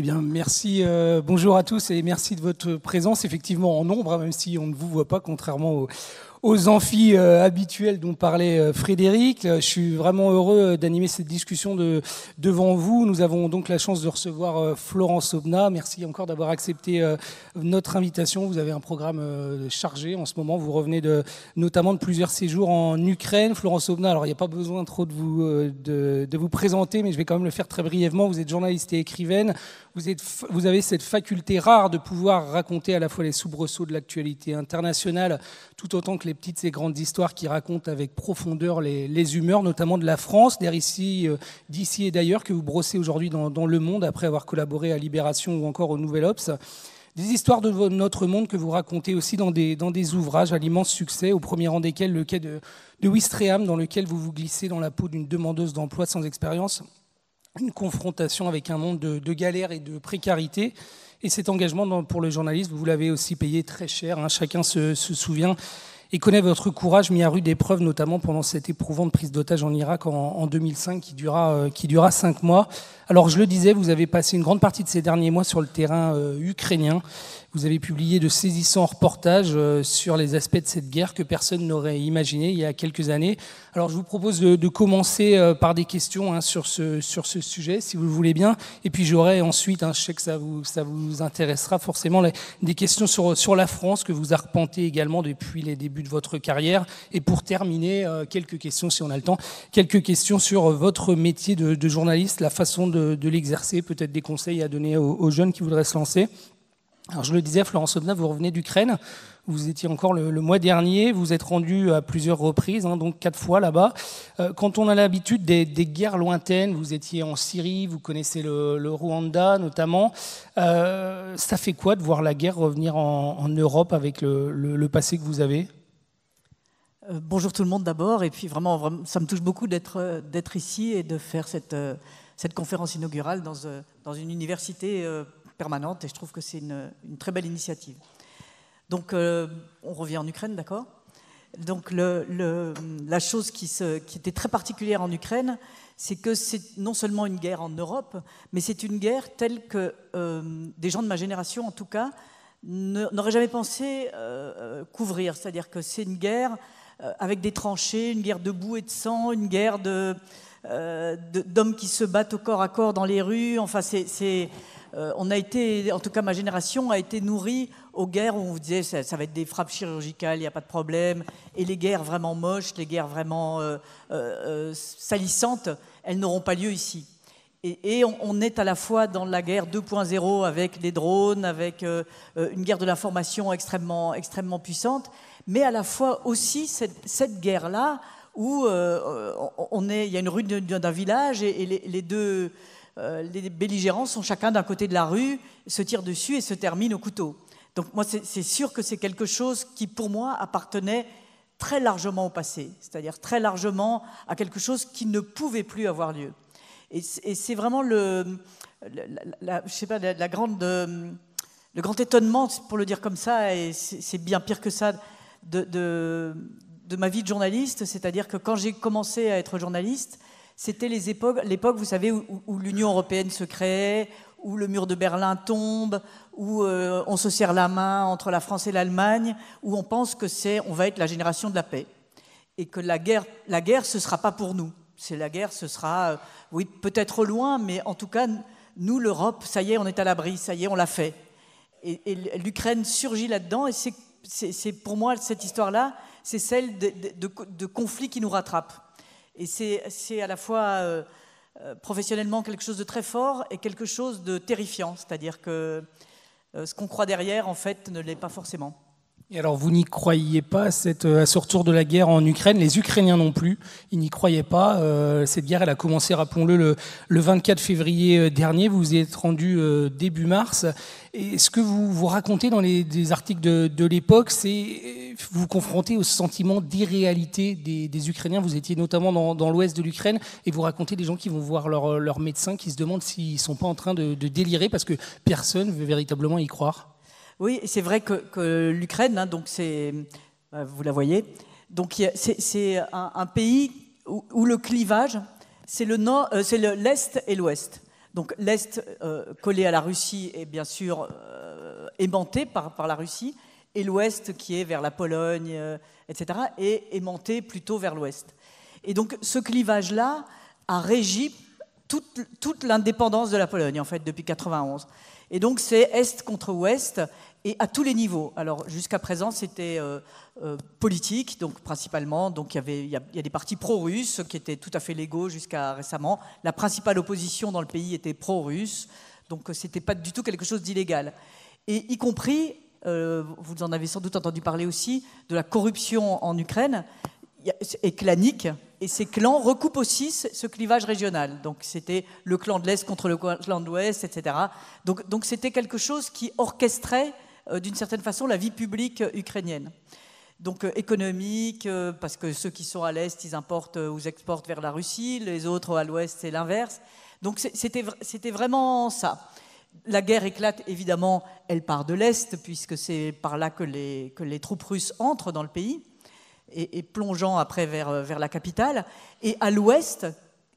Eh bien, merci. Euh, bonjour à tous et merci de votre présence, effectivement en nombre, hein, même si on ne vous voit pas, contrairement aux, amphis euh, habituels dont parlait euh, Frédéric. Je suis vraiment heureux d'animer cette discussion devant vous. Nous avons donc la chance de recevoir Florence Obna. Merci encore d'avoir accepté notre invitation. Vous avez un programme chargé en ce moment. Vous revenez de, notamment de plusieurs séjours en Ukraine. Florence Obna, alors il n'y a pas besoin trop de vous, de vous présenter, mais je vais quand même le faire très brièvement. Vous êtes journaliste et écrivaine. Vous, avez cette faculté rare de pouvoir raconter à la fois les soubresauts de l'actualité internationale, tout autant que les petites et grandes histoires qui racontent avec profondeur les, humeurs, notamment de la France, euh, d'ici et d'ailleurs, que vous brossez aujourd'hui dans, Le Monde après avoir collaboré à Libération ou encore au Nouvel ops, des histoires de notre monde que vous racontez aussi dans des, ouvrages à l'immense succès, au premier rang desquels le quai de, de Wistreham, dans lequel vous vous glissez dans la peau d'une demandeuse d'emploi sans expérience une confrontation avec un monde de, galère et de précarité. Et cet engagement pour le journaliste, vous l'avez aussi payé très cher. Hein. Chacun se, souvient et connaît votre courage mis à rude épreuve, notamment pendant cette éprouvante prise d'otage en Irak en, 2005 qui dura, euh, qui dura cinq mois. Alors je le disais, vous avez passé une grande partie de ces derniers mois sur le terrain euh, ukrainien. Vous avez publié de saisissants reportages euh, sur les aspects de cette guerre que personne n'aurait imaginé il y a quelques années. Alors je vous propose de, commencer euh, par des questions hein, sur, ce, sur ce sujet, si vous le voulez bien. Et puis j'aurai ensuite, hein, je sais que ça vous, ça vous intéressera forcément, des questions sur, sur la France que vous arpentez également depuis les débuts de votre carrière. Et pour terminer, quelques questions, si on a le temps, quelques questions sur votre métier de journaliste, la façon de de, l'exercer, peut-être des conseils à donner aux, jeunes qui voudraient se lancer. Alors je le disais, Florence Obna, vous revenez d'Ukraine, vous étiez encore le, mois dernier, vous êtes rendu à plusieurs reprises, hein, donc quatre fois là-bas. Euh, quand on a l'habitude des, guerres lointaines, vous étiez en Syrie, vous connaissez le, Rwanda notamment, euh, ça fait quoi de voir la guerre revenir en, Europe avec le, le passé que vous avez euh, bonjour tout le monde d'abord, et puis vraiment, ça me touche beaucoup d'être ici et de faire cette, cette conférence inaugurale dans, euh, dans une université euh, permanente et je trouve que c'est une, très belle initiative. Donc euh, on revient en Ukraine, d'accord Donc le, la chose qui, était très particulière en Ukraine, c'est que c'est non seulement une guerre en Europe, mais c'est une guerre telle que des gens de ma génération, en tout cas, n'auraient jamais pensé couvrir. C'est-à-dire que c'est une guerre avec des tranchées, une guerre de boue et de sang, une guerre de... Euh, d'hommes qui se battent au corps à corps dans les rues. Enfin, c'est, euh, on a été, en tout cas ma génération a été nourrie aux guerres où on vous disait ça, ça va être des frappes chirurgicales, il n'y a pas de problème. Et les guerres vraiment moches, les guerres vraiment euh, salissantes, elles n'auront pas lieu ici. Et, on, est à la fois dans la guerre 2.0 avec des drones, avec une guerre de l'information extrêmement, extrêmement puissante, mais à la fois aussi cette guerre-là, où euh, on est, il y a une rue d'un village et, les, deux euh, belligérants sont chacun d'un côté de la rue, se tirent dessus et se terminent au couteau. Donc moi, c'est sûr que c'est quelque chose qui, pour moi, appartenait très largement au passé, c'est-à-dire très largement à quelque chose qui ne pouvait plus avoir lieu. Et, c'est vraiment le, sais pas, grande, le grand étonnement, pour le dire comme ça, et c'est bien pire que ça, de de ma vie de journaliste, c'est-à-dire que quand j'ai commencé à être journaliste, c'était les époques, l'époque, vous savez, où, l'Union européenne se créait, où le mur de Berlin tombe, où euh, on se serre la main entre la France et l'Allemagne, où on pense que c'est, on va être la génération de la paix et que la guerre, la guerre, ce sera pas pour nous. C'est la guerre, ce sera, euh, oui, peut-être loin, mais en tout cas, nous, l'Europe, ça y est, on est à l'abri, ça y est, on l'a fait. Et, et l'Ukraine surgit là-dedans, et c'est pour moi cette histoire-là, c'est celle de, conflits qui nous rattrapent. Et c'est à la fois euh, euh, professionnellement quelque chose de très fort et quelque chose de terrifiant, c'est-à-dire que euh, ce qu'on croit derrière, en fait, ne l'est pas forcément. Et alors, vous n'y croyez pas, euh, à ce retour de la guerre en Ukraine, les Ukrainiens non plus, ils n'y croyaient pas. Euh, cette guerre, elle a commencé, rappelons-le, le, le, 24 février euh, dernier, vous vous êtes rendu début mars. Et ce que vous vous racontez dans les articles de, l'époque, c'est vous vous confrontez au sentiment d'irréalité des, Ukrainiens. Vous étiez notamment dans, l'ouest de l'Ukraine et vous racontez des gens qui vont voir leur, médecins médecin qui se demandent s'ils ne sont pas en train de, de délirer parce que personne ne veut véritablement y croire. Oui, c'est vrai que, l'Ukraine, hein, donc c'est, euh, vous la voyez, donc c'est un, pays où, le clivage, c'est le nord, euh, c'est l'est et l'ouest. Donc l'est euh, collé à la Russie et bien sûr aimanté par, par, la Russie, et l'ouest qui est vers la Pologne, etc., est aimanté plutôt vers l'ouest. Et donc ce clivage-là a régi toute, toute l'indépendance de la Pologne, en fait, depuis 91. Et donc c'est Est contre Ouest, et à tous les niveaux. Alors jusqu'à présent, c'était euh, euh, politique, donc principalement, donc il y avait, il y, a, des partis pro-russes qui étaient tout à fait légaux jusqu'à récemment. La principale opposition dans le pays était pro-russe, donc euh, c'était pas du tout quelque chose d'illégal. Et y compris, vous en avez sans doute entendu parler aussi, de la corruption en Ukraine et clanique. Et ces clans recoupent aussi ce clivage régional. Donc c'était le clan de l'Est contre le clan de l'Ouest, etc. Donc c'était quelque chose qui orchestrait euh, d'une certaine façon la vie publique euh, ukrainienne. Donc euh, économique, parce que ceux qui sont à l'Est, ils importent ou exportent vers la Russie, les autres à l'Ouest, c'est l'inverse. Donc c'était vraiment ça. La guerre éclate, évidemment, elle part de l'Est, puisque c'est par là que les, troupes russes entrent dans le pays. Et, plongeant après vers, la capitale. Et à l'ouest,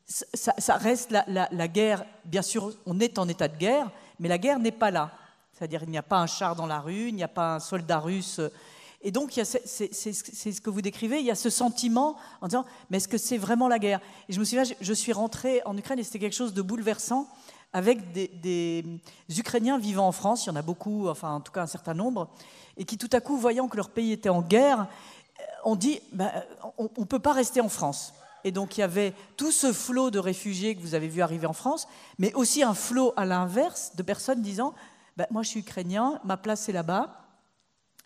ça, reste la, guerre. Bien sûr, on est en état de guerre, mais la guerre n'est pas là. C'est-à-dire, il n'y a pas un char dans la rue, il n'y a pas un soldat russe. Et donc, c'est ce que vous décrivez, il y a ce sentiment en disant, mais est-ce que c'est vraiment la guerre Et je me souviens, je suis rentrée en Ukraine et c'était quelque chose de bouleversant avec des, Ukrainiens vivant en France, il y en a beaucoup, enfin en tout cas un certain nombre, et qui tout à coup, voyant que leur pays était en guerre, euh, ont dit, bah, on ne peut pas rester en France. Et donc il y avait tout ce flot de réfugiés que vous avez vu arriver en France, mais aussi un flot à l'inverse de personnes disant ben, moi, je suis ukrainien, ma place est là-bas.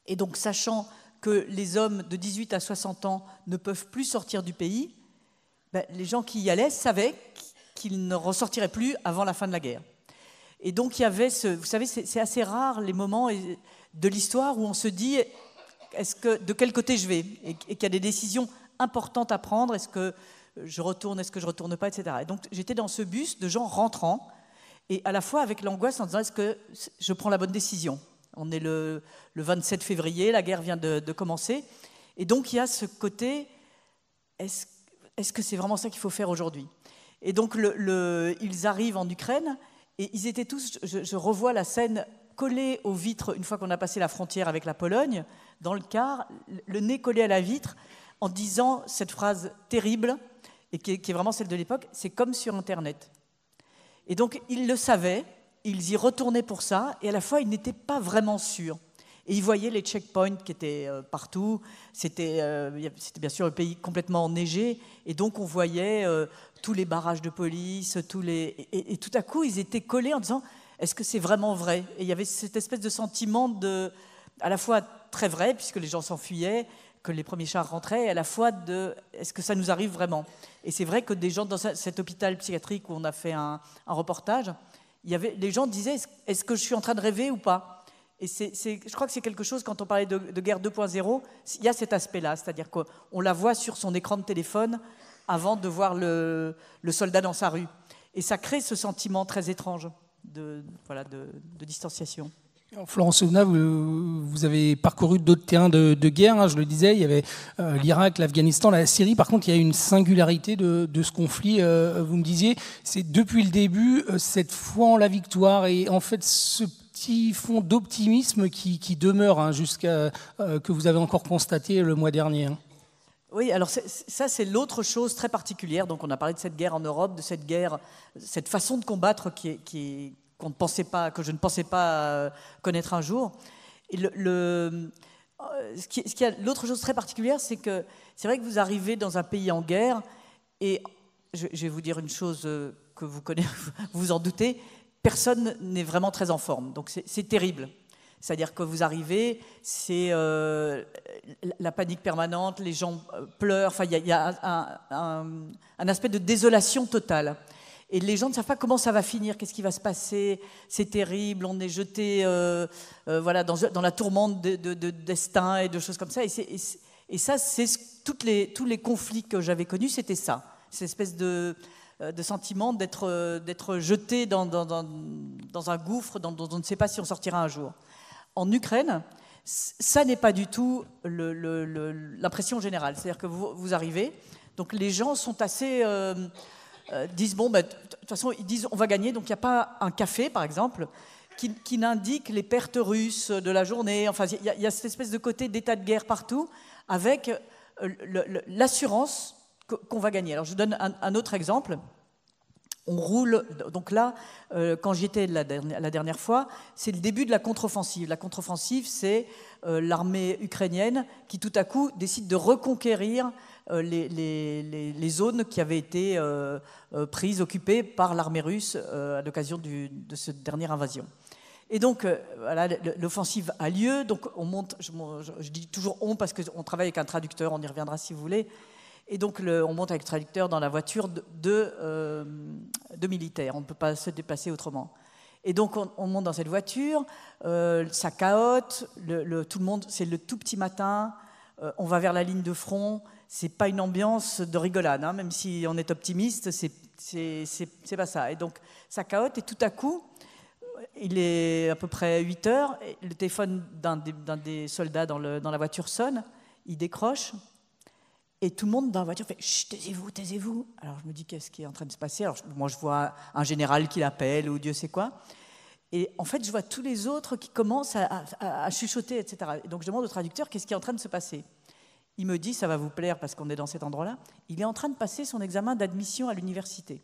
Et donc, sachant que les hommes de 18 à 60 ans ne peuvent plus sortir du pays, ben, les gens qui y allaient savaient qu'ils ne ressortiraient plus avant la fin de la guerre. Et donc, il y avait ce. Vous savez, c'est assez rare les moments de l'histoire où on se dit est-ce que de quel côté je vais Et, qu'il y a des décisions importantes à prendre. Est-ce que je retourne, est-ce que je retourne pas, etc. Et donc, j'étais dans ce bus de gens rentrant et à la fois avec l'angoisse en disant est-ce que je prends la bonne décision On est le, 27 février, la guerre vient de, commencer. Et donc il y a ce côté est-ce que c'est vraiment ça qu'il faut faire aujourd'hui Et donc ils arrivent en Ukraine et ils étaient tous, je, revois la scène collée aux vitres une fois qu'on a passé la frontière avec la Pologne, dans le car, le nez collé à la vitre, en disant cette phrase terrible et qui est vraiment celle de l'époque c'est comme sur Internet. Et donc, ils le savaient, ils y retournaient pour ça, et à la fois, ils n'étaient pas vraiment sûrs. Et ils voyaient les checkpoints qui étaient euh, partout. Euh, c'était bien sûr un pays complètement enneigé. Et donc, on voyait euh, tous les barrages de police, Et, tout à coup, ils étaient collés en disant est-ce que c'est vraiment vrai Et il y avait cette espèce de sentiment de, à la fois très vrai, puisque les gens s'enfuyaient, que les premiers chars rentraient, à la fois de est-ce que ça nous arrive vraiment Et c'est vrai que des gens dans cet hôpital psychiatrique où on a fait un, reportage, il y avait, les gens disaient est-ce, que je suis en train de rêver ou pas Et je crois que c'est quelque chose, quand on parlait de, guerre 2.0, il y a cet aspect-là, c'est-à-dire qu'on la voit sur son écran de téléphone avant de voir le, le, soldat dans sa rue. Et ça crée ce sentiment très étrange de, voilà, de distanciation. Florence Ouna, vous, avez parcouru d'autres terrains de, guerre, hein, je le disais, il y avait euh, l'Irak, l'Afghanistan, la Syrie. Par contre, il y a une singularité de, ce conflit, euh, vous me disiez, c'est depuis le début, euh, cette foi en la victoire et en fait ce petit fond d'optimisme qui, demeure hein, jusqu'à que vous avez encore constaté le mois dernier. Hein. Oui, alors ça c'est l'autre chose très particulière. Donc on a parlé de cette guerre en Europe, de cette guerre, cette façon de combattre qui est pensait pas, que je ne pensais pas euh, connaître un jour. Et le, euh, l'autre chose très particulière, c'est que c'est vrai que vous arrivez dans un pays en guerre, et je, vais vous dire une chose euh, que vous vous en doutez, personne n'est vraiment très en forme. Donc c'est terrible. C'est-à-dire que vous arrivez, c'est la panique permanente, les gens pleurent, enfin il y a, un, aspect de désolation totale. Et les gens ne savent pas comment ça va finir, qu'est-ce qui va se passer, c'est terrible, on est jeté euh, euh, voilà, dans, la tourmente de, destin et de choses comme ça. Et, et, ça, c'est toutes les, tous les conflits que j'avais connus, c'était ça, cette espèce de, euh, de sentiment d'être jeté dans, dans, un gouffre dont on ne sait pas si on sortira un jour. En Ukraine, ça n'est pas du tout l'impression générale. C'est-à-dire que vous, vous, arrivez, donc les gens sont assez... Euh, disent bon, bah, de toute façon, ils disent on va gagner, donc il n'y a pas un café, par exemple, qui, n'indique les pertes russes de la journée. Enfin, il y, a cette espèce de côté d'état de guerre partout, avec euh, l'assurance qu'on va gagner. Alors, je donne un, autre exemple. On roule, donc là, euh, quand j'y étais la dernière, fois, c'est le début de la contre-offensive. La contre-offensive, c'est l'armée ukrainienne qui tout à coup décide de reconquérir euh, les, les, zones qui avaient été euh, euh, prises, occupées par l'armée russe à l'occasion de cette dernière invasion. Et donc, l'offensive a lieu. Donc, on monte. Je, dis toujours on parce qu'on travaille avec un traducteur. On y reviendra si vous voulez. Et donc, on monte avec le traducteur dans la voiture de, militaires. On ne peut pas se déplacer autrement. Et donc, on, monte dans cette voiture. ça caote. tout le monde. C'est le tout petit matin. on va vers la ligne de front c'est pas une ambiance de rigolade, hein. même si on est optimiste, c'est pas ça. Et donc, ça caote, et tout à coup, il est à peu près 8 heures, le téléphone d'un des, soldats dans, la voiture sonne, il décroche, et tout le monde dans la voiture fait Chut, taisez-vous, taisez-vous. Alors, je me dis Qu'est-ce qui est en train de se passer Alors, moi, je vois un général qui l'appelle, ou Dieu sait quoi. Et en fait, je vois tous les autres qui commencent à, à chuchoter, etc. Et donc, je demande au traducteur Qu'est-ce qui est en train de se passer il me dit, ça va vous plaire parce qu'on est dans cet endroit-là, il est en train de passer son examen d'admission à l'université.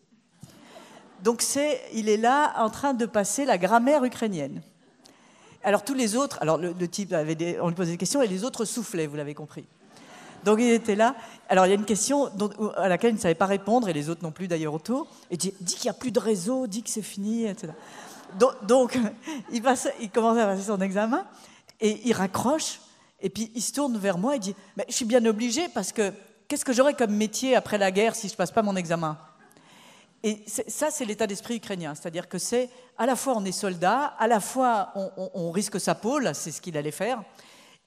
Donc c'est, il est là en train de passer la grammaire ukrainienne. Alors tous les autres, alors le, type avait on lui posait des questions et les autres soufflaient, vous l'avez compris. Donc il était là. Alors il y a une question à laquelle il ne savait pas répondre et les autres non plus d'ailleurs autour. Et dit, dit qu'il n'y a plus de réseau, dit que c'est fini, etc. Donc, il, passe, il commence à passer son examen et il raccroche et puis il se tourne vers moi et dit Mais je suis bien obligé parce que qu'est-ce que j'aurai comme métier après la guerre si je ne passe pas mon examen Et ça, c'est l'état d'esprit ukrainien. C'est-à-dire que c'est à la fois on est soldat, à la fois on, risque sa peau, là, c'est ce qu'il allait faire,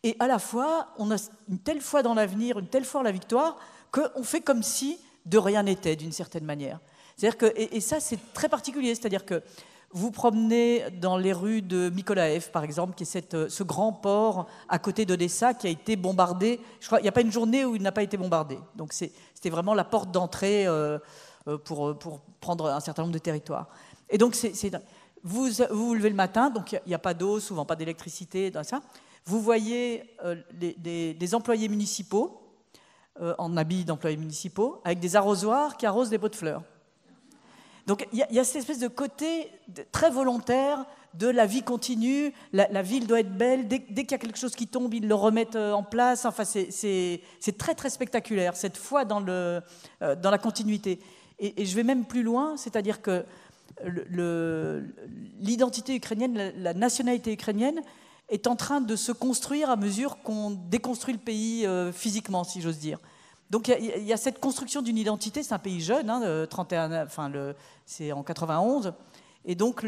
et à la fois on a une telle foi dans l'avenir, une telle foi en la victoire, qu'on fait comme si de rien n'était d'une certaine manière. C'est-à-dire que, et, et ça c'est très particulier, c'est-à-dire que vous promenez dans les rues de Nikolaev, par exemple, qui est euh, ce grand port à côté d'Odessa qui a été bombardé. Je crois qu'il n'y a pas une journée où il n'a pas été bombardé. Donc c'était vraiment la porte d'entrée euh, euh, pour, prendre un certain nombre de territoires. Et donc vous, vous levez le matin, donc il n'y a, pas d'eau, souvent pas d'électricité, ça. Vous voyez des, employés municipaux en habits d'employés municipaux avec des arrosoirs qui arrosent des pots de fleurs. Donc il y, a cette espèce de côté très volontaire de la vie continue, la, ville doit être belle, dès, qu'il y a quelque chose qui tombe, ils le remettent euh, en place, enfin c'est très très spectaculaire, cette foi dans, euh, la continuité. Et, je vais même plus loin, c'est-à-dire que l'identité ukrainienne, la, nationalité ukrainienne, est en train de se construire à mesure qu'on déconstruit le pays euh, physiquement, si j'ose dire. Donc il y, a cette construction d'une identité, c'est un pays jeune, 31, hein, euh, c'est en 91. Et donc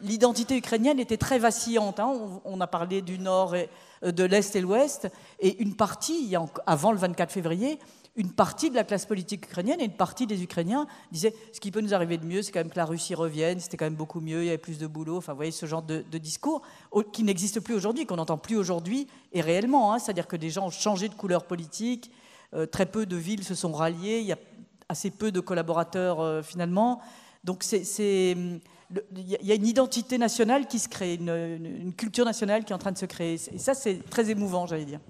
l'identité ukrainienne était très vacillante. Hein. On, a parlé du nord, et, euh, de l'est et l'ouest, et une partie, avant le 24 février, une partie de la classe politique ukrainienne et une partie des Ukrainiens disaient ce qui peut nous arriver de mieux, c'est quand même que la Russie revienne, c'était quand même beaucoup mieux, il y avait plus de boulot. Enfin, vous voyez ce genre de, discours qui n'existe plus aujourd'hui, qu'on n'entend plus aujourd'hui et réellement. Hein. C'est-à-dire que des gens ont changé de couleur politique, euh, très peu de villes se sont ralliées, il y a assez peu de collaborateurs euh, finalement. Donc il y a une identité nationale qui se crée, une, culture nationale qui est en train de se créer. Et ça, c'est très émouvant, j'allais dire.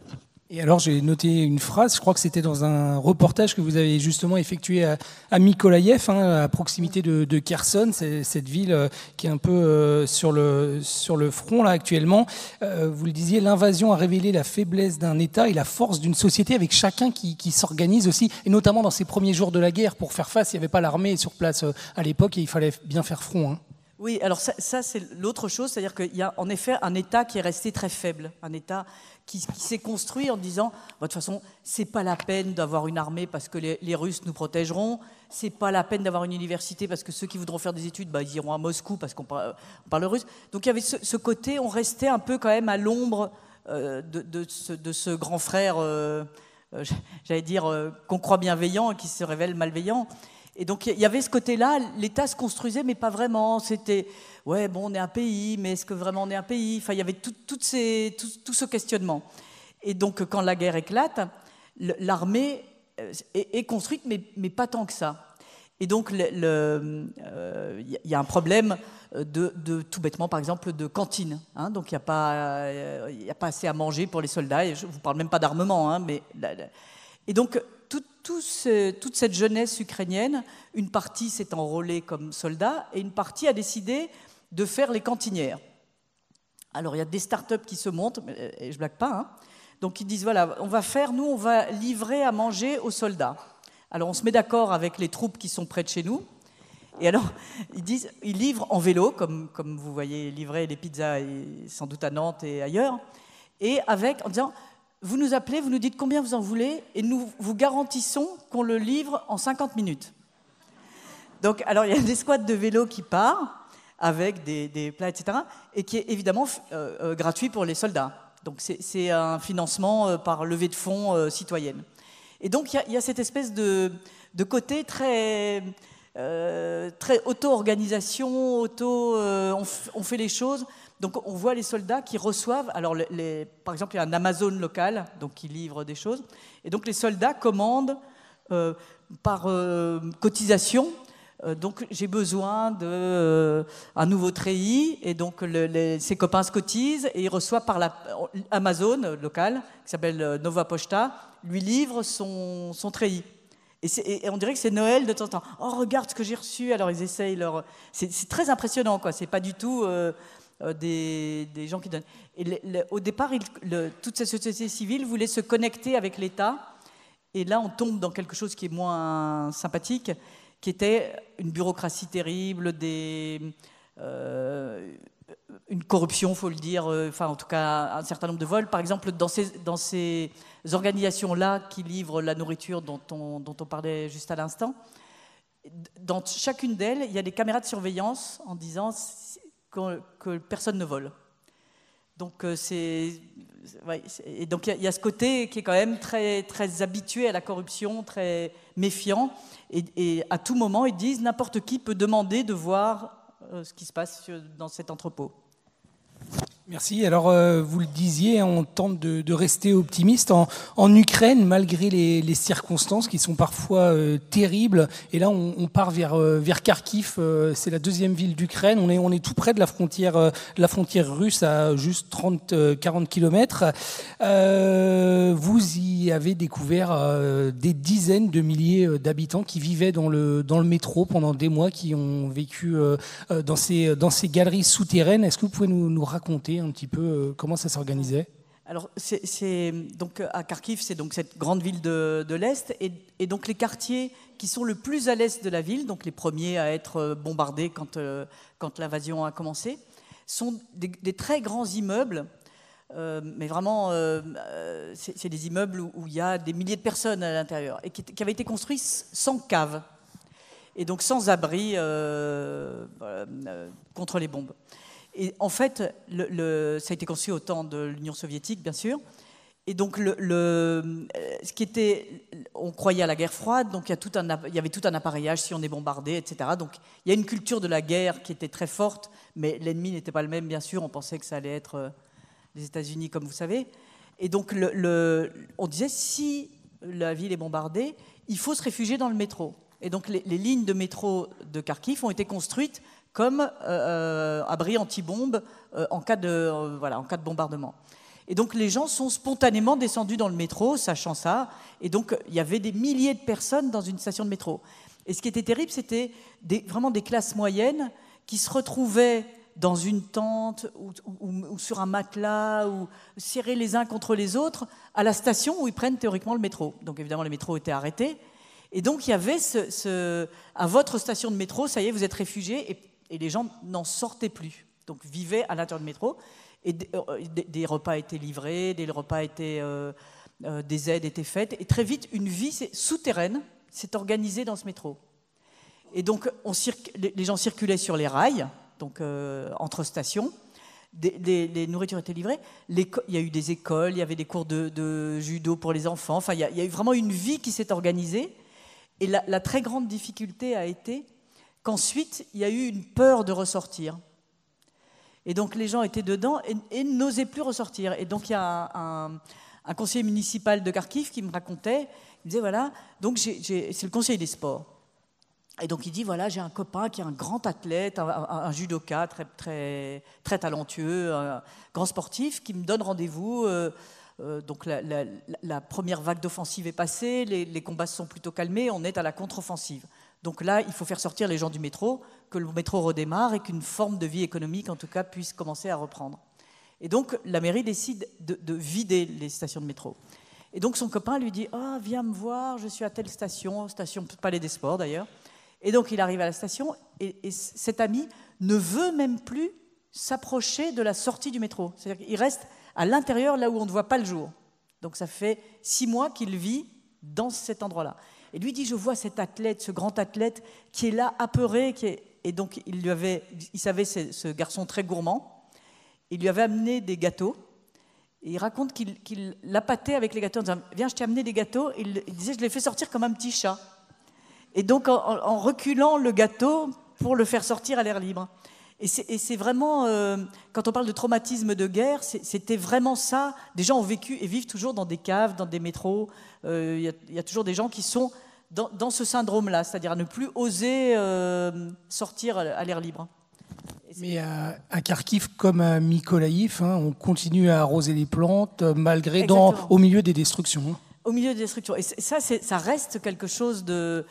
Et alors j'ai noté une phrase, je crois que c'était dans un reportage que vous avez justement effectué à, à hein, à proximité de, Kherson, cette ville euh, qui est un peu euh, sur, le, front là actuellement. Euh, vous le disiez, l'invasion a révélé la faiblesse d'un État et la force d'une société avec chacun qui, s'organise aussi, et notamment dans ces premiers jours de la guerre, pour faire face, il n'y avait pas l'armée sur place à l'époque et il fallait bien faire front. Hein. Oui, alors ça, c'est l'autre chose, c'est-à-dire qu'il y a en effet un État qui est resté très faible, un État qui, s'est construit en disant, bah, de toute façon, c'est pas la peine d'avoir une armée parce que les, Russes nous protégeront, c'est pas la peine d'avoir une université parce que ceux qui voudront faire des études, bah, ils iront à Moscou parce qu'on parle, russe. Donc il y avait ce, côté, on restait un peu quand même à l'ombre euh, de, ce, grand frère, euh, euh, j'allais dire, qu'on croit bienveillant et qui se révèle malveillant. Et donc il y avait ce côté-là, l'État se construisait, mais pas vraiment. C'était, ouais, bon, on est un pays, mais est-ce que vraiment on est un pays Enfin, il y avait tout, toutes ces, tout, ce questionnement. Et donc quand la guerre éclate, l'armée euh, est, construite, mais, mais, pas tant que ça. Et donc il euh, y a un problème euh, de, tout bêtement, par exemple, de cantine. Hein. donc il n'y a, pas, a pas assez à manger pour les soldats. je ne vous parle même pas d'armement, hein, mais... et donc toute cette jeunesse ukrainienne, une partie s'est enrôlée comme soldat et une partie a décidé de faire les cantinières. Alors il y a des start startups qui se montent, euh, et je blague pas, hein. donc ils disent voilà, on va faire, nous on va livrer à manger aux soldats. Alors on se met d'accord avec les troupes qui sont près de chez nous. Et alors, ils, disent, ils livrent en vélo, comme, vous voyez livrer les pizzas sans doute à Nantes et ailleurs, et avec, en disant, vous nous appelez, vous nous dites combien vous en voulez, et nous vous garantissons qu'on le livre en 50 minutes. Donc, alors, il y a des escouade de vélos qui part avec des, plats, etc., et qui est évidemment euh, euh, gratuit pour les soldats. Donc, c'est un financement euh, par levée de fonds citoyenne. Et donc, il y, a cette espèce de, côté très, auto-organisation, on, fait les choses. Donc on voit les soldats qui reçoivent, alors par exemple il y a un Amazon local donc qui livre des choses, et donc les soldats commandent euh, par euh, cotisation. Euh, donc j'ai besoin d'un nouveau treillis et donc ses copains se cotisent et il reçoit par la, Amazon local qui s'appelle Nova Posta lui livre son, son treillis. Et, et, on dirait que c'est Noël de temps en temps. Oh regarde ce que j'ai reçu alors ils essayent leur. C'est très impressionnant quoi. C'est pas du tout euh, des, gens qui donnent. Et au départ, toute cette société civile voulait se connecter avec l'État. Et là, on tombe dans quelque chose qui est moins sympathique, qui était une bureaucratie terrible, des, euh, une corruption, faut le dire, euh, enfin en tout cas un certain nombre de vols. Par exemple, dans ces, dans ces organisations-là qui livrent la nourriture dont on, dont on parlait juste à l'instant, dans chacune d'elles, il y a des caméras de surveillance en disant que, personne ne vole. Donc, euh, c'est, il y, a ce côté qui est quand même très, très habitué à la corruption, très méfiant. Et, à tout moment, ils disent n'importe qui peut demander de voir euh, ce qui se passe euh, dans cet entrepôt. Merci. Alors, euh, vous le disiez, on tente de, rester optimiste. En, Ukraine, malgré les, circonstances qui sont parfois euh, terribles, et là, on, part vers, euh, vers Kharkiv, c'est la deuxième ville d'Ukraine. On est, on est tout près de la frontière, la frontière russe, à juste 30-40 kilomètres. vous y avez découvert des dizaines de milliers d'habitants qui vivaient dans le, dans le métro pendant des mois, qui ont vécu dans, ces, dans ces galeries souterraines. Est-ce que vous pouvez nous raconter un petit peu euh, comment ça s'organisait alors, à Kharkiv, c'est donc cette grande ville de, l'Est, et, donc les quartiers qui sont le plus à l'Est de la ville, donc les premiers à être euh, bombardés euh, quand, l'invasion a commencé, sont des, très grands immeubles, mais vraiment, c'est des immeubles où, il y a des milliers de personnes à l'intérieur, et qui, qui, avaient été construits sans cave, et donc sans abri contre les bombes. Et en fait, le, ça a été conçu au temps de l'Union soviétique, bien sûr. Et donc, euh, ce qui était, on croyait à la guerre froide, donc il y, avait tout un appareillage si on est bombardé, etc. Donc, il y a une culture de la guerre qui était très forte, mais l'ennemi n'était pas le même, bien sûr. On pensait que ça allait être euh, les États-Unis, comme vous savez. Et donc, on disait si la ville est bombardée, il faut se réfugier dans le métro. Et donc, les lignes de métro de Kharkiv ont été construites comme abri euh, euh, anti-bombe euh, en, cas de, voilà, en cas de bombardement. Et donc les gens sont spontanément descendus dans le métro, sachant ça, et donc il y avait des milliers de personnes dans une station de métro. Et ce qui était terrible, c'était vraiment des classes moyennes qui se retrouvaient dans une tente ou, sur un matelas ou serrés les uns contre les autres à la station où ils prennent théoriquement le métro. Donc évidemment, le métro était arrêté. Et donc il y avait ce, ce à votre station de métro, ça y est, vous êtes réfugiés et et les gens n'en sortaient plus, donc vivaient à l'intérieur du métro. Et euh, euh, des, repas étaient livrés, des repas étaient, euh, des aides étaient faites. Et très vite, une vie souterraine s'est organisée dans ce métro. Et donc, on les gens circulaient sur les rails, donc entre stations. Des, les, nourritures étaient livrées. il y a eu des écoles, il y avait des cours de, judo pour les enfants. Enfin, il y, a, eu vraiment une vie qui s'est organisée. Et la, très grande difficulté a été qu'ensuite, il y a eu une peur de ressortir. Et donc les gens étaient dedans et, n'osaient plus ressortir. Et donc il y a un, conseiller municipal de Kharkiv qui me racontait, il me disait, voilà, donc c'est le conseil des sports. Et donc il dit, voilà, j'ai un copain qui est un grand athlète, un, judoka très, talentueux, un grand sportif, qui me donne rendez-vous. Euh, euh, donc la, première vague d'offensive est passée, les, les combats se sont plutôt calmés, on est à la contre-offensive. Donc là, il faut faire sortir les gens du métro, que le métro redémarre et qu'une forme de vie économique, en tout cas, puisse commencer à reprendre. Et donc, la mairie décide de, vider les stations de métro. Et donc, son copain lui dit ah, viens me voir, je suis à telle station, station Palais des Sports d'ailleurs. Et donc, il arrive à la station et, et cet ami ne veut même plus s'approcher de la sortie du métro. C'est-à-dire qu'il reste à l'intérieur, là où on ne voit pas le jour. Donc, ça fait six mois qu'il vit dans cet endroit-là. Et lui dit, je vois cet athlète, ce grand athlète qui est là, apeuré. Et donc, il, lui avait, il savait ce, garçon très gourmand. Il lui avait amené des gâteaux. Et il raconte qu'il l'a l'appâtait avec les gâteaux en disant, viens, je t'ai amené des gâteaux. Il, disait, je l'ai fait sortir comme un petit chat. Et donc, en reculant le gâteau pour le faire sortir à l'air libre. Et c'est vraiment, euh, quand on parle de traumatisme de guerre, c'était vraiment ça. Des gens ont vécu et vivent toujours dans des caves, dans des métros. Euh, il y, a toujours des gens qui sont dans, ce syndrome-là, c'est-à-dire ne plus oser euh, sortir à l'air libre. Mais à, Kharkiv comme à Mykolaïf, hein, on continue à arroser les plantes malgré dans, au milieu des destructions. Hein. Au milieu des destructions. Et ça, ça reste quelque chose de...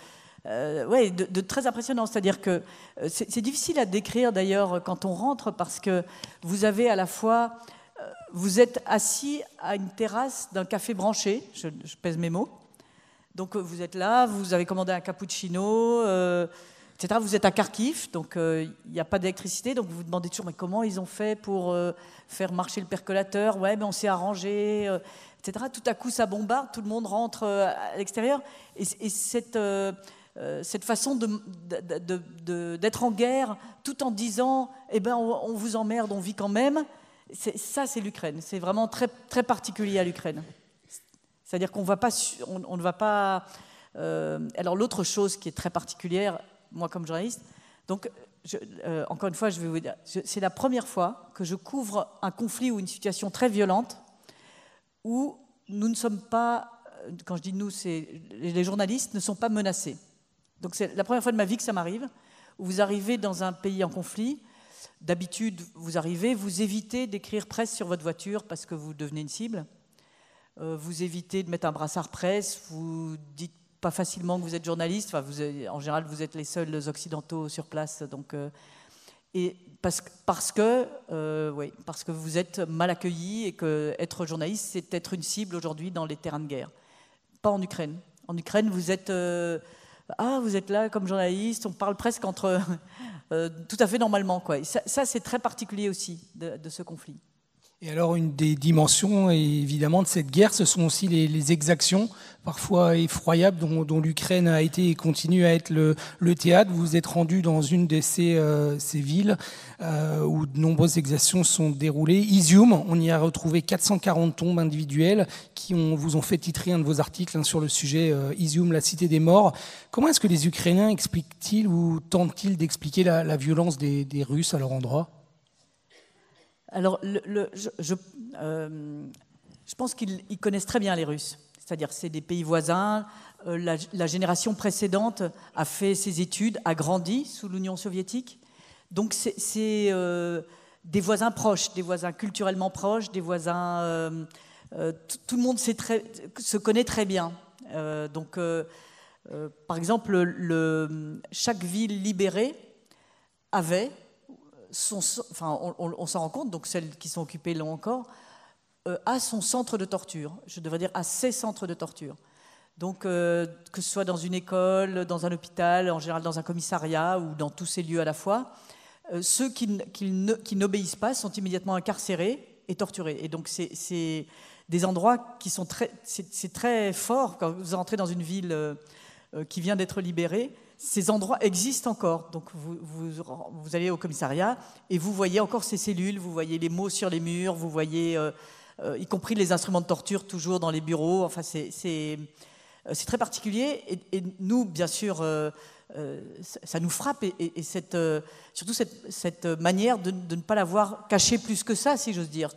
Euh, ouais, de, très impressionnant. C'est-à-dire que euh, c'est difficile à décrire d'ailleurs quand on rentre parce que vous avez à la fois, euh, vous êtes assis à une terrasse d'un café branché, je, pèse mes mots. Donc vous êtes là, vous avez commandé un cappuccino. etc. Vous êtes à Kharkiv, donc il n'y a pas d'électricité, donc vous vous demandez toujours mais comment ils ont fait pour faire marcher le percolateur Ouais, mais on s'est arrangé, etc. Tout à coup, ça bombarde, tout le monde rentre à l'extérieur, et cette euh, cette façon d'être en guerre tout en disant Eh ben, on, vous emmerde, on vit quand même. Ça, c'est l'Ukraine. C'est vraiment très, particulier à l'Ukraine. C'est-à-dire qu'on ne va pas. Euh, alors, l'autre chose qui est très particulière, moi comme journaliste, donc, euh, encore une fois, je vais vous dire, c'est la première fois que je couvre un conflit ou une situation très violente où nous ne sommes pas, quand je dis nous, c'est les journalistes ne sont pas menacés. Donc c'est la première fois de ma vie que ça m'arrive. Vous arrivez dans un pays en conflit. D'habitude, vous arrivez, vous évitez d'écrire presse sur votre voiture parce que vous devenez une cible. Euh, vous évitez de mettre un brassard presse. Vous dites pas facilement que vous êtes journaliste. en général, vous êtes les seuls occidentaux sur place. Donc, euh, parce, que, euh, oui, parce que vous êtes mal accueillis et que être journaliste, c'est être une cible aujourd'hui dans les terrains de guerre. Pas en Ukraine. En Ukraine, vous êtes ah, vous êtes là comme journaliste, on parle presque entre. Euh, tout à fait normalement. Quoi. ça, c'est très particulier aussi de ce conflit. Et alors, une des dimensions, évidemment, de cette guerre, ce sont aussi les, exactions, parfois effroyables, dont, l'Ukraine a été et continue à être le, théâtre. Vous êtes rendu dans une de ces, euh, ces villes euh, où de nombreuses exactions sont déroulées. Izium, on y a retrouvé 440 tombes individuelles qui ont, vous ont fait titrer un de vos articles hein, sur le sujet euh, la cité des morts. Comment est-ce que les Ukrainiens expliquent-ils ou tentent-ils d'expliquer la, violence des, des Russes à leur endroit alors, euh, je, pense qu'ils connaissent très bien les Russes. C'est-à-dire, c'est des pays voisins. Euh, la, génération précédente a fait ses études, a grandi sous l'Union soviétique. Donc, c'est euh, des voisins proches, des voisins culturellement proches, des voisins. tout le monde se connaît très bien. donc, par exemple, chaque ville libérée avait on, s'en rend compte, donc celles qui sont occupées l'ont encore, euh, à son centre de torture, je devrais dire à ses centres de torture. Donc, euh, que ce soit dans une école, dans un hôpital, en général dans un commissariat ou dans tous ces lieux à la fois, euh, ceux qui, n'obéissent pas sont immédiatement incarcérés et torturés. Et donc, c'est des endroits qui sont très, c'est très fort quand vous entrez dans une ville qui vient d'être libérée ces endroits existent encore. Donc vous, vous, allez au commissariat et vous voyez encore ces cellules, vous voyez les mots sur les murs, vous voyez, euh, euh, y compris les instruments de torture toujours dans les bureaux. Enfin, c'est euh, très particulier. Et, nous, bien sûr, euh, ça nous frappe et, euh, surtout cette, manière de, ne pas l'avoir caché plus que ça, si j'ose dire.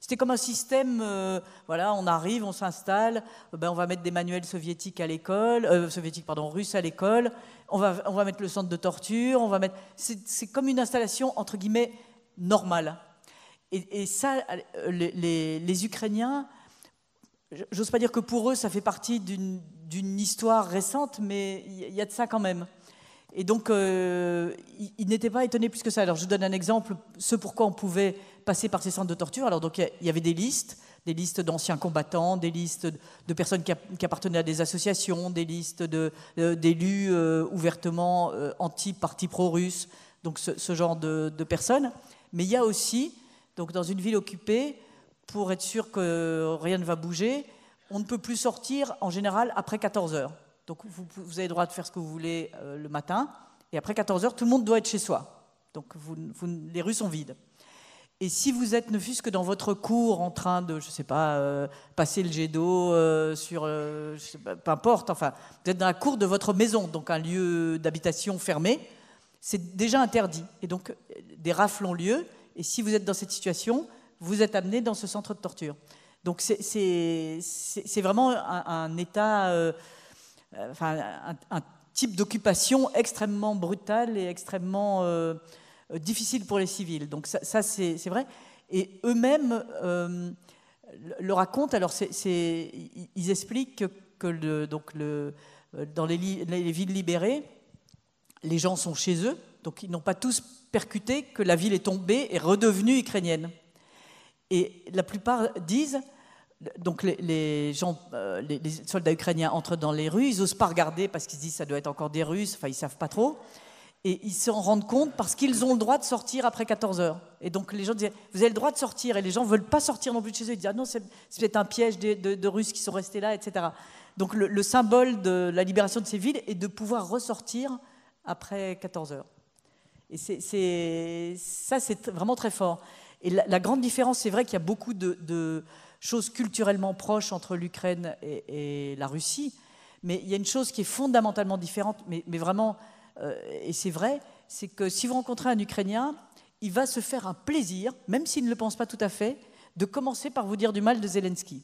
C'était comme un système, euh, voilà, on arrive, on s'installe, ben, on va mettre des manuels soviétiques à l'école, soviétiques, pardon, russes à l'école, on va, mettre le centre de torture, on va mettre... C'est comme une installation, entre guillemets, normale. Et, ça, les, Ukrainiens, j'ose pas dire que pour eux, ça fait partie d'une histoire récente, mais il y a de ça quand même. Et donc, ils euh, il n'étaient pas étonnés plus que ça. Alors, je donne un exemple, ce pourquoi on pouvait passer par ces centres de torture. Alors, donc, il y, avait des listes, des listes d'anciens combattants, des listes de personnes qui, appartenaient à des associations, des listes euh, d'élus euh, ouvertement anti-parti pro-russe, donc ce, genre de, de, personnes. Mais il y a aussi, donc, dans une ville occupée, pour être sûr que rien ne va bouger, on ne peut plus sortir en général après 14 heures. Donc vous, avez le droit de faire ce que vous voulez euh, le matin. Et après 14 heures, tout le monde doit être chez soi. Donc les rues sont vides. Et si vous êtes ne fût-ce que dans votre cours en train de, je ne sais pas, euh, passer le jet d'eau euh, sur, je sais pas, peu importe, enfin, vous êtes dans la cour de votre maison, donc un lieu d'habitation fermé, c'est déjà interdit. Et donc des rafles ont lieu. Et si vous êtes dans cette situation, vous êtes amené dans ce centre de torture. Donc c'est vraiment un état euh, un, type d'occupation extrêmement brutale et extrêmement euh, euh, difficile pour les civils. Donc ça, c'est vrai. Et eux-mêmes le racontent. Alors ils expliquent que, donc le, dans les, villes libérées, les gens sont chez eux, donc ils n'ont pas tous percuté que la ville est tombée et redevenue ukrainienne. Et la plupart disent donc les, gens, euh, les, soldats ukrainiens entrent dans les rues, ils n'osent pas regarder parce qu'ils se disent ça doit être encore des Russes, enfin ils savent pas trop. Et ils s'en rendent compte parce qu'ils ont le droit de sortir après 14 heures. Et donc les gens disaient, vous avez le droit de sortir. Et les gens veulent pas sortir non plus de chez eux. Ils disent, ah non, c'est peut-être un piège de, Russes qui sont restés là, etc. Donc le, symbole de la libération de ces villes est de pouvoir ressortir après 14 heures. Et ça, c'est vraiment très fort. Et la, grande différence, c'est vrai qu'il y a beaucoup de chose culturellement proche entre l'Ukraine et, la Russie, mais il y a une chose qui est fondamentalement différente, mais, vraiment, euh, et c'est vrai, c'est que si vous rencontrez un Ukrainien, il va se faire un plaisir, même s'il ne le pense pas tout à fait, de commencer par vous dire du mal de Zelensky.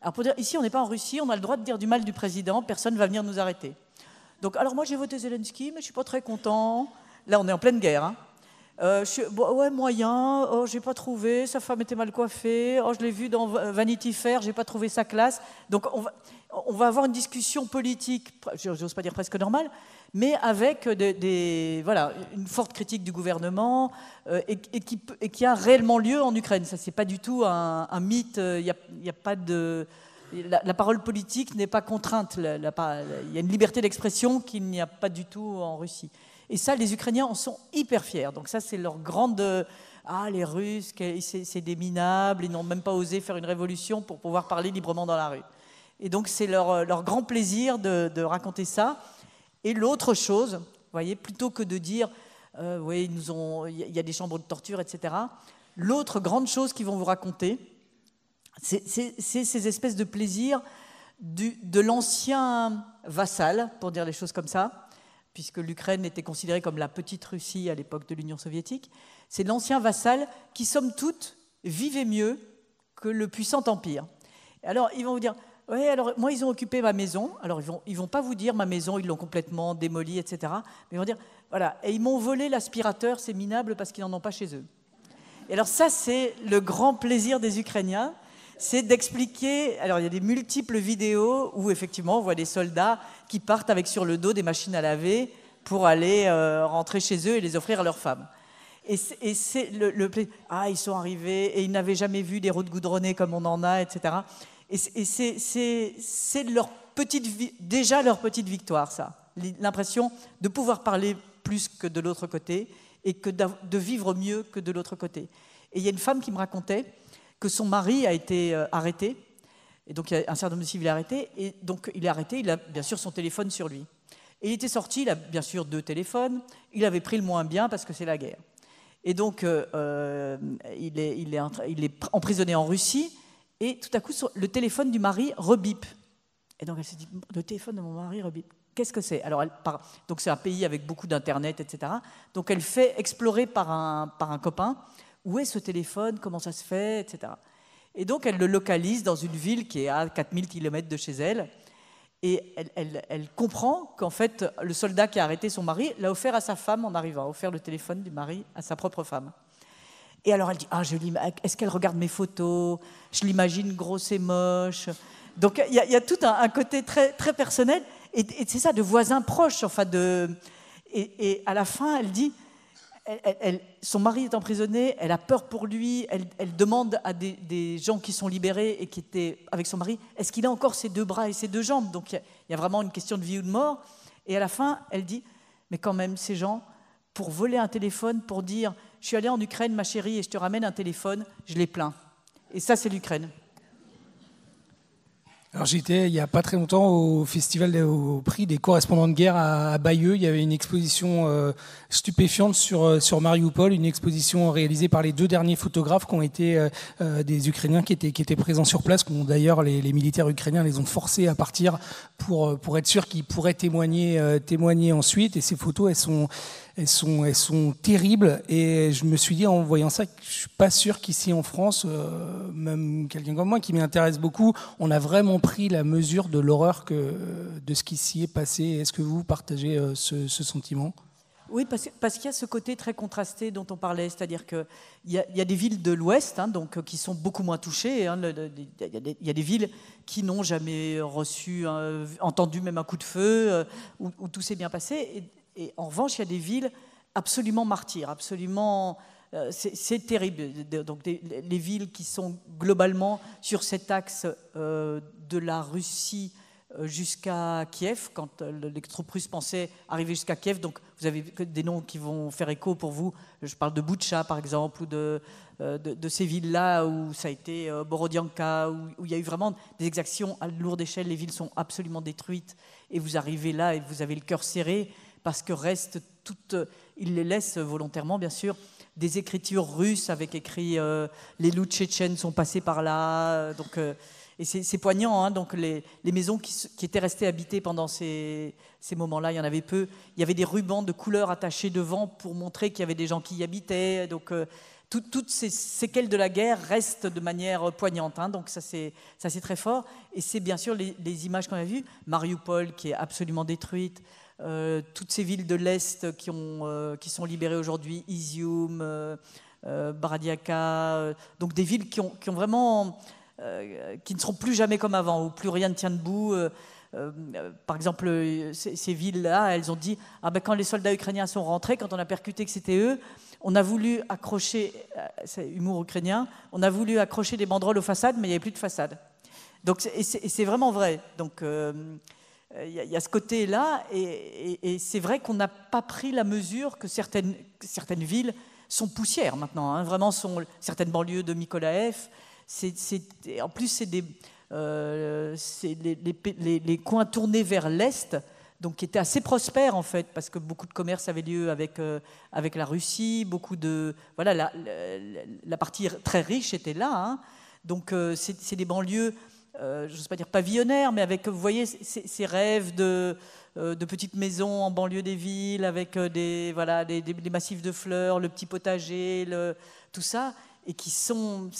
Alors pour dire, ici on n'est pas en Russie, on a le droit de dire du mal du président, personne ne va venir nous arrêter. Donc alors moi j'ai voté Zelensky, mais je ne suis pas très content. Là on est en pleine guerre. Hein. Euh, ouais, moyen, oh, j'ai pas trouvé, sa femme était mal coiffée, oh, je l'ai vu dans Vanity Fair, j'ai pas trouvé sa classe. Donc on va, avoir une discussion politique, j'ose pas dire presque normale, mais avec des, voilà, une forte critique du gouvernement euh, et, qui, a réellement lieu en Ukraine. Ça, c'est pas du tout un, mythe, il a, pas de. La, parole politique n'est pas contrainte, il y a une liberté d'expression qu'il n'y a pas du tout en Russie. Et ça, les Ukrainiens en sont hyper fiers. Donc ça, c'est leur grande... Euh, ah, les Russes, c'est des minables, ils n'ont même pas osé faire une révolution pour pouvoir parler librement dans la rue. Et donc, c'est leur, euh, grand plaisir de, raconter ça. Et l'autre chose, vous voyez, plutôt que de dire, euh, oui, il y a des chambres de torture, etc., l'autre grande chose qu'ils vont vous raconter, c'est ces espèces de plaisirs de l'ancien vassal, pour dire les choses comme ça, puisque l'Ukraine était considérée comme la petite Russie à l'époque de l'Union soviétique, c'est l'ancien vassal qui, somme toute, vivait mieux que le puissant empire. Alors, ils vont vous dire, oui, alors moi, ils ont occupé ma maison. Alors, ils ne vont, ils vont pas vous dire, ma maison, ils l'ont complètement démolie, etc. Mais ils vont dire, voilà, et ils m'ont volé l'aspirateur, c'est minable parce qu'ils n'en ont pas chez eux. Et alors ça, c'est le grand plaisir des Ukrainiens c'est d'expliquer. Alors, il y a des multiples vidéos où, effectivement, on voit des soldats qui partent avec sur le dos des machines à laver pour aller euh, rentrer chez eux et les offrir à leurs femmes. Et c'est le, plaisir Ah, ils sont arrivés et ils n'avaient jamais vu des routes goudronnées comme on en a, etc. Et c'est leur petite, déjà leur petite victoire, ça. L'impression de pouvoir parler plus que de l'autre côté et que de vivre mieux que de l'autre côté. Et il y a une femme qui me racontait que son mari a été euh, arrêté. Et donc, il y a un certain nombre de civils arrêté. Et donc, il est arrêté, il a bien sûr son téléphone sur lui. Et il était sorti, il a bien sûr deux téléphones, il avait pris le moins bien parce que c'est la guerre. Et donc, euh, euh, il, est, emprisonné en Russie, et tout à coup, le téléphone du mari rebipe. Et donc, elle se dit, le téléphone de mon mari rebipe, Qu'est-ce que c'est Alors, elle donc c'est un pays avec beaucoup d'Internet, etc. Donc, elle fait explorer par un, par un copain où est ce téléphone, comment ça se fait, etc. Et donc elle le localise dans une ville qui est à 4000 km de chez elle. Et elle, comprend qu'en fait, le soldat qui a arrêté son mari l'a offert à sa femme en arrivant, offert le téléphone du mari à sa propre femme. Et alors elle dit Ah, je est-ce qu'elle regarde mes photos Je l'imagine grosse et moche. Donc il y, a tout un, côté très, très personnel. Et, c'est ça, de voisins proches. Enfin de, et à la fin, elle dit son mari est emprisonné, elle a peur pour lui, elle, demande à des, gens qui sont libérés et qui étaient avec son mari, est-ce qu'il a encore ses deux bras et ses deux jambes Donc il y, a vraiment une question de vie ou de mort. Et à la fin, elle dit, mais quand même, ces gens, pour voler un téléphone, pour dire, je suis allée en Ukraine, ma chérie, et je te ramène un téléphone, je les plains. Et ça, c'est l'Ukraine. Alors j'étais il n'y a pas très longtemps au festival au prix des correspondants de guerre à, Bayeux. Il y avait une exposition euh, stupéfiante sur euh, sur Mariupol, une exposition réalisée par les deux derniers photographes qui ont été euh, des Ukrainiens qui étaient qui étaient présents sur place. D'ailleurs les, militaires ukrainiens les ont forcés à partir pour pour être sûr qu'ils pourraient témoigner témoigner ensuite. Et ces photos elles sont elles sont, elles sont terribles. Et je me suis dit, en voyant ça, je suis pas sûr qu'ici en France, euh, même quelqu'un comme moi qui m'intéresse beaucoup, on a vraiment pris la mesure de l'horreur que, de ce qui s'y est passé. Est-ce que vous partagez euh, ce, sentiment oui, parce, parce qu'il y a ce côté très contrasté dont on parlait, c'est-à-dire qu'il y, a, des villes de l'Ouest hein, donc euh, qui sont beaucoup moins touchées. Hein, il y, a des villes qui n'ont jamais reçu, hein, entendu même un coup de feu, où, tout s'est bien passé. Et, et en revanche, il y a des villes absolument martyres absolument. Euh, c'est terrible. Donc, les villes qui sont globalement sur cet axe euh, de la Russie euh, jusqu'à Kiev, quand les troupes russes pensaient arriver jusqu'à Kiev. Donc, vous avez des noms qui vont faire écho pour vous. Je parle de Boucha par exemple, ou de, ces villes-là où ça a été Borodianka, où, où, il y a eu vraiment des exactions à lourde échelle. Les villes sont absolument détruites et vous arrivez là et vous avez le cœur serré parce que reste toutes, il les laisse volontairement, bien sûr, des écritures russes avec écrit euh, les loups tchétchènes sont passés par là. Euh, donc, euh, et c'est poignant. Hein, donc les, maisons qui, étaient restées habitées pendant ces, moments-là, il y en avait peu. Il y avait des rubans de couleurs attachés devant pour montrer qu'il y avait des gens qui y habitaient. Donc toutes ces séquelles de la guerre restent de manière poignante. Hein, donc ça c'est très fort. Et c'est bien sûr les, les images qu'on a vues. Mariupol qui est absolument détruite. Euh, toutes ces villes de l'Est qui, ont, euh, qui sont libérées aujourd'hui, Izium, euh, Baradiaka, donc des villes qui ont, vraiment... qui ne seront plus jamais comme avant, où plus rien ne tient debout. par exemple, ces, villes-là, elles ont dit ah ben, quand les soldats ukrainiens sont rentrés, quand on a percuté que c'était eux, on a voulu accrocher, humour ukrainien, on a voulu accrocher des banderoles aux façades, mais il n'y avait plus de façade. Donc, et c'est vraiment vrai. Donc, euh, il y, a ce côté-là, et, c'est vrai qu'on n'a pas pris la mesure que certaines, certaines villes sont poussières maintenant, hein. vraiment sont certaines banlieues de Mykolaïf. en plus, c'est des, euh, les, coins tournés vers l'est, donc qui étaient assez prospères en fait, parce que beaucoup de commerce avait lieu avec, euh, avec la Russie, beaucoup de voilà la, partie très riche était là. Hein. donc c'est, des banlieues euh, je ne sais pas dire pavillonnaire, mais avec, vous voyez, ces, rêves euh, de, petites maisons en banlieue des villes, avec euh, des, voilà, des, massifs de fleurs, le petit potager, tout ça, et qui sont,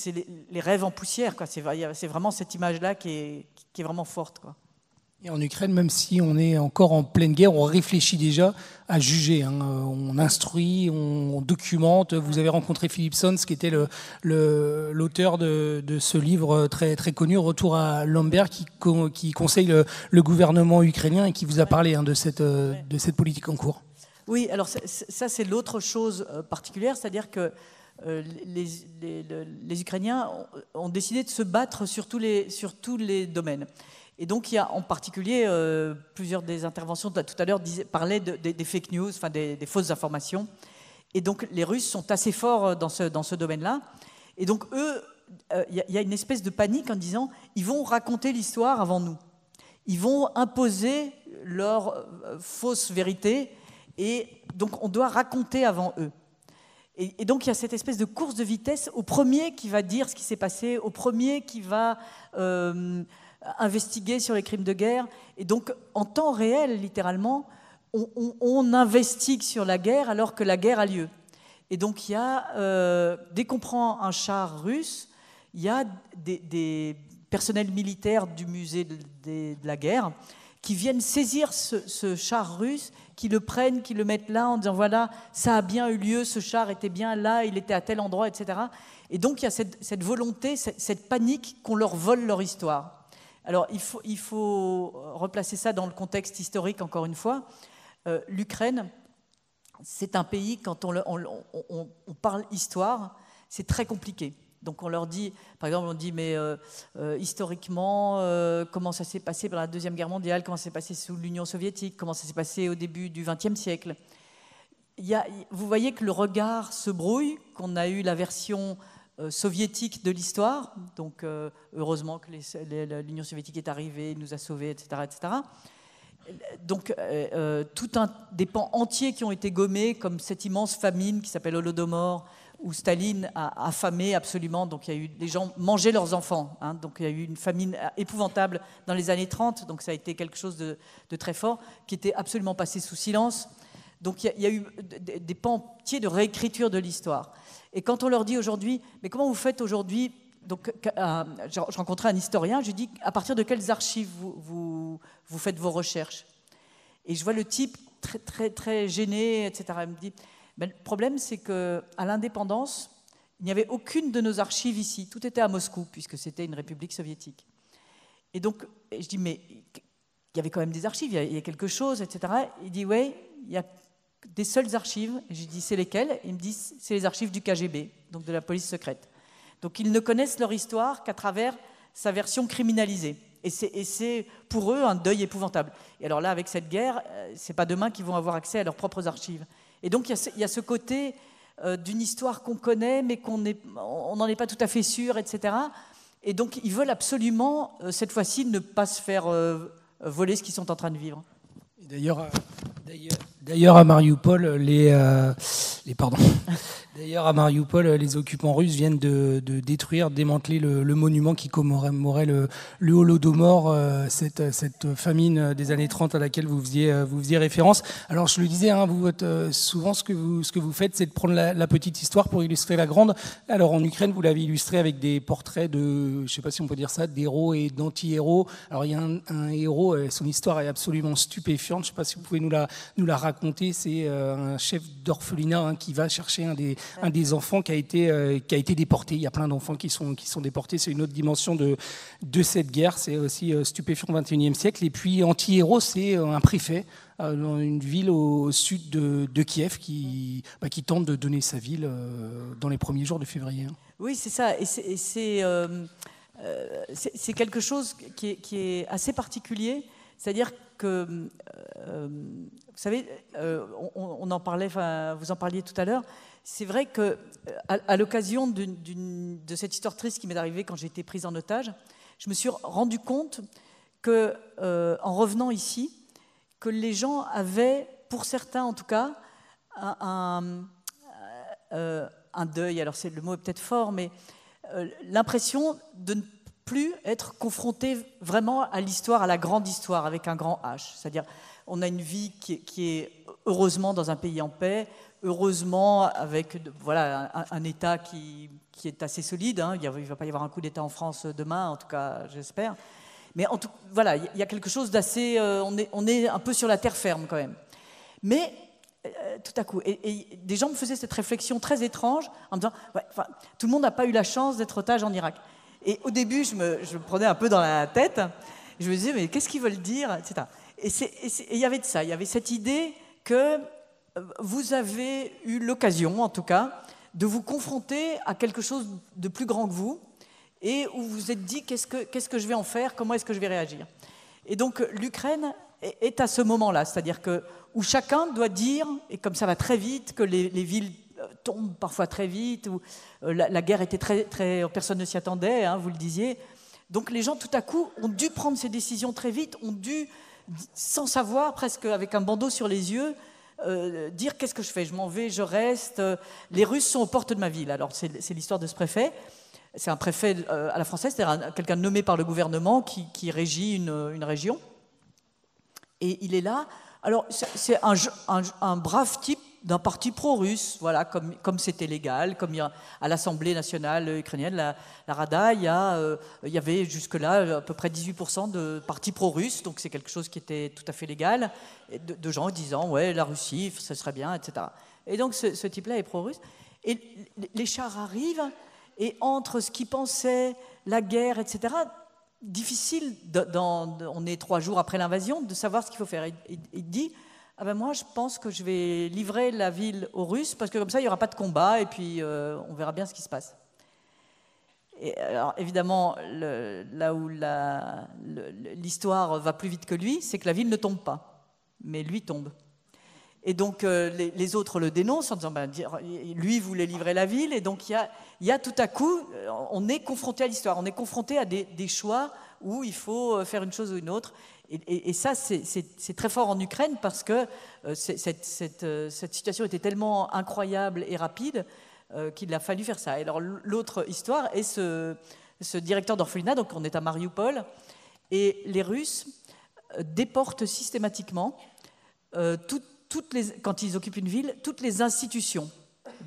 les, rêves en poussière, C'est, vraiment cette image-là qui est, vraiment forte, et en Ukraine, même si on est encore en pleine guerre, on réfléchit déjà à juger. Hein. Euh, on instruit, on documente. Vous avez rencontré Philippe Sons, qui était l'auteur de, ce livre très, très connu, Retour à Lambert, qui, qui conseille le, gouvernement ukrainien et qui vous a parlé hein, de, cette, euh, de cette politique en cours. Oui, alors ça, c'est l'autre chose euh, particulière, c'est-à-dire que les, Ukrainiens ont décidé de se battre sur tous les, sur tous les domaines. Et donc, il y a en particulier euh, plusieurs des interventions tout à l'heure parlaient des fake news, enfin des, fausses informations. Et donc, les Russes sont assez forts euh, dans ce, dans ce domaine-là. Et donc, eux, euh, il y, a une espèce de panique en disant ils vont raconter l'histoire avant nous. Ils vont imposer leur fausse vérité. Et donc, on doit raconter avant eux. Et, et donc, il y a cette espèce de course de vitesse au premier qui va dire ce qui s'est passé, au premier qui va. Euh, investiguer sur les crimes de guerre. Et donc, en temps réel, littéralement, on, on, investigue sur la guerre alors que la guerre a lieu. Et donc, il y a, euh, dès qu'on prend un char russe, il y a des, personnels militaires du musée de, la guerre qui viennent saisir ce, char russe, qui le prennent, qui le mettent là en disant voilà, ça a bien eu lieu, ce char était bien là, il était à tel endroit, etc. Et donc, il y a cette, volonté, cette panique qu'on leur vole leur histoire. Alors il faut, replacer ça dans le contexte historique, encore une fois. Euh, L'Ukraine, c'est un pays, quand on, parle histoire, c'est très compliqué. Donc on leur dit, par exemple, on dit, mais euh, euh, historiquement, comment ça s'est passé pendant la Deuxième Guerre mondiale, comment ça s'est passé sous l'Union soviétique, comment ça s'est passé au début du XXe siècle. vous voyez que le regard se brouille, qu'on a eu la version euh, soviétique de l'histoire. Donc, euh, heureusement que l'Union soviétique est arrivée, nous a sauvés, etc. etc. Donc, euh, tout un, des pans entiers qui ont été gommés, comme cette immense famine qui s'appelle Holodomor, où Staline a affamé absolument. Donc, il y a eu, des gens mangeaient leurs enfants. Hein. donc, il y a eu une famine épouvantable dans les années 30. Donc, ça a été quelque chose de très fort qui était absolument passé sous silence. Donc il y, a eu des pans entiers de réécriture de l'histoire. Et quand on leur dit aujourd'hui, mais comment vous faites aujourd'hui donc, euh, je, rencontrais un historien, je lui dis à partir de quelles archives vous, vous, faites vos recherches Et je vois le type très, très, très gêné, etc. Il me dit ben, le problème, c'est qu'à l'indépendance, il n'y avait aucune de nos archives ici. Tout était à Moscou, puisque c'était une république soviétique. Et donc, je dis, mais il y avait quand même des archives, il y a, il y a quelque chose, etc. Il dit, oui, il y a des seules archives. J'ai dit, c'est lesquelles Ils me disent, c'est les archives du KGB, donc de la police secrète. Donc ils ne connaissent leur histoire qu'à travers sa version criminalisée. Et c'est pour eux un deuil épouvantable. Et alors là, avec cette guerre, euh, c'est pas demain qu'ils vont avoir accès à leurs propres archives. Et donc il y, a ce, côté euh, d'une histoire qu'on connaît, mais qu'on n'en est pas tout à fait sûr, etc. Et donc ils veulent absolument, euh, cette fois-ci, ne pas se faire voler ce qu'ils sont en train de vivre. D'ailleurs, D'ailleurs, à Mariupol, les, euh, pardon. D'ailleurs, à les occupants russes viennent de, détruire, démanteler le, monument qui commémorait le, Holodomor, euh, cette, famine des années 30 à laquelle vous faisiez, euh, vous référence. Alors, je le disais, hein, vous, souvent, ce que vous, faites, c'est de prendre la, petite histoire pour illustrer la grande. Alors, en Ukraine, vous l'avez illustré avec des portraits de, je sais pas si on peut dire ça, d'héros et d'anti-héros. Alors, il y a un, un héros, son histoire est absolument stupéfiante. Je ne sais pas si vous pouvez nous la, nous l'a raconté. C'est euh, un chef d'orphelinat hein, qui va chercher un des, enfants euh, qui a, été, déporté. Il y a plein d'enfants qui sont, déportés. C'est une autre dimension de, cette guerre. C'est aussi euh, stupéfiant au XXIe siècle. Et puis, anti-héros, c'est un préfet dans une ville au sud de, Kiev bah, qui, tente de donner sa ville dans les premiers jours de février. Hein. Oui, c'est ça. Et c'est quelque chose qui est, qui est assez particulier. C'est-à-dire que, euh, euh, vous savez, euh, on, en parlait, vous en parliez tout à l'heure, c'est vrai que à, l'occasion de cette histoire triste qui m'est arrivée quand j'ai été prise en otage, je me suis rendu compte que, en revenant ici, que les gens avaient, pour certains en tout cas, un, un, un deuil. Alors, le mot est peut-être fort, mais l'impression de ne plus être confronté vraiment à l'histoire, à la grande histoire avec un grand H. C'est-à-dire, on a une vie qui est, heureusement dans un pays en paix, heureusement avec voilà un, État qui, est assez solide. Hein. Il ne va pas y avoir un coup d'État en France demain, en tout cas, j'espère. Mais en tout, voilà, il y a quelque chose d'assez. Euh, on, est, on est un peu sur la terre ferme quand même. Mais euh, tout à coup. Et, des gens me faisaient cette réflexion très étrange en me disant tout le monde n'a pas eu la chance d'être otage en Irak. Et au début, je me, prenais un peu dans la tête. Je me disais, mais qu'est-ce qu'ils veulent dire etc. Et il y avait de ça, il y avait cette idée que euh, vous avez eu l'occasion, en tout cas, de vous confronter à quelque chose de plus grand que vous, et où vous vous êtes dit, qu'est-ce que, que je vais en faire, comment est-ce que je vais réagir Et donc l'Ukraine est à ce moment-là, c'est-à-dire que où chacun doit dire, et comme ça va très vite, que les villes tombe parfois très vite, ou euh, la, guerre était très, très personne ne s'y attendait, hein, vous le disiez. Donc les gens, tout à coup, ont dû prendre ces décisions très vite, ont dû, sans savoir, presque avec un bandeau sur les yeux, euh, dire qu'est-ce que je fais Je m'en vais, je reste. Les Russes sont aux portes de ma ville. Alors c'est l'histoire de ce préfet. C'est un préfet euh, à la française, c'est-à-dire quelqu'un nommé par le gouvernement qui, régit une, région. Et il est là. Alors c'est un, un brave type d'un parti pro-russe, voilà, comme c'était légal, comme à l'Assemblée nationale ukrainienne, la, Rada, euh, il y, avait jusque-là à peu près 18% de partis pro-russes, donc c'est quelque chose qui était tout à fait légal, de, gens disant ouais la Russie, ce serait bien, etc. Et donc ce, type-là est pro-russe. Et les chars arrivent, et entre ce qu'ils pensaient, la guerre, etc., difficile, on est trois jours après l'invasion, de savoir ce qu'il faut faire. il dit ah ben moi je pense que je vais livrer la ville aux Russes parce que comme ça il n'y aura pas de combat et puis euh, on verra bien ce qui se passe. Et alors évidemment, là où l'histoire va plus vite que lui, c'est que la ville ne tombe pas, mais lui tombe. Et donc euh, les, autres le dénoncent en disant, ben, lui voulait livrer la ville, et donc il y a, tout à coup, euh, on est confronté à l'histoire, on est confronté à des choix où il faut faire une chose ou une autre, et, ça, c'est très fort en Ukraine parce que euh, euh, cette, situation était tellement incroyable et rapide euh, qu'il a fallu faire ça. Et alors l'autre histoire est ce, directeur d'orphelinat, donc on est à Mariupol, et les Russes déportent systématiquement, toutes les, quand ils occupent une ville, toutes les institutions,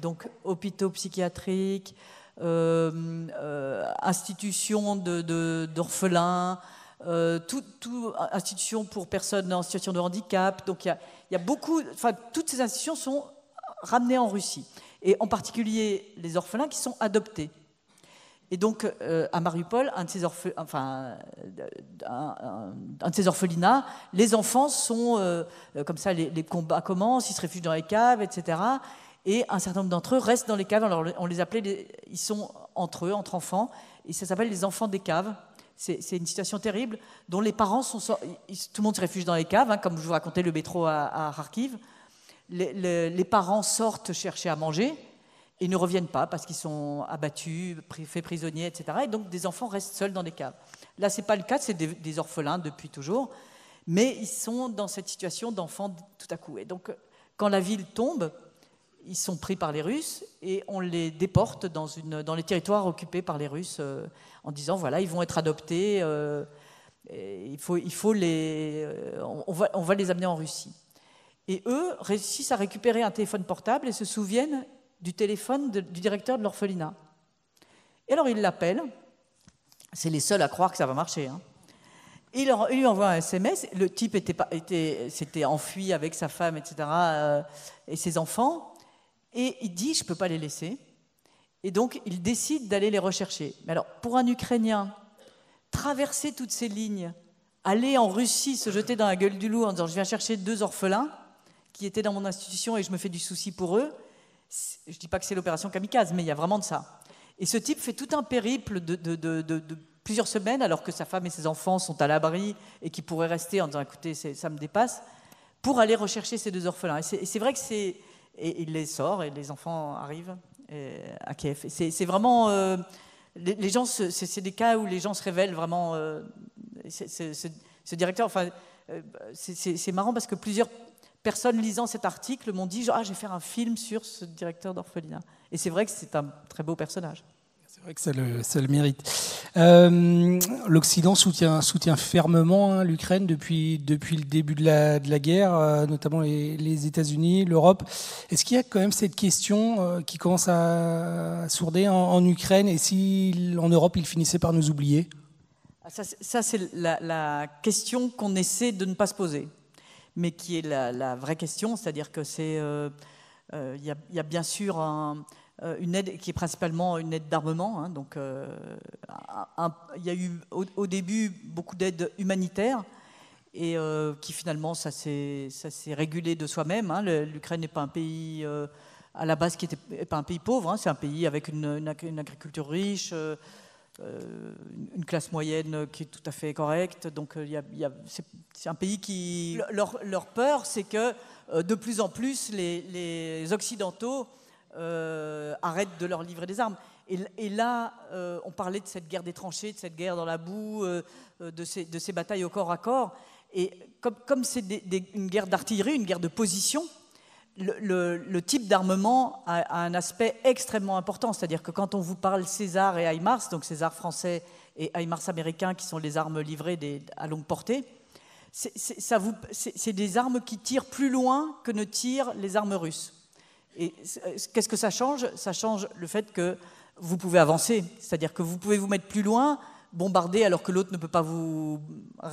donc hôpitaux psychiatriques, institutions d'orphelins, euh, tout, institution pour personnes en situation de handicap. Donc il y a, beaucoup, enfin toutes ces institutions sont ramenées en Russie, et en particulier les orphelins qui sont adoptés. Et donc euh, à Mariupol, un de ces, enfin, un, de ces orphelinats, les enfants sont euh, comme ça, les, combats commencent, ils se réfugient dans les caves, etc. Et un certain nombre d'entre eux restent dans les caves. Alors on les appelait, ils sont entre eux, entre enfants, et ça s'appelle les enfants des caves c'est une situation terrible dont les parents sont. Tout le monde se réfugie dans les caves, hein, comme je vous racontais le métro à, Kharkiv. Les, parents sortent chercher à manger et ne reviennent pas parce qu'ils sont abattus, faits prisonniers, etc. Et donc des enfants restent seuls dans les caves. Là, c'est pas le cas, c'est des, des, orphelins depuis toujours, mais ils sont dans cette situation d'enfants tout à coup. Et donc, quand la ville tombe, ils sont pris par les Russes et on les déporte dans, une, dans les territoires occupés par les Russes euh, en disant voilà, ils vont être adoptés, euh, il faut, il faut les, euh, on, va, les amener en Russie. Et eux réussissent à récupérer un téléphone portable et se souviennent du téléphone du directeur de l'orphelinat. Et alors ils l'appellent, c'est les seuls à croire que ça va marcher. Hein. lui envoie un SMS, le type s'était était, enfui avec sa femme, etc., et ses enfants. Et il dit, je ne peux pas les laisser. Et donc, il décide d'aller les rechercher. Mais alors, pour un Ukrainien, traverser toutes ces lignes, aller en Russie, se jeter dans la gueule du loup en disant, je viens chercher deux orphelins qui étaient dans mon institution et je me fais du souci pour eux, je ne dis pas que c'est l'opération kamikaze, mais il y a vraiment de ça. Et ce type fait tout un périple de, de plusieurs semaines, alors que sa femme et ses enfants sont à l'abri et qui pourraient rester en disant, écoutez, ça me dépasse, pour aller rechercher ces deux orphelins. Et c'est vrai que c'est et il les sort et les enfants arrivent euh, à Kiev. C'est vraiment. Euh, les, c'est des cas où les gens se révèlent vraiment. Euh, ce directeur, enfin, c'est marrant parce que plusieurs personnes lisant cet article m'ont dit Ah, je vais faire un film sur ce directeur d'orphelinat. Et c'est vrai que c'est un très beau personnage. C'est vrai que ça le, mérite. Euh, L'Occident soutient, fermement hein, l'Ukraine depuis, depuis le début de la, guerre, euh, notamment les, États-Unis, l'Europe. Est-ce qu'il y a quand même cette question euh, qui commence à, sourder en, Ukraine et si en Europe il finissait par nous oublier ah, Ça, c'est la, question qu'on essaie de ne pas se poser, mais qui est la, vraie question, c'est-à-dire que c'est. Il y, y, a bien sûr un euh, une aide qui est principalement une aide d'armement. Hein, donc, euh, il y a eu au, début beaucoup d'aide humanitaire et euh, qui finalement ça s'est régulé de soi-même. Hein. L'Ukraine n'est pas un pays à la base qui n'est pas un pays pauvre, hein. c'est un pays avec une, agriculture riche, une classe moyenne qui est tout à fait correcte. Donc c'est un pays qui... Leur, leur peur, c'est que de plus en plus, les Occidentaux euh, arrêtent de leur livrer des armes. Et, là, euh, on parlait de cette guerre des tranchées, de cette guerre dans la boue, euh, euh, de, ces, batailles au corps à corps. Et comme c'est une guerre d'artillerie, une guerre de position, le, type d'armement a, un aspect extrêmement important. C'est-à-dire que quand on vous parle César et HIMARS, donc César français et HIMARS américain, qui sont les armes livrées à longue portée, c'est des armes qui tirent plus loin que ne tirent les armes russes. Et euh, qu'est-ce que ça change Ça change le fait que vous pouvez avancer, c'est-à-dire que vous pouvez vous mettre plus loin, bombarder alors que l'autre ne peut pas vous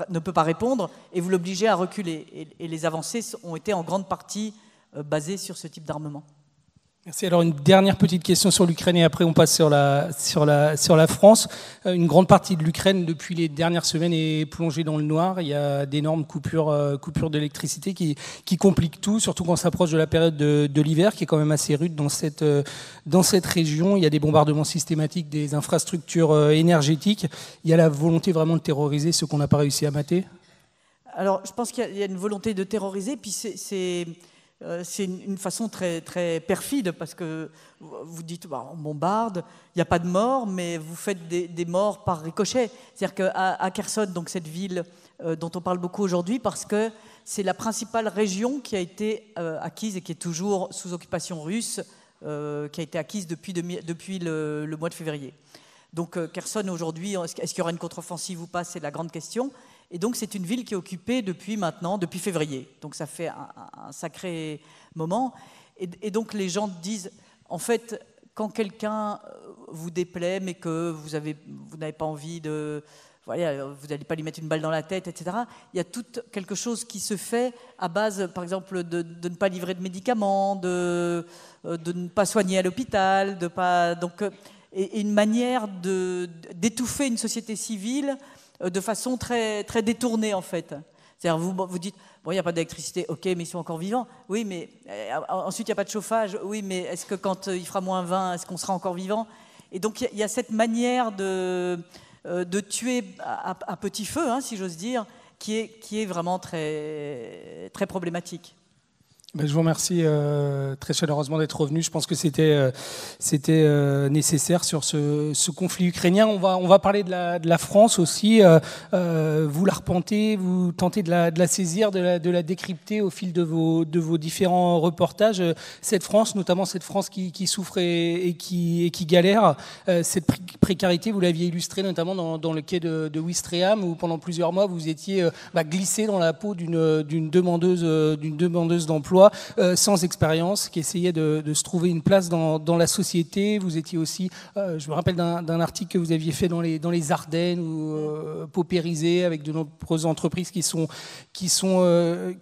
ne peut pas répondre et vous l'obligez à reculer. et, les avancées ont été en grande partie euh, basées sur ce type d'armement. Merci. Alors une dernière petite question sur l'Ukraine et après on passe sur la, sur la, sur la France. Euh, une grande partie de l'Ukraine depuis les dernières semaines est plongée dans le noir. Il y a d'énormes coupures, euh, coupures d'électricité qui, qui compliquent tout, surtout quand on s'approche de la période de, de l'hiver qui est quand même assez rude dans cette, euh, dans cette région. Il y a des bombardements systématiques des infrastructures énergétiques. Il y a la volonté vraiment de terroriser ce qu'on n'a pas réussi à mater. Alors je pense qu'il y a une volonté de terroriser, puis c'est euh, c'est une façon très, très perfide parce que vous dites bah, on bombarde, il n'y a pas de morts, mais vous faites des, morts par ricochet. C'est-à-dire qu'à Kherson, donc cette ville euh, dont on parle beaucoup aujourd'hui, parce que c'est la principale région qui a été euh, acquise et qui est toujours sous occupation russe, qui a été acquise depuis, le, le, mois de février. Donc Kherson aujourd'hui, est-ce qu'il y aura une contre-offensive ou pas C'est la grande question. Et donc c'est une ville qui est occupée depuis maintenant, depuis février. Donc ça fait un, sacré moment. Et, donc les gens disent, en fait, quand quelqu'un euh, vous déplaît, mais que vous n'avez pas envie de... vous n'allez pas lui mettre une balle dans la tête, etc. Il y a tout quelque chose qui se fait à base, par exemple, de, ne pas livrer de médicaments, de, euh, ne pas soigner à l'hôpital, Donc, euh, et une manière d'étouffer une société civile euh, de façon très, très détournée, en fait. C'est-à-dire, vous, vous dites, bon, il n'y a pas d'électricité, ok, mais ils sont encore vivants. Oui, mais euh, ensuite, il n'y a pas de chauffage. Oui, mais est-ce que quand euh, il fera moins 20, est-ce qu'on sera encore vivant Et donc, il y, a cette manière de, de tuer à, petit feu, hein, si j'ose dire, qui est, qui est vraiment très, très problématique. Ben, je vous remercie euh, très chaleureusement d'être revenu. Je pense que c'était euh, euh, nécessaire sur ce, conflit ukrainien. On va parler de la, France aussi. vous la repentez, vous tentez de la, saisir, de la, décrypter au fil de vos différents reportages. Cette France, notamment cette France qui, souffre et, qui galère. cette précarité, vous l'aviez illustrée notamment dans, le quai de, de où pendant plusieurs mois vous étiez bah, glissé dans la peau d'une demandeuse d'une demandeuse d'emploi euh, sans expérience, qui essayait de, se trouver une place dans, la société. Vous étiez aussi, euh, je me rappelle d'un article que vous aviez fait dans les, dans les Ardennes, ou euh, paupérisé, avec de nombreuses entreprises qui sont, qui sont,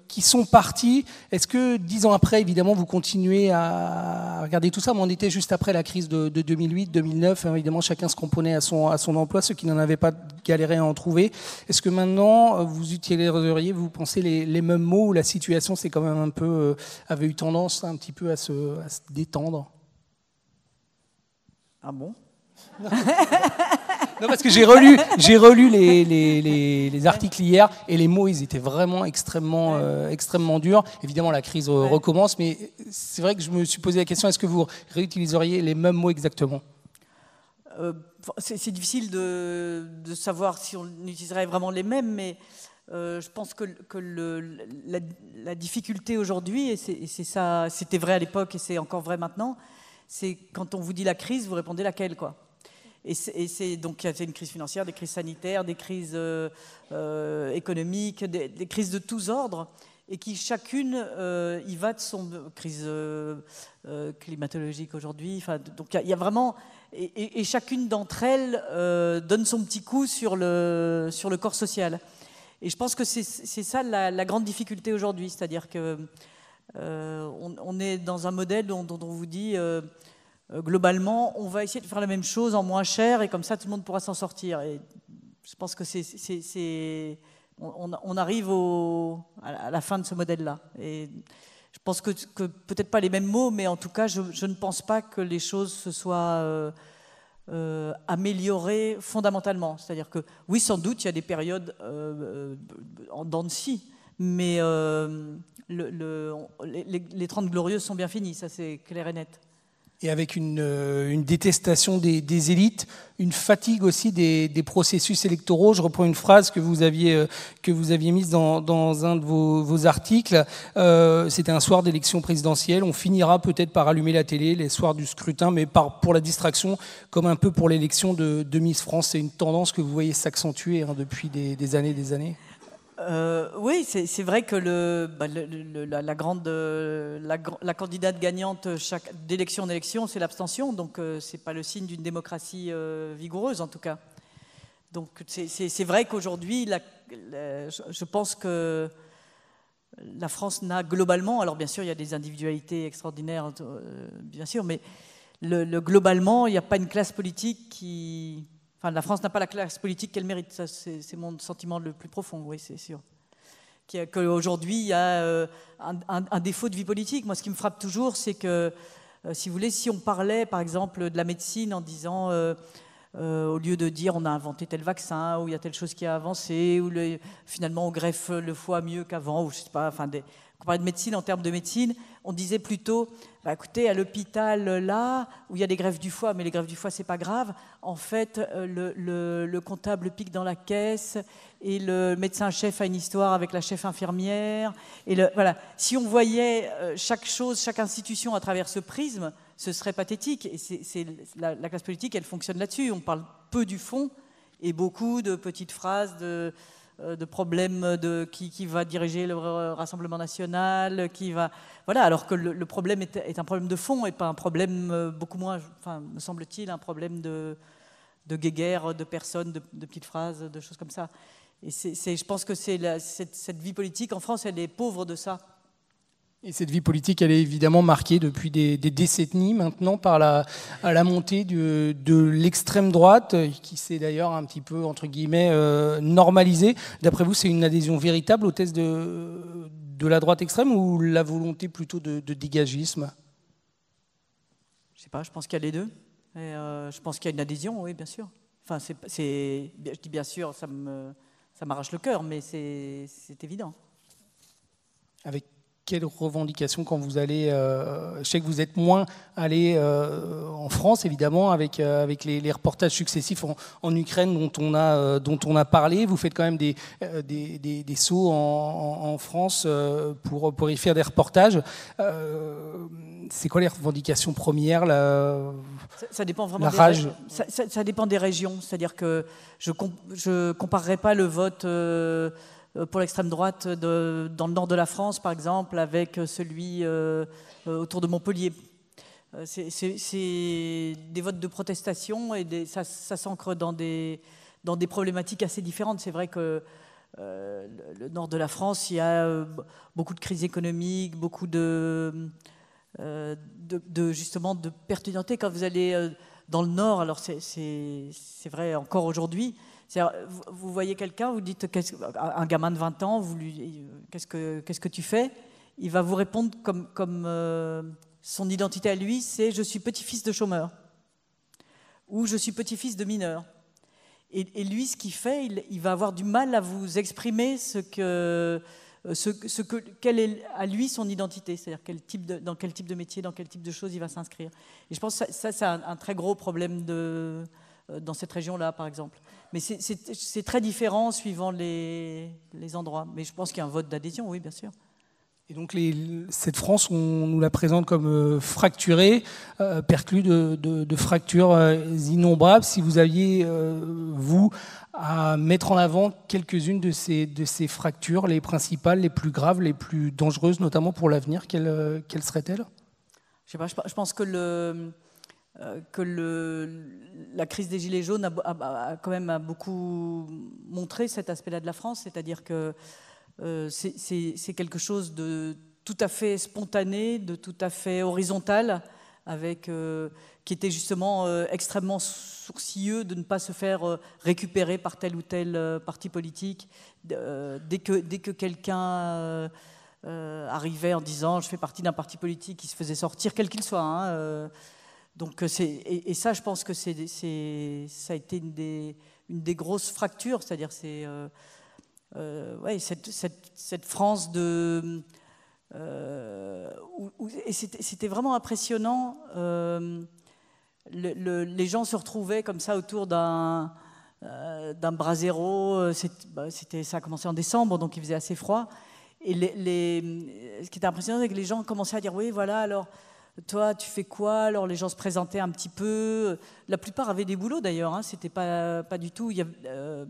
qui sont parties. Est-ce que dix ans après, évidemment, vous continuez à regarder tout ça on était juste après la crise de, 2008-2009. Hein, évidemment, chacun se comprenait à son, à son emploi, ceux qui n'en avaient pas galéré à en trouver. Est-ce que maintenant, vous utiliseriez, vous pensez les, les mêmes mots ou la situation, c'est quand même un peu euh, avait eu tendance un petit peu à se, détendre. Ah bon Non, parce que j'ai relu, j'ai relu les, les, les, articles hier et les mots, ils étaient vraiment extrêmement, euh, extrêmement durs. Évidemment, la crise recommence, mais c'est vrai que je me suis posé la question est-ce que vous réutiliseriez les mêmes mots exactement euh, c'est, difficile de, de, savoir si on utiliserait vraiment les mêmes, mais euh, je pense que, la, difficulté aujourd'hui, et c'était vrai à l'époque et c'est encore vrai maintenant, c'est quand on vous dit la crise, vous répondez laquelle, quoi. Et c'est donc il y a une crise financière, des crises sanitaires, des crises euh, euh, économiques, des, crises de tous ordres, et qui chacune y va de son crise climatologique aujourd'hui. donc il y, a vraiment et, chacune d'entre elles donne son petit coup sur le sur le corps social. Et je pense que c'est ça la, grande difficulté aujourd'hui, c'est-à-dire que euh, on, on, est dans un modèle dont, on vous dit euh, euh, globalement, on va essayer de faire la même chose en moins cher et comme ça tout le monde pourra s'en sortir. Et je pense que c'est on, on, arrive au, à la fin de ce modèle-là. Et je pense que, peut-être pas les mêmes mots, mais en tout cas, je, ne pense pas que les choses se soient euh, améliorer fondamentalement. C'est-à-dire que, oui, sans doute, il y a des périodes euh, euh, en dents mais les, les 30 glorieuses sont bien finies, ça c'est clair et net et avec une, euh, détestation des, élites, une fatigue aussi des, processus électoraux. Je reprends une phrase que vous aviez, euh, que vous aviez mise dans, dans un de vos, articles. Euh, c'était un soir d'élection présidentielle. On finira peut-être par allumer la télé les soirs du scrutin, mais par, pour la distraction, comme un peu pour l'élection de, Miss France. C'est une tendance que vous voyez s'accentuer hein, depuis des, des années des années. Euh, oui, c'est vrai que le, bah, la, grande, euh, la, candidate gagnante d'élection en élection, c'est l'abstention, donc euh, c'est pas le signe d'une démocratie vigoureuse en tout cas. Donc c'est vrai qu'aujourd'hui, je pense que la France n'a globalement, alors bien sûr il y a des individualités extraordinaires, bien sûr, mais globalement, il n'y a pas une classe politique qui, Enfin, la France n'a pas la classe politique qu'elle mérite. c'est mon sentiment le plus profond, oui, c'est sûr. Qu'aujourd'hui, il y a euh, un, défaut de vie politique. Moi, ce qui me frappe toujours, c'est que, euh, si vous voulez, si on parlait, par exemple, de la médecine en disant. Euh, au lieu de dire on a inventé tel vaccin ou il y a telle chose qui a avancé ou finalement on greffe le foie mieux qu'avant ou je sais pas enfin des, on parlait de médecine en termes de médecine on disait plutôt bah, écoutez, à l'hôpital euh, là, où il y a des grèves du foie, mais les grèves du foie, c'est pas grave. En fait, euh, le, comptable pique dans la caisse et le médecin-chef a une histoire avec la chef infirmière. Et le, voilà. Si on voyait euh, chaque chose, chaque institution à travers ce prisme, ce serait pathétique. Et c'est la, la, classe politique, elle fonctionne là-dessus. On parle peu du fond et beaucoup de petites phrases de euh, de problème de qui, qui, va diriger le Rassemblement national, qui va... Voilà, alors que le, problème est, un problème de fond et pas un problème euh, beaucoup moins, enfin, me semble-t-il, un problème de, de guéguerre, de personnes, de, petites phrases, de choses comme ça. Et c'est, je pense que c'est cette vie politique en France, elle est pauvre de ça. Et cette vie politique, elle est évidemment marquée depuis des, décennies maintenant par la, à la montée de, l'extrême droite, qui s'est d'ailleurs un petit peu, entre guillemets, euh, normalisée. D'après vous, c'est une adhésion véritable au test de, la droite extrême ou la volonté plutôt de, dégagisme Je ne sais pas, je pense qu'il y a les deux. Euh, je pense qu'il y a une adhésion, oui, bien sûr. Enfin, je dis bien sûr, ça, m'arrache le cœur, mais c'est évident. Avec quelles revendications quand vous allez euh, Je sais que vous êtes moins allé euh, en France, évidemment, avec, euh, avec les, reportages successifs en, Ukraine dont on, a, dont on a parlé. Vous faites quand même des, des, sauts en, France pour, pour y faire des reportages. c'est quoi les revendications premières ça, dépend vraiment Des ça, dépend des régions. C'est-à-dire que je ne comparerai pas le vote euh, pour l'extrême droite dans le nord de la France, par exemple, avec euh, celui euh, autour de Montpellier. C'est des votes de protestation et ça, s'ancre dans des, dans des problématiques assez différentes. C'est vrai que le nord de la France, il y a beaucoup de crises économiques, beaucoup de, de, justement de Quand vous allez dans le nord, alors c'est vrai encore aujourd'hui, vous voyez quelqu'un, vous dites un gamin de 20 ans, qu'est-ce que qu'est-ce que tu fais Il va vous répondre comme comme euh, son identité à lui, c'est je suis petit-fils de chômeur ou je suis petit-fils de mineur. Et, lui, ce qu'il fait, il, va avoir du mal à vous exprimer ce que euh, ce, ce que, quelle est à lui son identité, c'est-à-dire dans quel type de métier, dans quel type de choses il va s'inscrire. Et je pense que ça, c'est un, un, très gros problème de, euh, dans cette région-là, par exemple. Mais c'est très différent suivant les, endroits. Mais je pense qu'il y a un vote d'adhésion, oui, bien sûr. Et donc les, cette France, on nous la présente comme euh, fracturée, euh, perclue de, fractures euh, innombrables. Si vous aviez, vous, à mettre en avant quelques-unes de ces, de ces fractures, les principales, les plus graves, les plus dangereuses, notamment pour l'avenir, quelles, seraient-elles Je sais pas, je, pense que le, euh, que le, la crise des Gilets jaunes a, quand même beaucoup montré cet aspect-là de la France, c'est-à-dire que euh, c'est quelque chose de tout à fait spontané, de tout à fait horizontal, avec, euh, qui était justement extrêmement sourcilleux de ne pas se faire récupérer par tel ou tel parti politique. dès que, dès que quelqu'un... arrivait en disant je fais partie d'un parti politique qui se faisait sortir, quel qu'il soit, hein, donc, euh, et, et, ça, je pense que c'est, ça a été une des, une des grosses fractures, c'est-à-dire c'est, euh, euh, ouais, cette, cette, cette, France de. et c'était, vraiment impressionnant. les gens se retrouvaient comme ça autour d'un, d'un brasero. Bah, c'était, ça a commencé en décembre, donc il faisait assez froid. Et les, ce qui était impressionnant, c'est que les gens commençaient à dire Oui, voilà, alors. Toi, tu fais quoi Alors, les gens se présentaient un petit peu. La plupart avaient des boulots d'ailleurs. ce hein. C'était pas, pas du tout. Il y euh,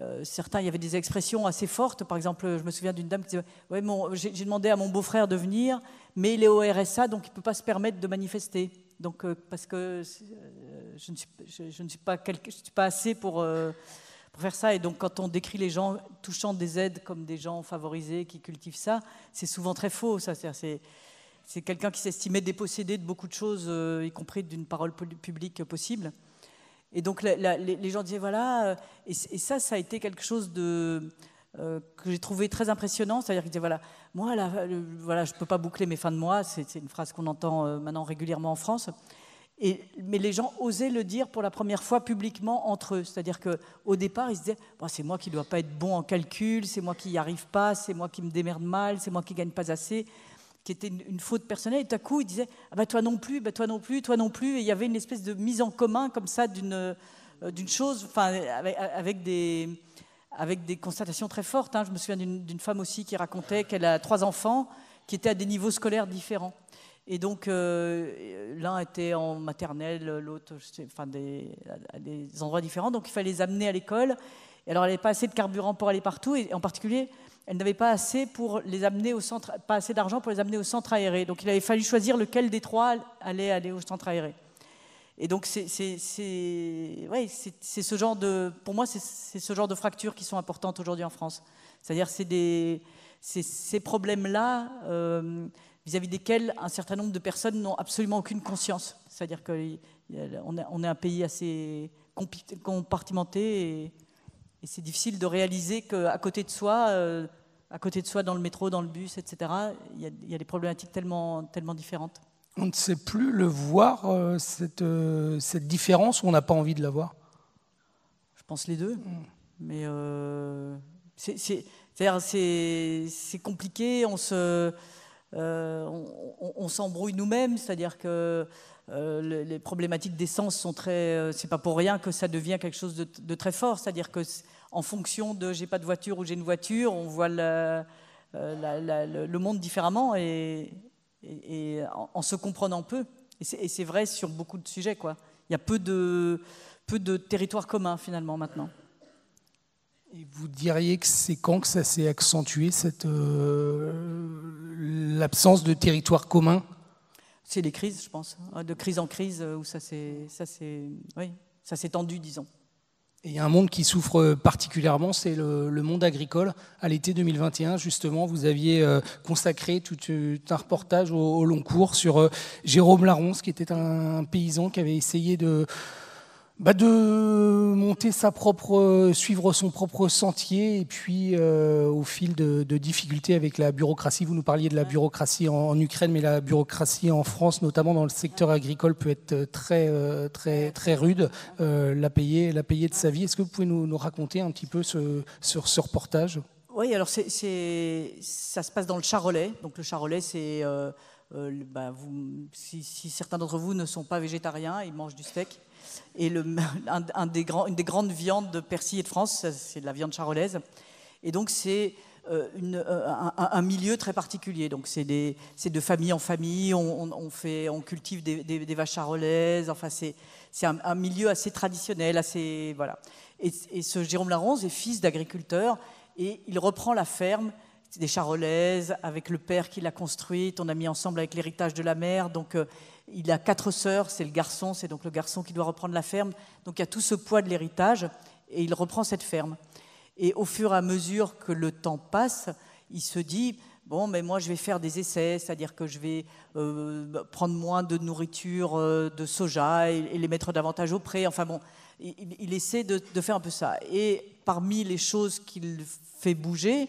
euh, certains, il y avait des expressions assez fortes. Par exemple, je me souviens d'une dame qui disait ouais, J'ai demandé à mon beau-frère de venir, mais il est au RSA, donc il ne peut pas se permettre de manifester. Donc, euh, parce que je ne, suis, pas je pas assez pour pour faire ça. Et donc, quand on décrit les gens touchant des aides comme des gens favorisés qui cultivent ça, c'est souvent très faux. Ça, c'est c'est quelqu'un qui s'estimait dépossédé de beaucoup de choses, euh, y compris d'une parole publique possible. Et donc les, gens disaient voilà, euh, et, ça, ça a été quelque chose de euh, que j'ai trouvé très impressionnant, c'est-à-dire qu'ils disaient voilà, moi là, voilà, je peux pas boucler mes fins de mois, c'est une phrase qu'on entend maintenant régulièrement en France. mais les gens osaient le dire pour la première fois publiquement entre eux, c'est-à-dire qu'au départ ils se disaient bah, c'est moi qui ne dois pas être bon en calcul, c'est moi qui n'y arrive pas, c'est moi qui me démerde mal, c'est moi qui ne gagne pas assez qui était une, faute personnelle, et tout à coup, il disait ah ben, Toi non plus, ben, toi non plus, toi non plus. Et il y avait une espèce de mise en commun, comme ça, d'une euh, d'une chose, enfin, avec, des, avec des constatations très fortes. Hein. Je me souviens d'une femme aussi qui racontait qu'elle a trois enfants qui étaient à des niveaux scolaires différents. Et donc, euh, l'un était en maternelle, l'autre, enfin, des, à des endroits différents. Donc, il fallait les amener à l'école. Et alors, elle n'avait pas assez de carburant pour aller partout, et en particulier elle n'avait pas assez pour les amener au centre, pas assez d'argent pour les amener au centre aéré. Donc il avait fallu choisir lequel des trois allait aller au centre aéré. Et donc c'est ouais, ce genre de, pour moi c'est ce genre de fractures qui sont importantes aujourd'hui en France. C'est-à-dire c'est des ces problèmes-là euh, vis-à-vis desquels un certain nombre de personnes n'ont absolument aucune conscience. C'est-à-dire qu'on est un pays assez compartimenté et et c'est difficile de réaliser qu'à côté de soi, euh, à côté de soi, dans le métro, dans le bus, etc., il y, a des problématiques tellement, tellement différentes. On ne sait plus le voir, euh, euh, cette, différence, ou on n'a pas envie de la voir Je pense les deux. Hmm. Mais c'est compliqué, on se. on s'embrouille nous-mêmes, c'est-à-dire que euh, les problématiques d'essence sont très. Euh, c'est pas pour rien que ça devient quelque chose de, très fort. C'est-à-dire que en fonction de j'ai pas de voiture ou j'ai une voiture, on voit euh, le monde différemment et, en, se comprenant peu. Et c'est vrai sur beaucoup de sujets, quoi. Il y a peu de, peu de territoires communs finalement maintenant. Et vous diriez que c'est quand que ça s'est accentué, cette l'absence de territoire commun c'est les crises, je pense, hein, de crise en crise, euh, où ça s'est, tendu, disons. Et il y a un monde qui souffre particulièrement, c'est le, monde agricole. À l'été 2021, justement, vous aviez euh, consacré tout, un reportage au, long cours sur euh, Jérôme Larronce qui était un paysan qui avait essayé de, bah, de monter sa propre, suivre son propre sentier, et puis euh, au fil de, difficultés avec la bureaucratie. Vous nous parliez de la bureaucratie en, Ukraine, mais la bureaucratie en France, notamment dans le secteur agricole, peut être euh, très, euh, très, très rude. la payer, la payer de sa vie. Est-ce que vous pouvez nous, raconter un petit peu ce, ce reportage Oui, alors ça se passe dans le Charolais. Donc le Charolais, c'est bah, si certains d'entre vous ne sont pas végétariens, ils mangent du steak. Et le, une des grandes viandes de Percy et de France, c'est de la viande charolaise. Et donc, c'est euh, euh, un, milieu très particulier. Donc, c'est de famille en famille, on, fait, on cultive des, vaches charolaises. Enfin, c'est un, milieu assez traditionnel, assez. Voilà. Et, ce Jérôme Laronze est fils d'agriculteur et il reprend la ferme des charolaises avec le père qui l'a construite. On a mis ensemble avec l'héritage de la mère. Donc, euh, il a quatre sœurs, c'est le garçon, c'est donc le garçon qui doit reprendre la ferme. Donc il y a tout ce poids de l'héritage et il reprend cette ferme. Et au fur et à mesure que le temps passe, il se dit bon, mais moi je vais faire des essais, c'est-à-dire que je vais euh, prendre moins de nourriture euh, de soja et, les mettre davantage au pré. Enfin bon, il, essaie de, faire un peu ça. Et parmi les choses qu'il fait bouger,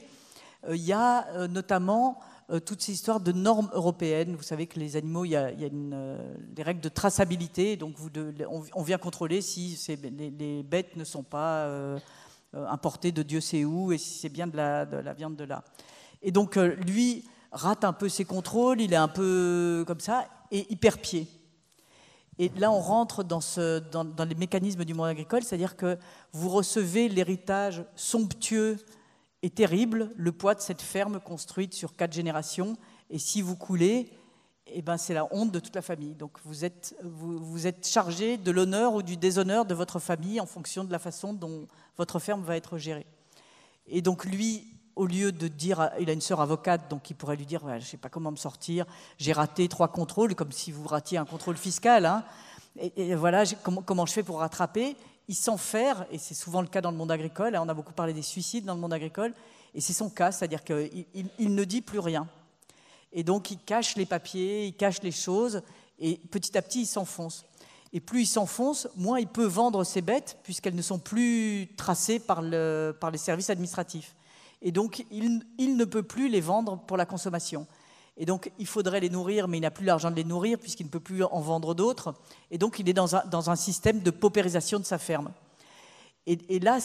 euh, il y a notamment euh, toutes ces histoires de normes européennes. Vous savez que les animaux, il y a, euh, des règles de traçabilité, donc on, vient contrôler si les, bêtes ne sont pas euh, importées de Dieu sait où et si c'est bien de la, viande de là. Et donc lui rate un peu ses contrôles, il est un peu comme ça et hyper pied. Et là, on rentre dans les mécanismes du monde agricole, c'est-à-dire que vous recevez l'héritage somptueux est terrible, le poids de cette ferme construite sur quatre générations. Et si vous coulez, eh ben c'est la honte de toute la famille. Donc vous êtes, vous, êtes chargé de l'honneur ou du déshonneur de votre famille en fonction de la façon dont votre ferme va être gérée. Et donc lui, au lieu de dire, il a une sœur avocate, donc il pourrait lui dire, je ne sais pas comment me sortir, j'ai raté trois contrôles, comme si vous ratiez un contrôle fiscal. Hein. Et, voilà, comment je fais pour rattraper il s'enferme, et c'est souvent le cas dans le monde agricole, hein, on a beaucoup parlé des suicides dans le monde agricole, et c'est son cas, c'est-à-dire qu'il ne dit plus rien. Et donc il cache les papiers, il cache les choses, et petit à petit il s'enfonce. Et plus il s'enfonce, moins il peut vendre ses bêtes, puisqu'elles ne sont plus tracées par, les services administratifs. Et donc il ne peut plus les vendre pour la consommation. Et donc, il faudrait les nourrir, mais il n'a plus l'argent de les nourrir puisqu'il ne peut plus en vendre d'autres. Et donc, il est dans un, système de paupérisation de sa ferme. Et, là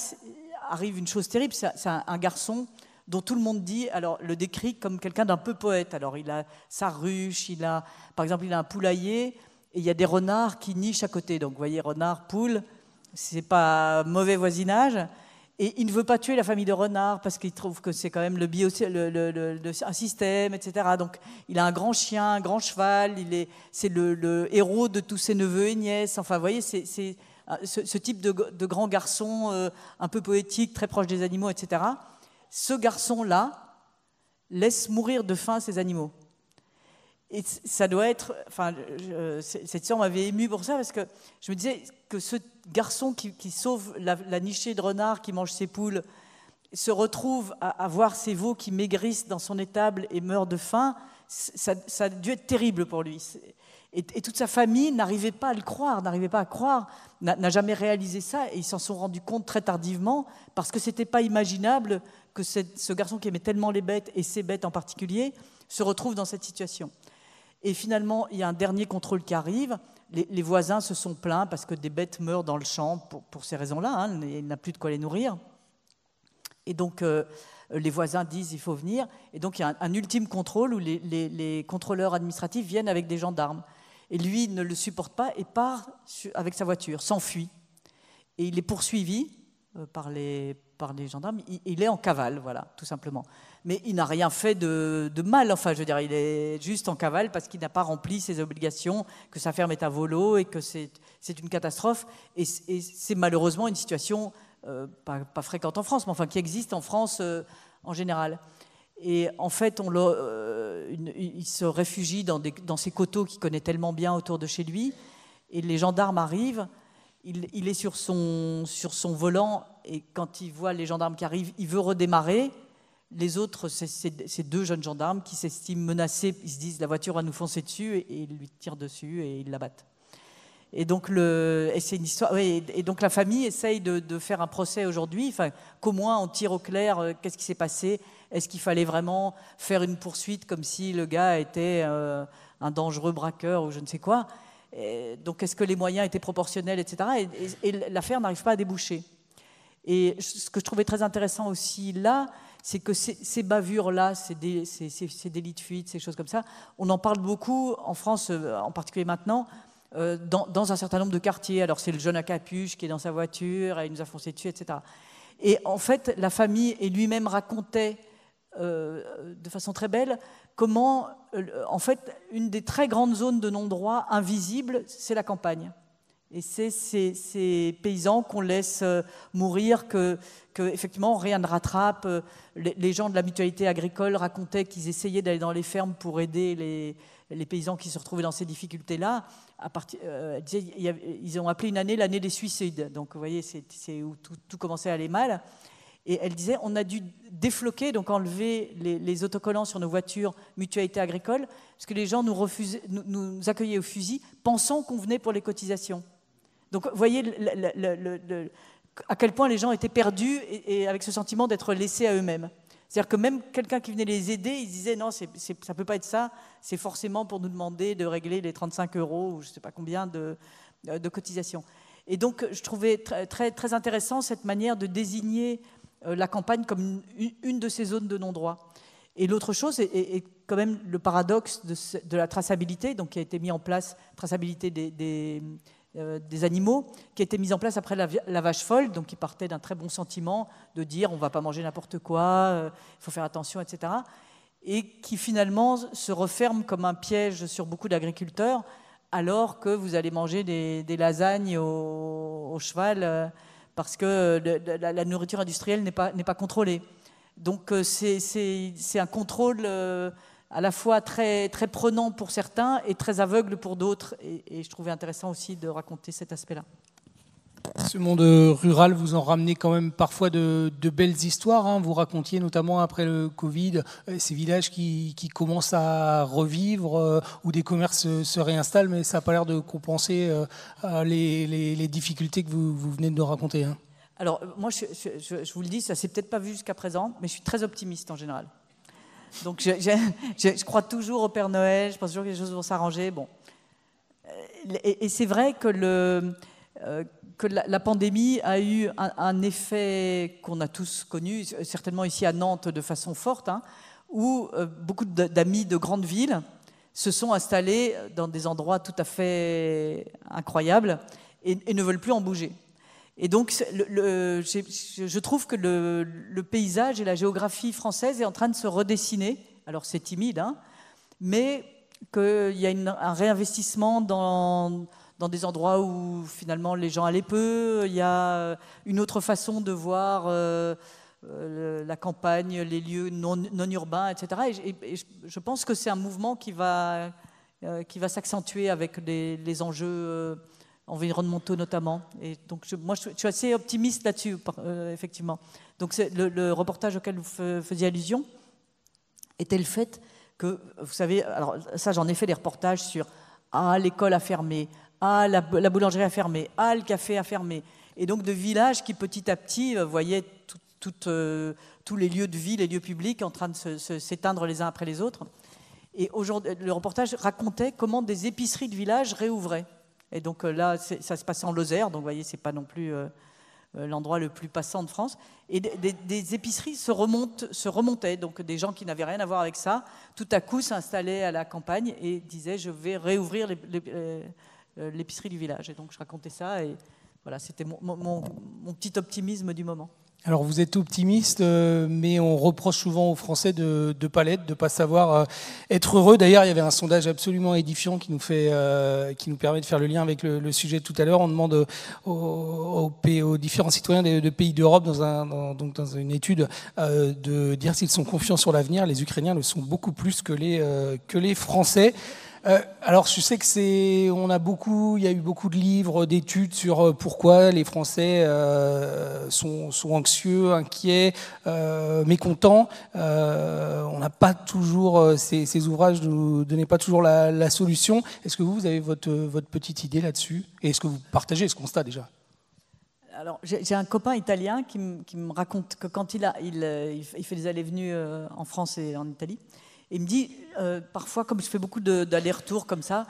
arrive une chose terrible, c'est un, garçon dont tout le monde dit, alors le décrit comme quelqu'un d'un peu poète. Alors, il a sa ruche, il a, par exemple, il a un poulailler, et il y a des renards qui nichent à côté. Donc, vous voyez, renard, poule, c'est pas mauvais voisinage. Et il ne veut pas tuer la famille de renards parce qu'il trouve que c'est quand même le, bio, le, le, un système, etc. Donc il a un grand chien, un grand cheval, il est, c'est le, héros de tous ses neveux et nièces. Enfin, vous voyez, c'est, euh, ce, ce, type de, de grand garçon euh, un peu poétique, très proche des animaux, etc. Ce garçon-là laisse mourir de faim ses animaux et ça doit être. Enfin, cette histoire m'avait ému pour ça parce que je me disais que ce garçon qui, sauve la, la, nichée de renard qui mange ses poules se retrouve à, voir ses veaux qui maigrissent dans son étable et meurent de faim. Ça, ça a dû être terrible pour lui. Et, toute sa famille n'arrivait pas à le croire, n'arrivait pas à croire, n'a jamais réalisé ça. Et ils s'en sont rendus compte très tardivement parce que c'était pas imaginable que ce garçon qui aimait tellement les bêtes et ses bêtes en particulier se retrouve dans cette situation. Et finalement, il y a un dernier contrôle qui arrive. Les, voisins se sont plaints parce que des bêtes meurent dans le champ pour, ces raisons-là. Hein. il n'a plus de quoi les nourrir. Et donc, euh, les voisins disent il faut venir. Et donc, il y a un, ultime contrôle où les, les, contrôleurs administratifs viennent avec des gendarmes. Et lui ne le supporte pas et part avec sa voiture, s'enfuit. Et il est poursuivi euh, par les par les gendarmes, il, est en cavale, voilà, tout simplement. Mais il n'a rien fait de, mal, enfin, je veux dire, il est juste en cavale parce qu'il n'a pas rempli ses obligations, que sa ferme est à volo et que c'est une catastrophe. Et, c'est malheureusement une situation euh, pas, fréquente en France, mais enfin qui existe en France euh, en général. Et en fait, on euh, il se réfugie dans, des, ces coteaux qu'il connaît tellement bien autour de chez lui. Et les gendarmes arrivent. Il, il est sur son, sur son volant et quand il voit les gendarmes qui arrivent, il veut redémarrer. Les autres, ces deux jeunes gendarmes qui s'estiment menacés, ils se disent la voiture va nous foncer dessus et, il ils lui tirent dessus et ils l'abattent. Et donc, le, et une histoire, et donc la famille essaye de, faire un procès aujourd'hui, enfin, qu'au moins on tire au clair euh, qu'est-ce qui s'est passé, est-ce qu'il fallait vraiment faire une poursuite comme si le gars était euh, un dangereux braqueur ou je ne sais quoi. donc est-ce que les moyens étaient proportionnels, etc. et l'affaire n'arrive pas à déboucher. Et ce que je trouvais très intéressant aussi là, c'est que ces, bavures-là, ces, délits de fuite, ces choses comme ça, on en parle beaucoup en France, euh, en particulier maintenant, euh, dans, un certain nombre de quartiers. Alors c'est le jeune à capuche qui est dans sa voiture, et il nous a foncé dessus, etc. Et en fait, la famille et lui-même racontaient euh, de façon très belle comment, en fait, une des très grandes zones de non-droit invisibles, c'est la campagne. Et c'est ces, paysans qu'on laisse euh, mourir, que, effectivement rien ne rattrape. Euh, les, gens de la mutualité agricole racontaient qu'ils essayaient d'aller dans les fermes pour aider les, paysans qui se retrouvaient dans ces difficultés-là. Euh, ils ont appelé une année l'année des suicides. Donc vous voyez, c'est où tout, commençait à aller mal. Et elle disait, on a dû défloquer, donc enlever les, autocollants sur nos voitures mutualité agricole, parce que les gens nous, nous accueillaient au fusil, pensant qu'on venait pour les cotisations. Donc vous voyez le, à quel point les gens étaient perdus et, avec ce sentiment d'être laissés à eux-mêmes. C'est-à-dire que même quelqu'un qui venait les aider, ils disaient non, ça ne peut pas être ça, c'est forcément pour nous demander de régler les 35 euros ou je ne sais pas combien euh, de, cotisations. Et donc je trouvais très, très, très, intéressant cette manière de désigner euh, la campagne comme une, de ces zones de non-droit. Et l'autre chose est, quand même le paradoxe de, la traçabilité, donc qui a été mis en place, traçabilité des euh, des animaux qui étaient mis en place après la, vache folle, donc qui partait d'un très bon sentiment de dire on va pas manger n'importe quoi, il euh, faut faire attention, etc. Et qui finalement se referme comme un piège sur beaucoup d'agriculteurs, alors que vous allez manger des, lasagnes au, cheval euh, parce que la, nourriture industrielle n'est pas, pas contrôlée. Donc c'est un contrôle à la fois très, très prenant pour certains et très aveugle pour d'autres. Et, je trouvais intéressant aussi de raconter cet aspect-là. Ce monde euh, rural, vous en ramenez quand même parfois de, belles histoires. Hein. Vous racontiez notamment après le Covid euh, ces villages qui, qui commencent à revivre, ou euh, où des commerces se, réinstallent, mais ça n'a pas l'air de compenser les, difficultés que vous, vous, venez de nous raconter. Hein. Alors, moi, je, vous le dis, ça s'est peut-être pas vu jusqu'à présent, mais je suis très optimiste en général. Donc je, crois toujours au Père Noël, je pense toujours que les choses vont s'arranger. Bon. Euh, et, c'est vrai que, euh, la, pandémie a eu un, effet qu'on a tous connu, certainement ici à Nantes de façon forte, hein, où euh, beaucoup d'amis de grandes villes se sont installés dans des endroits tout à fait incroyables et ne veulent plus en bouger. Et donc, le, je trouve que le, paysage et la géographie française est en train de se redessiner. Alors, c'est timide, hein, mais qu'il y a un réinvestissement dans, des endroits où finalement les gens allaient peu. Il y a une autre façon de voir euh, euh, la campagne, les lieux non, urbains, etc. Et, je pense que c'est un mouvement qui va, euh, qui va s'accentuer avec les, les enjeux environnementaux notamment. Et donc, moi, je, suis assez optimiste là-dessus, euh, effectivement. Donc, le, reportage auquel vous faisiez allusion était le fait que, vous savez, alors ça, j'en ai fait des reportages sur ah, l'école a fermé, ah, la, boulangerie a fermé, ah, le café a fermé. Et donc, de villages qui, petit à petit, euh, voyaient euh, tous les lieux de vie, les lieux publics en train de s'éteindre les uns après les autres. Et aujourd'hui, le reportage racontait comment des épiceries de village réouvraient. Et donc euh, là, ça se passait en Lozère, donc vous voyez, c'est pas non plus euh, euh, l'endroit le plus passant de France. Et des, épiceries se, remontaient, donc des gens qui n'avaient rien à voir avec ça, tout à coup s'installaient à la campagne et disaient je vais réouvrir l'épicerie du village. Et donc je racontais ça et voilà, c'était mon petit optimisme du moment. Alors vous êtes optimiste, euh, mais on reproche souvent aux Français de ne pas l'être, de ne pas savoir euh, être heureux. D'ailleurs, il y avait un sondage absolument édifiant qui nous, fait, euh, qui nous permet de faire le lien avec le, sujet tout à l'heure. On demande aux, aux, différents citoyens de, pays d'Europe, dans, un, dans, donc dans une étude, de dire s'ils sont confiants sur l'avenir. Les Ukrainiens le sont beaucoup plus que les, que les Français. Euh, alors, je sais que c'est, on a beaucoup, il y a eu beaucoup de livres, d'études sur euh, pourquoi les Français euh, sont, anxieux, inquiets, mécontents. on n'a pas toujours ces, ouvrages ne nous donnaient pas toujours la, solution. Est-ce que vous, avez votre, petite idée là-dessus Et est-ce que vous partagez ce constat déjà alors, j'ai un copain italien qui, me raconte que quand il, il fait des allées-venues en France et en Italie, il me dit, euh, parfois, comme je fais beaucoup d'allers-retours comme ça,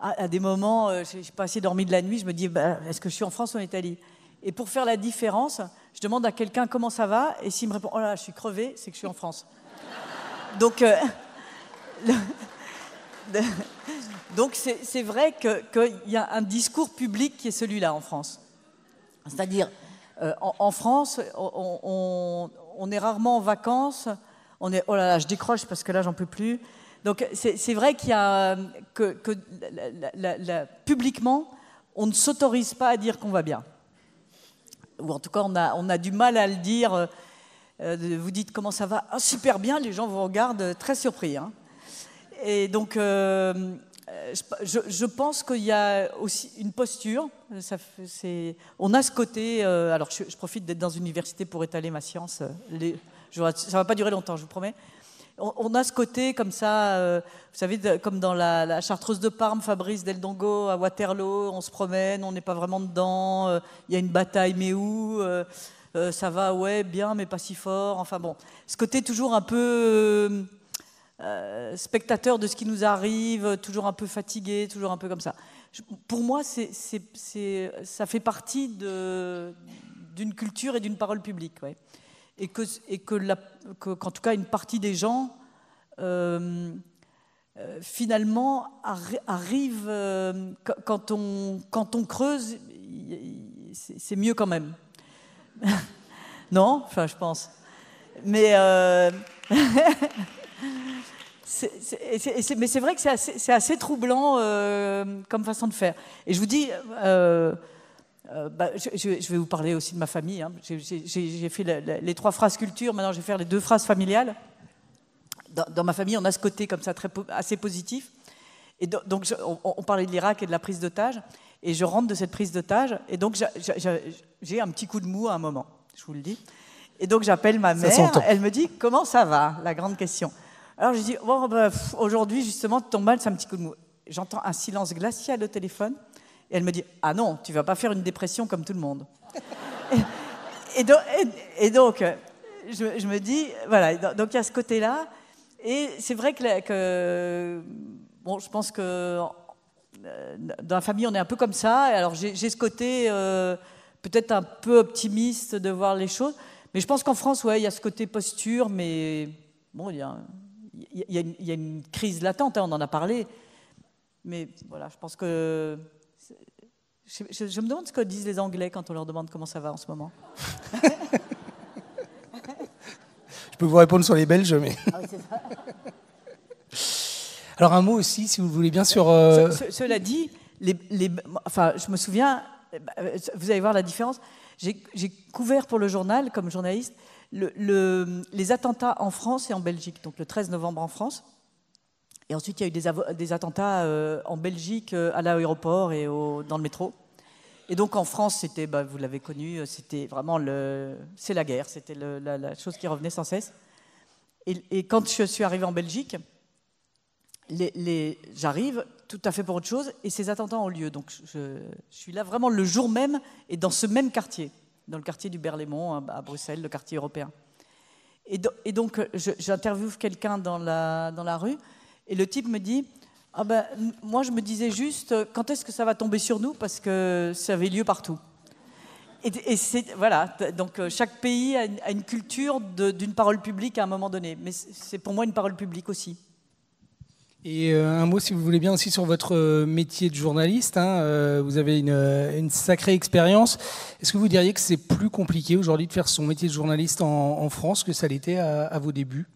à, des moments, euh, je n'ai pas assez dormi de la nuit, je me dis, bah, est-ce que je suis en France ou en Italie Et pour faire la différence, je demande à quelqu'un comment ça va, et s'il me répond, oh là, je suis crevé, c'est que je suis en France. donc, euh, donc c'est vrai qu'il y a un discours public qui est celui-là en France. C'est-à-dire, en, France, on, on est rarement en vacances on est, oh là là, je décroche parce que là, j'en peux plus. Donc c'est vrai qu'il y a, euh, que, que publiquement, on ne s'autorise pas à dire qu'on va bien. Ou en tout cas, on a, on a du mal à le dire. Euh, euh, vous dites comment ça va ah, Super bien, les gens vous regardent très surpris. Hein. Et donc, je, pense qu'il y a aussi une posture. Ça on a ce côté. alors, je, je profite d'être dans une université pour étaler ma science. Les, ça ça va pas durer longtemps, je vous promets. On, a ce côté comme ça, euh, vous savez, comme dans la, Chartreuse de Parme, Fabrice Del Dongo à Waterloo, on se promène, on n'est pas vraiment dedans, euh, il y a une bataille, mais où euh, Ça va, ouais, bien, mais pas si fort. Enfin bon, ce côté toujours un peu spectateur de ce qui nous arrive, toujours un peu fatigué, toujours un peu comme ça pour moi, ça fait partie d'une culture et d'une parole publique. Ouais et que, et que, la, tout cas, une partie des gens euh, euh, finalement arrivent... arrive euh, quand, on, quand on creuse, c'est mieux quand même. non, enfin, je pense. Mais mais c'est vrai que c'est assez, assez, troublant comme façon de faire. Et je vous dis euh, bah, je, vais vous parler aussi de ma famille. Hein. J'ai fait les trois phrases culture, maintenant je vais faire les deux phrases familiales. Dans, ma famille, on a ce côté comme ça très, assez positif. Et donc, on, parlait de l'Irak et de la prise d'otage. Et je rentre de cette prise d'otage. Et donc, j'ai un petit coup de mou à un moment, je vous le dis. Et donc, j'appelle ma mère. Elle me dit Comment ça va La grande question. Alors, je dis bah, Aujourd'hui, justement, ton mal, c'est un petit coup de mou. J'entends un silence glacial au téléphone. Et elle me dit Ah non, tu vas pas faire une dépression comme tout le monde. et, donc, je, me dis Voilà, donc il y a ce côté-là. Et c'est vrai que, Bon, je pense que euh, dans la famille, on est un peu comme ça. Alors j'ai ce côté euh, peut-être un peu optimiste de voir les choses. Mais je pense qu'en France, ouais, il y a ce côté posture, mais bon, il y a, il a, une crise latente, hein, on en a parlé. Mais voilà, je pense que je, me demande ce que disent les Anglais quand on leur demande comment ça va en ce moment. je peux vous répondre sur les Belges, mais. Ah Alors un mot aussi, si vous voulez bien, sur... Euh, cela dit, je me souviens, vous allez voir la différence, j'ai couvert pour le journal, comme journaliste, les attentats en France et en Belgique, donc le 13 novembre en France, et ensuite, il y a eu des, attentats euh, en Belgique, euh, à l'aéroport et dans le métro. Et donc en France, c'était, bah, vous l'avez connu, euh, c'était vraiment le, c'est la guerre, c'était la, chose qui revenait sans cesse. Et, quand je suis arrivée en Belgique, j'arrive tout à fait pour autre chose, et ces attentats ont lieu. Donc je, suis là vraiment le jour même, et dans ce même quartier, dans le quartier du Berlaymont, à Bruxelles, le quartier européen. Et, donc j'interviewe quelqu'un dans la rue, et le type me dit, ah ben, moi je me disais juste, euh, quand est-ce que ça va tomber sur nous Parce que ça avait lieu partout. Et, c'est, voilà, donc euh, chaque pays a une, culture d'une parole publique à un moment donné. Mais c'est pour moi une parole publique aussi. Et euh, un mot, si vous voulez bien, aussi sur votre métier de journaliste. Hein, vous avez une, sacrée expérience. Est-ce que vous diriez que c'est plus compliqué aujourd'hui de faire son métier de journaliste en, France que ça l'était à vos débuts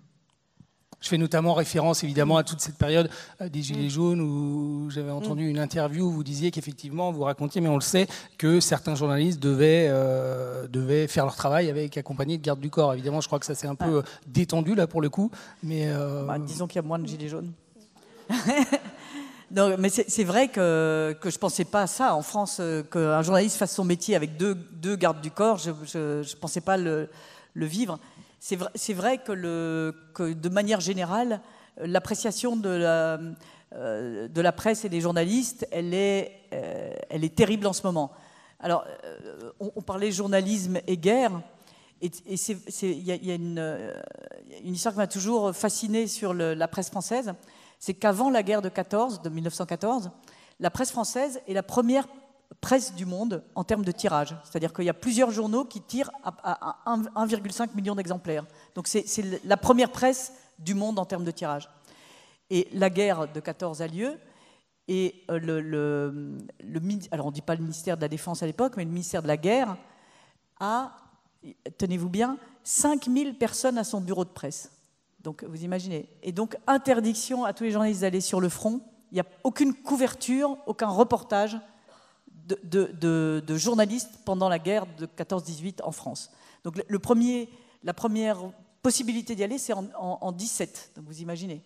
je fais notamment référence évidemment à toute cette période euh, des Gilets mm. jaunes où j'avais entendu mm. une interview où vous disiez qu'effectivement, vous racontiez, mais on le sait, que certains journalistes devaient, euh, faire leur travail avec accompagné de gardes du corps. Évidemment, je crois que ça s'est un peu euh, détendu là pour le coup. Mais, bah, disons qu'il y a moins de Gilets jaunes. mais c'est vrai que, je ne pensais pas à ça. En France, qu'un journaliste fasse son métier avec deux, gardes du corps, je ne pensais pas le, le vivre. C'est vrai, que, le, de manière générale, l'appréciation de la, euh, de la presse et des journalistes, elle est, euh, elle est terrible en ce moment. Alors, euh, on, parlait journalisme et guerre, et il y, a une, une histoire qui m'a toujours fascinée sur la presse française, c'est qu'avant la guerre de 14, de 1914, la presse française est la première presse du monde en termes de tirage. C'est-à-dire qu'il y a plusieurs journaux qui tirent à, 1,5 million d'exemplaires. Donc c'est la première presse du monde en termes de tirage. Et la guerre de 14 a lieu. Et euh, le, alors on ne dit pas le ministère de la Défense à l'époque, mais le ministère de la Guerre a, tenez-vous bien, 5000 personnes à son bureau de presse. Donc vous imaginez. Et donc interdiction à tous les journalistes d'aller sur le front. Il n'y a aucune couverture, aucun reportage de, journalistes pendant la guerre de 14-18 en France. Donc le premier, la première possibilité d'y aller, c'est en, 17, vous imaginez.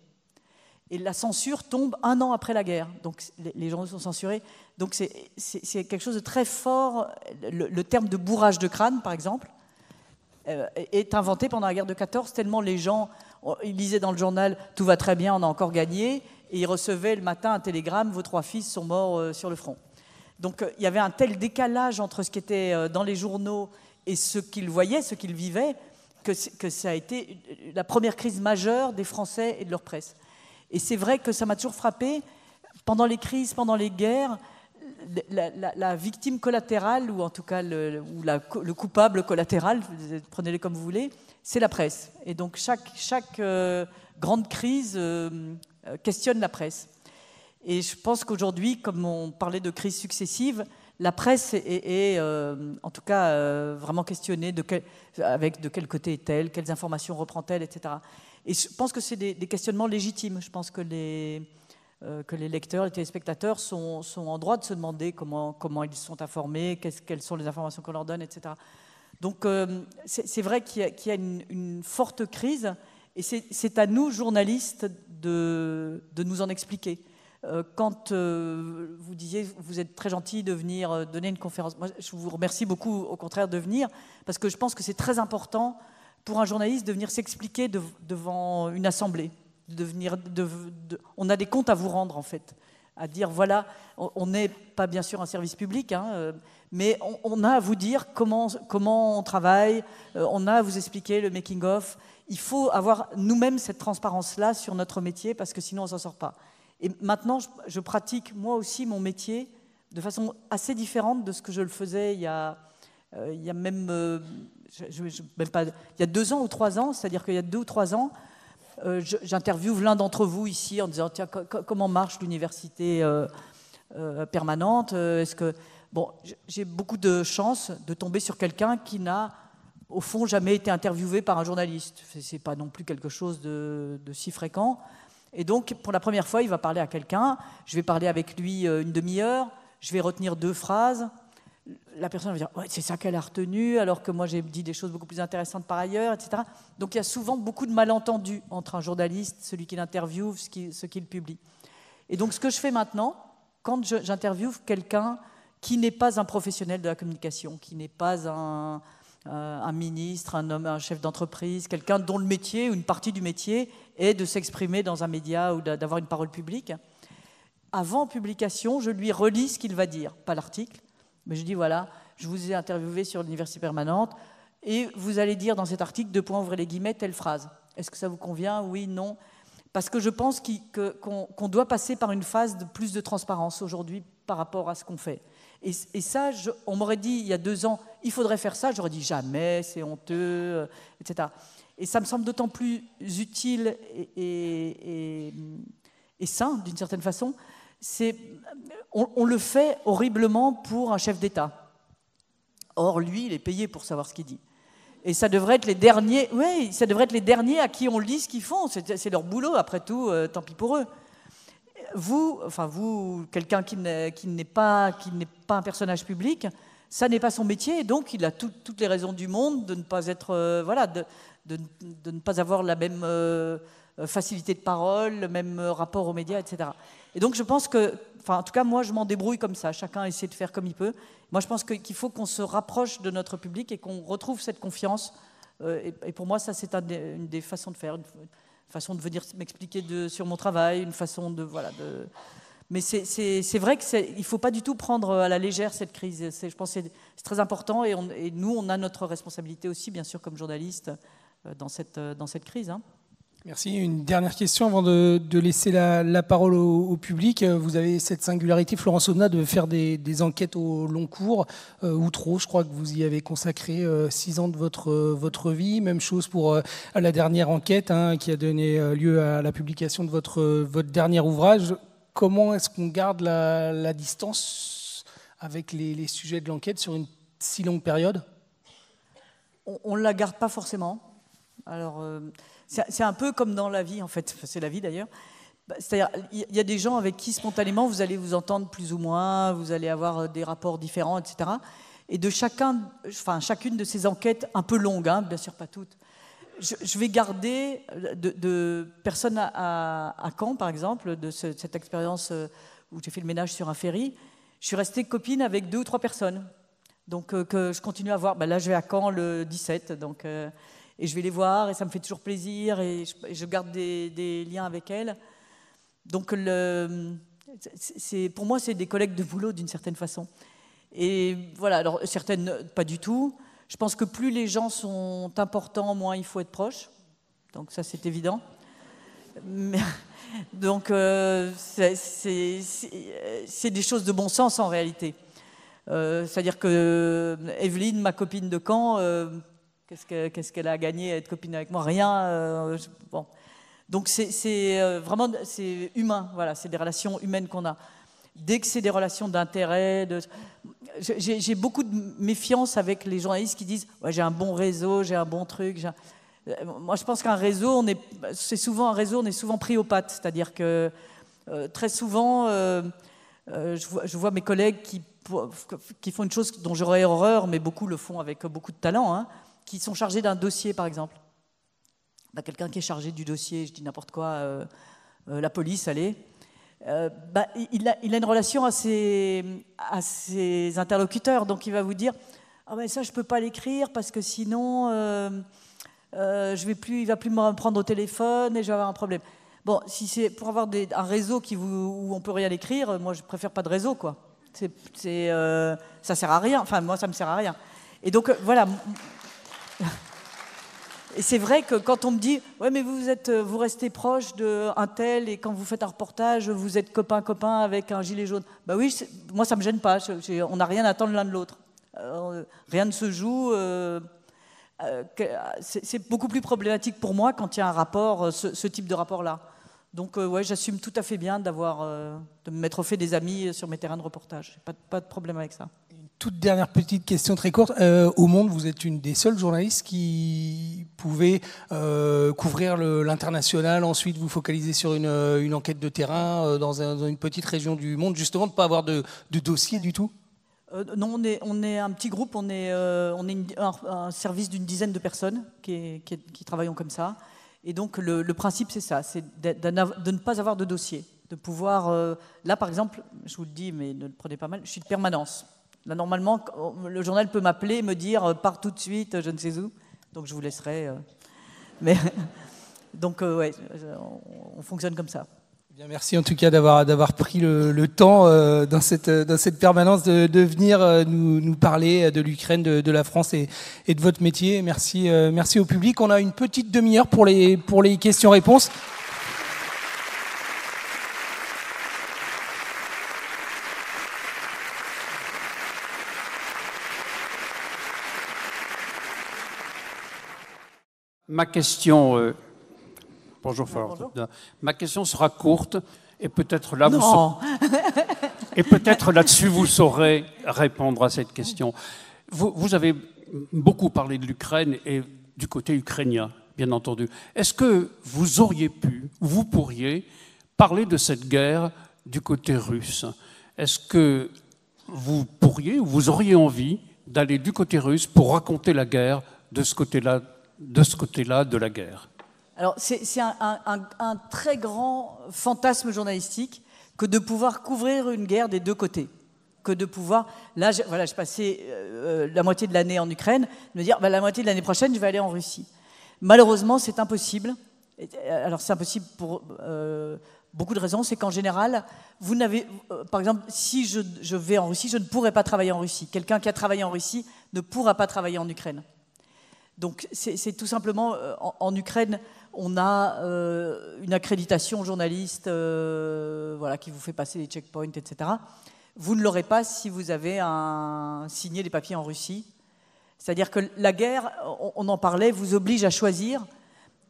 Et la censure tombe un an après la guerre, donc les, gens sont censurés. Donc c'est quelque chose de très fort. Le, terme de bourrage de crâne, par exemple, euh, est inventé pendant la guerre de 14, tellement les gens ils lisaient dans le journal « Tout va très bien, on a encore gagné », et ils recevaient le matin un télégramme « Vos trois fils sont morts euh, sur le front ». Donc euh, il y avait un tel décalage entre ce qui était euh, dans les journaux et ce qu'ils voyaient, ce qu'ils vivaient, que, ça a été euh, la première crise majeure des Français et de leur presse. Et c'est vrai que ça m'a toujours frappé, pendant les crises, pendant les guerres, la, victime collatérale, ou en tout cas le, coupable collatéral, prenez les comme vous voulez, c'est la presse. Et donc chaque, grande crise questionne la presse. Et je pense qu'aujourd'hui, comme on parlait de crises successives, la presse est, euh, en tout cas euh, vraiment questionnée de quel, avec de quel côté est-elle, quelles informations reprend-elle, etc. Et je pense que c'est des, questionnements légitimes. Je pense que les, euh, que les lecteurs, les téléspectateurs sont, en droit de se demander comment, ils sont informés, quelles sont les informations qu'on leur donne, etc. Donc c'est vrai qu'il y, a, une, forte crise et c'est à nous, journalistes, de nous en expliquer. Euh, quand euh, vous disiez, vous êtes très gentil de venir euh, donner une conférence, moi je vous remercie beaucoup au contraire de venir, parce que je pense que c'est très important pour un journaliste de venir s'expliquer devant une assemblée. on a des comptes à vous rendre en fait, à dire voilà, on n'est pas bien sûr un service public, hein, mais on, a à vous dire comment, comment on travaille, on a à vous expliquer le making-of. Il faut avoir nous-mêmes cette transparence-là sur notre métier, parce que sinon on ne s'en sort pas. Et maintenant, je, pratique moi aussi mon métier de façon assez différente de ce que je le faisais il y a, euh, il y a même, euh, il y a deux ans ou trois ans, c'est-à-dire qu'il y a deux ou trois ans, euh, j'interviewe l'un d'entre vous ici en disant tiens, comment marche l'université permanente Est-ce que bon, j'ai beaucoup de chance de tomber sur quelqu'un qui n'a au fond jamais été interviewé par un journaliste. C'est pas non plus quelque chose de si fréquent. Et donc, pour la première fois, il va parler à quelqu'un. Je vais parler avec lui euh, une demi-heure. Je vais retenir deux phrases. La personne va dire ouais, c'est ça qu'elle a retenu, alors que moi j'ai dit des choses beaucoup plus intéressantes par ailleurs, etc. Donc il y a souvent beaucoup de malentendus entre un journaliste, celui qui l'interviewe, ce qu'il publie. Et donc ce que je fais maintenant, quand j'interviewe quelqu'un qui n'est pas un professionnel de la communication, qui n'est pas un, euh, un ministre, un homme, un chef d'entreprise, quelqu'un dont le métier ou une partie du métier est de s'exprimer dans un média ou d'avoir une parole publique. Avant publication, je lui relis ce qu'il va dire, pas l'article, mais je dis voilà, je vous ai interviewé sur l'université permanente et vous allez dire dans cet article de point ouvrez les guillemets telle phrase. Est-ce que ça vous convient Oui, non. Parce que je pense qu'on doit passer par une phase de plus de transparence aujourd'hui par rapport à ce qu'on fait. Et, ça, on m'aurait dit il y a deux ans, il faudrait faire ça, j'aurais dit jamais, c'est honteux, euh, etc. Et ça me semble d'autant plus utile et, et, sain, d'une certaine façon. C'est, on, le fait horriblement pour un chef d'État. Or, lui, il est payé pour savoir ce qu'il dit. Et ça devrait être les derniers, ça devrait être les derniers à qui on le dit ce qu'ils font. C'est, leur boulot, après tout, euh, tant pis pour eux vous, enfin vous, quelqu'un qui n'est pas, qui pas un personnage public, ça n'est pas son métier, et donc il a toutes les raisons du monde de ne pas être, euh, voilà, de, de, ne pas avoir la même euh, facilité de parole, le même euh, rapport aux médias, etc. Et donc je pense que, enfin en tout cas moi je m'en débrouille comme ça, chacun essaie de faire comme il peut. Moi je pense qu'il faut qu'on se rapproche de notre public et qu'on retrouve cette confiance. et, pour moi ça c'est une des façons de faire une façon de venir m'expliquer sur mon travail, une façon de. Voilà, de... Mais c'est vrai qu'il ne faut pas du tout prendre à la légère cette crise. Je pense que c'est très important et, nous, on a notre responsabilité aussi, bien sûr, comme journaliste euh, dans cette, euh, dans cette crise. Hein. Merci. Une dernière question avant de, laisser la, parole au, public. Vous avez cette singularité, Florence Auna, de faire des, enquêtes au long cours, euh, ou trop. Je crois que vous y avez consacré euh, six ans de votre, euh, votre vie. Même chose pour la dernière enquête hein, qui a donné lieu à la publication de votre, votre dernier ouvrage. Comment est-ce qu'on garde la, distance avec les, les sujets de l'enquête sur une si longue période On ne la garde pas forcément. Alors. C'est un peu comme dans la vie, en fait. c'est la vie d'ailleurs. Bah, c'est-à-dire, il y a des gens avec qui spontanément vous allez vous entendre plus ou moins, vous allez avoir euh, des rapports différents, etc. Et de chacun, enfin, chacune de ces enquêtes, un peu longues, hein, bien sûr pas toutes, je, vais garder euh, de, personnes à, Caen, par exemple, de cette expérience euh, où j'ai fait le ménage sur un ferry, je suis restée copine avec deux ou trois personnes. Donc, que je continue à voir. Bah, là, je vais à Caen le 17, donc et je vais les voir et ça me fait toujours plaisir et je, garde des, liens avec elles. Donc le, c'est, pour moi, c'est des collègues de boulot d'une certaine façon. Et voilà, alors certaines, pas du tout. Je pense que plus les gens sont importants, moins il faut être proche. Donc ça, c'est évident. donc euh, c'est, des choses de bon sens en réalité. Euh, c'est-à-dire que euh, Evelyne, ma copine de camp... Qu'est-ce qu'elle a gagné à être copine avec moi Rien. Euh, Donc c'est euh, vraiment c'est humain, voilà, c'est des relations humaines qu'on a. Dès que c'est des relations d'intérêt, de... j'ai beaucoup de méfiance avec les journalistes qui disent j'ai un bon réseau, j'ai un bon truc. Euh, moi, je pense qu'un réseau, c'est souvent un réseau, on est souvent pris aux pattes, c'est-à-dire que très souvent, je, vois, mes collègues qui, font une chose dont j'aurais horreur, mais beaucoup le font avec beaucoup de talent. Hein qui sont chargés d'un dossier, par exemple. Bah, quelqu'un qui est chargé du dossier, je dis n'importe quoi, euh, euh, la police, allez. Euh, bah, il, a, une relation à ses, à interlocuteurs, donc il va vous dire Ah, mais ça, je ne peux pas l'écrire parce que sinon, je vais plus, il ne va plus me prendre au téléphone et je vais avoir un problème. Bon, si c'est pour avoir un réseau qui vous, où on ne peut rien écrire, moi, je préfère pas de réseau, quoi. ça ne sert à rien. Enfin, moi, ça ne me sert à rien. Et donc, voilà. Et c'est vrai que quand on me dit ouais mais vous êtes euh, vous restez proche d'un tel et quand vous faites un reportage vous êtes copain copain avec un gilet jaune bah oui moi ça me gêne pas on n'a rien à attendre l'un de l'autre euh, rien ne se joue euh, c'est beaucoup plus problématique pour moi quand il y a un rapport ce, type de rapport là donc ouais j'assume tout à fait bien d'avoir de me mettre au fait des amis sur mes terrains de reportage pas de problème avec ça toute dernière petite question très courte. Euh, au Monde, vous êtes une des seules journalistes qui pouvait euh, couvrir l'international, ensuite vous focaliser sur une, euh, enquête de terrain dans, une petite région du monde, justement, de ne pas avoir de, dossier du tout non, on est, on est, un petit groupe, on est, on un, service d'une dizaine de personnes qui, travaillons comme ça. Et donc le, le principe, c'est ça, c'est de ne pas avoir de dossier, de pouvoir... là, par exemple, je vous le dis, mais ne le prenez pas mal, je suis de permanence normalement, le journal peut m'appeler me dire euh, pars tout de suite, euh, je ne sais où. Donc je vous laisserai. Euh. Mais donc ouais, on, fonctionne comme ça. Eh merci en tout cas d'avoir d'avoir pris le, temps dans cette permanence de, venir nous, parler de l'Ukraine, de, la France et, de votre métier. Merci merci au public. On a une petite demi-heure pour les pour les questions-réponses. Ma question. Euh, bonjour, euh, Ma question sera courte et peut-être là, là-dessus vous saurez répondre à cette question. Vous, avez beaucoup parlé de l'Ukraine et du côté ukrainien, bien entendu. Est-ce que vous auriez pu, vous pourriez parler de cette guerre du côté russe Est-ce que vous pourriez vous auriez envie d'aller du côté russe pour raconter la guerre de ce côté-là de ce côté-là de la guerre. c'est un, très grand fantasme journalistique que de pouvoir couvrir une guerre des deux côtés. Que de pouvoir. Là, je voilà, je euh, euh, la moitié de l'année en Ukraine, de me dire bah, la moitié de l'année prochaine, je vais aller en Russie. Malheureusement, c'est impossible. Euh, c'est impossible pour beaucoup de raisons. C'est qu'en général, vous n'avez. par exemple, si je vais en Russie, je ne pourrai pas travailler en Russie. Quelqu'un qui a travaillé en Russie ne pourra pas travailler en Ukraine. Donc c'est tout simplement, euh, en, Ukraine, on a euh, une accréditation journaliste euh, voilà, qui vous fait passer les checkpoints, etc. Vous ne l'aurez pas si vous avez un, signé les papiers en Russie. C'est-à-dire que la guerre, on, en parlait, vous oblige à choisir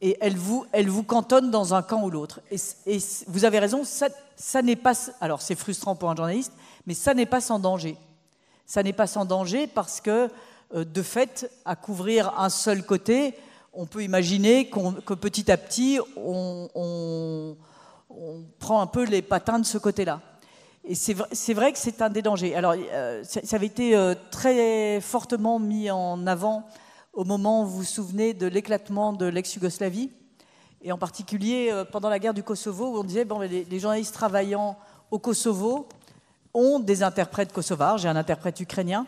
et elle vous, elle vous cantonne dans un camp ou l'autre. Et, et, vous avez raison, ça, ça n'est pas... Alors c'est frustrant pour un journaliste, mais ça n'est pas sans danger. Ça n'est pas sans danger parce que euh, de fait, à couvrir un seul côté, on peut imaginer que petit à petit, on, prend un peu les patins de ce côté-là. Et c'est vrai, que c'est un des dangers. Alors, euh, ça, avait été euh, très fortement mis en avant au moment, vous vous souvenez, de l'éclatement de l'ex-Yougoslavie, et en particulier pendant la guerre du Kosovo, où on disait, bon, les, les journalistes travaillant au Kosovo ont des interprètes kosovars, j'ai un interprète ukrainien,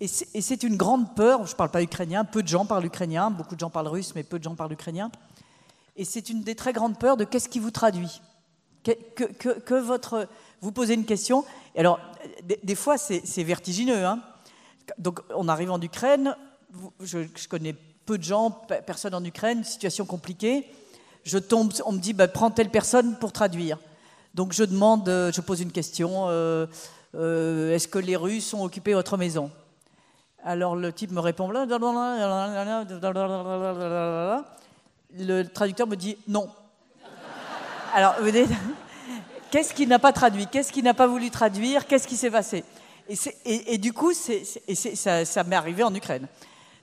et c'est une grande peur, je ne parle pas ukrainien, peu de gens parlent ukrainien, beaucoup de gens parlent russe, mais peu de gens parlent ukrainien. Et c'est une des très grandes peurs de qu'est-ce qui vous traduit que, votre... Vous posez une question, alors, des, fois, c'est vertigineux. Hein. Donc, on arrive en Ukraine, je, connais peu de gens, personne en Ukraine, situation compliquée. Je tombe, on me dit, ben, prends telle personne pour traduire. Donc, je demande, euh, je pose une question, euh, euh, est-ce que les Russes ont occupé votre maison alors le type me répond le traducteur me dit non. Alors, vous voyez, qu'est-ce qu'il n'a pas traduit Qu'est-ce qu'il n'a pas voulu traduire Qu'est-ce qui s'est passé et, du coup, ça, m'est arrivé en Ukraine.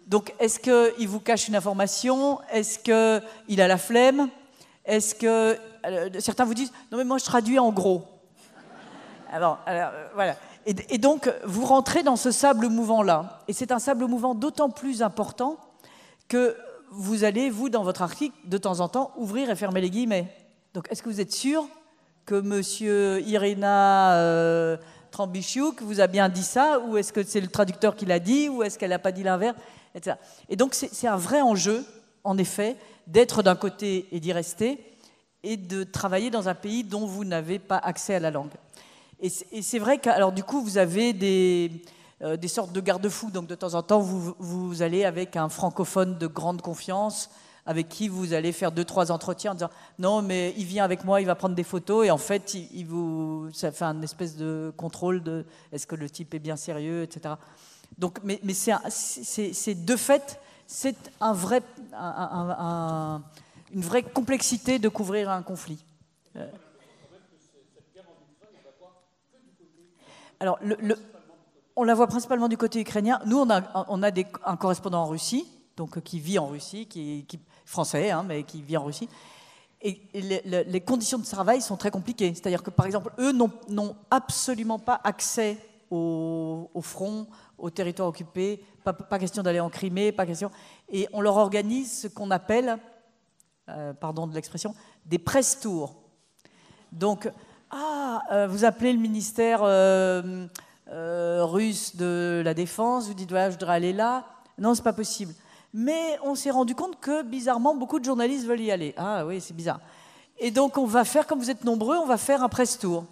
Donc, est-ce qu'il vous cache une information Est-ce qu'il a la flemme Est-ce que. certains vous disent Non, mais moi, je traduis en gros. Alors, alors voilà. Et, donc, vous rentrez dans ce sable mouvant-là. Et c'est un sable mouvant d'autant plus important que vous allez, vous, dans votre article, de temps en temps, ouvrir et fermer les guillemets. Donc, est-ce que vous êtes sûr que monsieur Irina euh, Trambichouk vous a bien dit ça Ou est-ce que c'est le traducteur qui l'a dit Ou est-ce qu'elle n'a pas dit l'inverse etc. Et donc, c'est un vrai enjeu, en effet, d'être d'un côté et d'y rester, et de travailler dans un pays dont vous n'avez pas accès à la langue. Et c'est vrai que, alors du coup, vous avez des, euh, des sortes de garde-fous. Donc de temps en temps, vous, vous, allez avec un francophone de grande confiance, avec qui vous allez faire deux, trois entretiens en disant non, mais il vient avec moi, il va prendre des photos. Et en fait, il, vous, ça fait un espèce de contrôle de est-ce que le type est bien sérieux, etc. Donc, mais, mais c'est de fait, c'est un vrai, une vraie complexité de couvrir un conflit. Euh, Alors, on la voit principalement du côté ukrainien. Nous, on a, un correspondant en Russie, donc euh, qui vit en Russie, qui, français, hein, mais qui vit en Russie. Et les, conditions de travail sont très compliquées. C'est-à-dire que, par exemple, eux n'ont absolument pas accès au, front, au territoire occupé. Pas, question d'aller en Crimée, pas question. Et on leur organise ce qu'on appelle, euh, pardon de l'expression, des presse tours. Donc, ah, euh, vous appelez le ministère euh, euh, russe de la Défense, vous dites voilà, je voudrais aller là. Non, c'est pas possible. Mais on s'est rendu compte que bizarrement, beaucoup de journalistes veulent y aller. Ah oui, c'est bizarre. Et donc on va faire, comme vous êtes nombreux, on va faire un presse tour.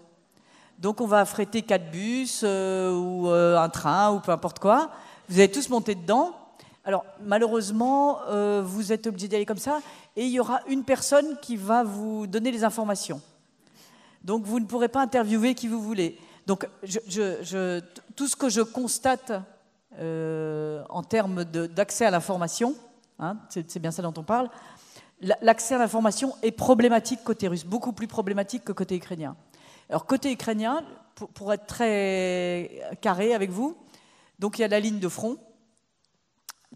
Donc on va affréter quatre bus ou un train ou peu importe quoi. Vous allez tous monter dedans. Alors malheureusement, vous êtes obligés d'y aller comme ça. Et il y aura une personne qui va vous donner les informations. Donc vous ne pourrez pas interviewer qui vous voulez. Donc tout ce que je constate euh, en termes d'accès à l'information, hein, c'est bien ça dont on parle, l'accès à l'information est problématique côté russe, beaucoup plus problématique que côté ukrainien. Alors côté ukrainien, pour, pour être très carré avec vous, donc il y a la ligne de front.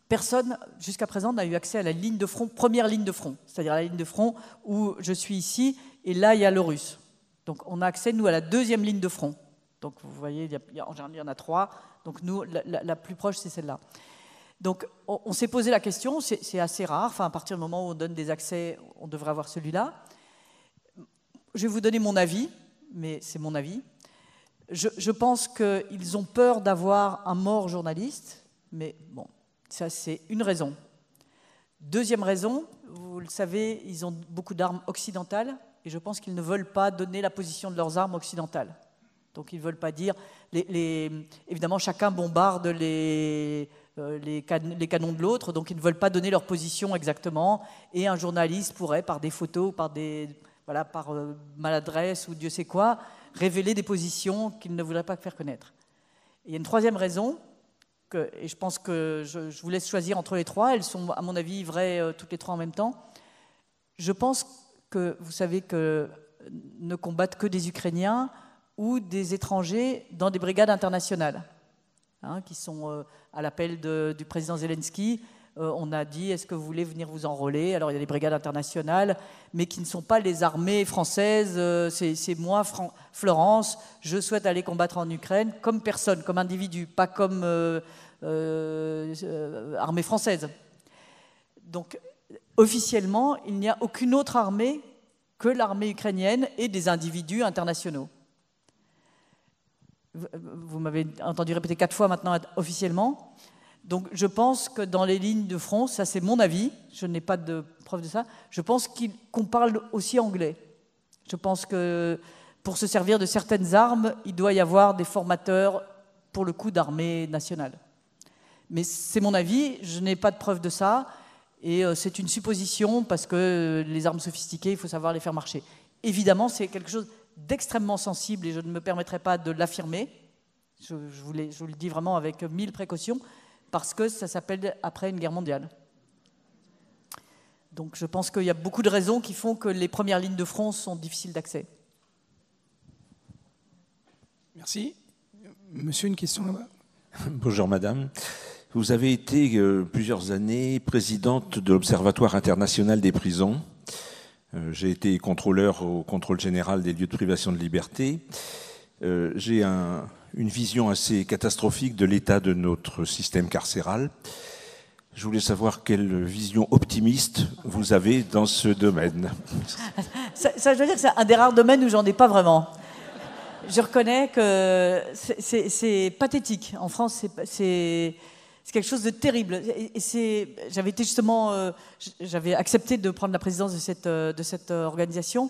Personne, jusqu'à présent, n'a eu accès à la ligne de front, première ligne de front, c'est-à-dire la ligne de front où je suis ici, et là, il y a le russe. Donc on a accès, nous, à la deuxième ligne de front. Donc vous voyez, en général, il y en a trois. Donc nous, la, plus proche, c'est celle-là. Donc on, s'est posé la question, c'est assez rare, enfin à partir du moment où on donne des accès, on devrait avoir celui-là. Je vais vous donner mon avis, mais c'est mon avis. je pense qu'ils ont peur d'avoir un mort journaliste, mais bon, ça c'est une raison. Deuxième raison, vous le savez, ils ont beaucoup d'armes occidentales et je pense qu'ils ne veulent pas donner la position de leurs armes occidentales. Donc ils ne veulent pas dire. Les, évidemment, chacun bombarde les, euh, les, les, canons de l'autre, donc ils ne veulent pas donner leur position exactement. Et un journaliste pourrait, par des photos, par des voilà, par euh, maladresse ou Dieu sait quoi, révéler des positions qu'il ne voudrait pas faire connaître. il y a une troisième raison, que, et je pense que je, vous laisse choisir entre les trois, elles sont à mon avis vraies euh, toutes les trois en même temps. Je pense que vous savez que ne combattent que des Ukrainiens ou des étrangers dans des brigades internationales, hein, qui sont euh, à l'appel du président Zelensky. Euh, on a dit est-ce que vous voulez venir vous enrôler Alors il y a des brigades internationales, mais qui ne sont pas les armées françaises. Euh, c'est moi, Florence, je souhaite aller combattre en Ukraine comme personne, comme individu, pas comme armée française. Donc officiellement, il n'y a aucune autre armée que l'armée ukrainienne et des individus internationaux. Vous m'avez entendu répéter quatre fois maintenant officiellement. Donc je pense que dans les lignes de front, ça c'est mon avis, je n'ai pas de preuve de ça, je pense qu'on parle aussi anglais. Je pense que pour se servir de certaines armes, il doit y avoir des formateurs pour le coup d'armée nationale. Mais c'est mon avis, je n'ai pas de preuve de ça. Et euh, c'est une supposition parce que les armes sophistiquées, il faut savoir les faire marcher. Évidemment, c'est quelque chose d'extrêmement sensible et je ne me permettrai pas de l'affirmer. Je, vous vous le dis vraiment avec mille précautions parce que ça s'appelle après une guerre mondiale. Donc je pense qu'il y a beaucoup de raisons qui font que les premières lignes de front sont difficiles d'accès. Merci. Monsieur, une question là-bas. Bonjour madame. Vous avez été euh, plusieurs années présidente de l'Observatoire international des prisons. Euh, j'ai été contrôleur au contrôle général des lieux de privation de liberté. Euh, j'ai un, une vision assez catastrophique de l'état de notre système carcéral. Je voulais savoir quelle vision optimiste vous avez dans ce domaine. Ça, je dire c'est un des rares domaines où j'en ai pas vraiment. Je reconnais que c'est pathétique. En France, c'est c'est quelque chose de terrible. Et, c'est, j'avais justement, euh, j'avais accepté de prendre la présidence de cette, euh, de cette euh, organisation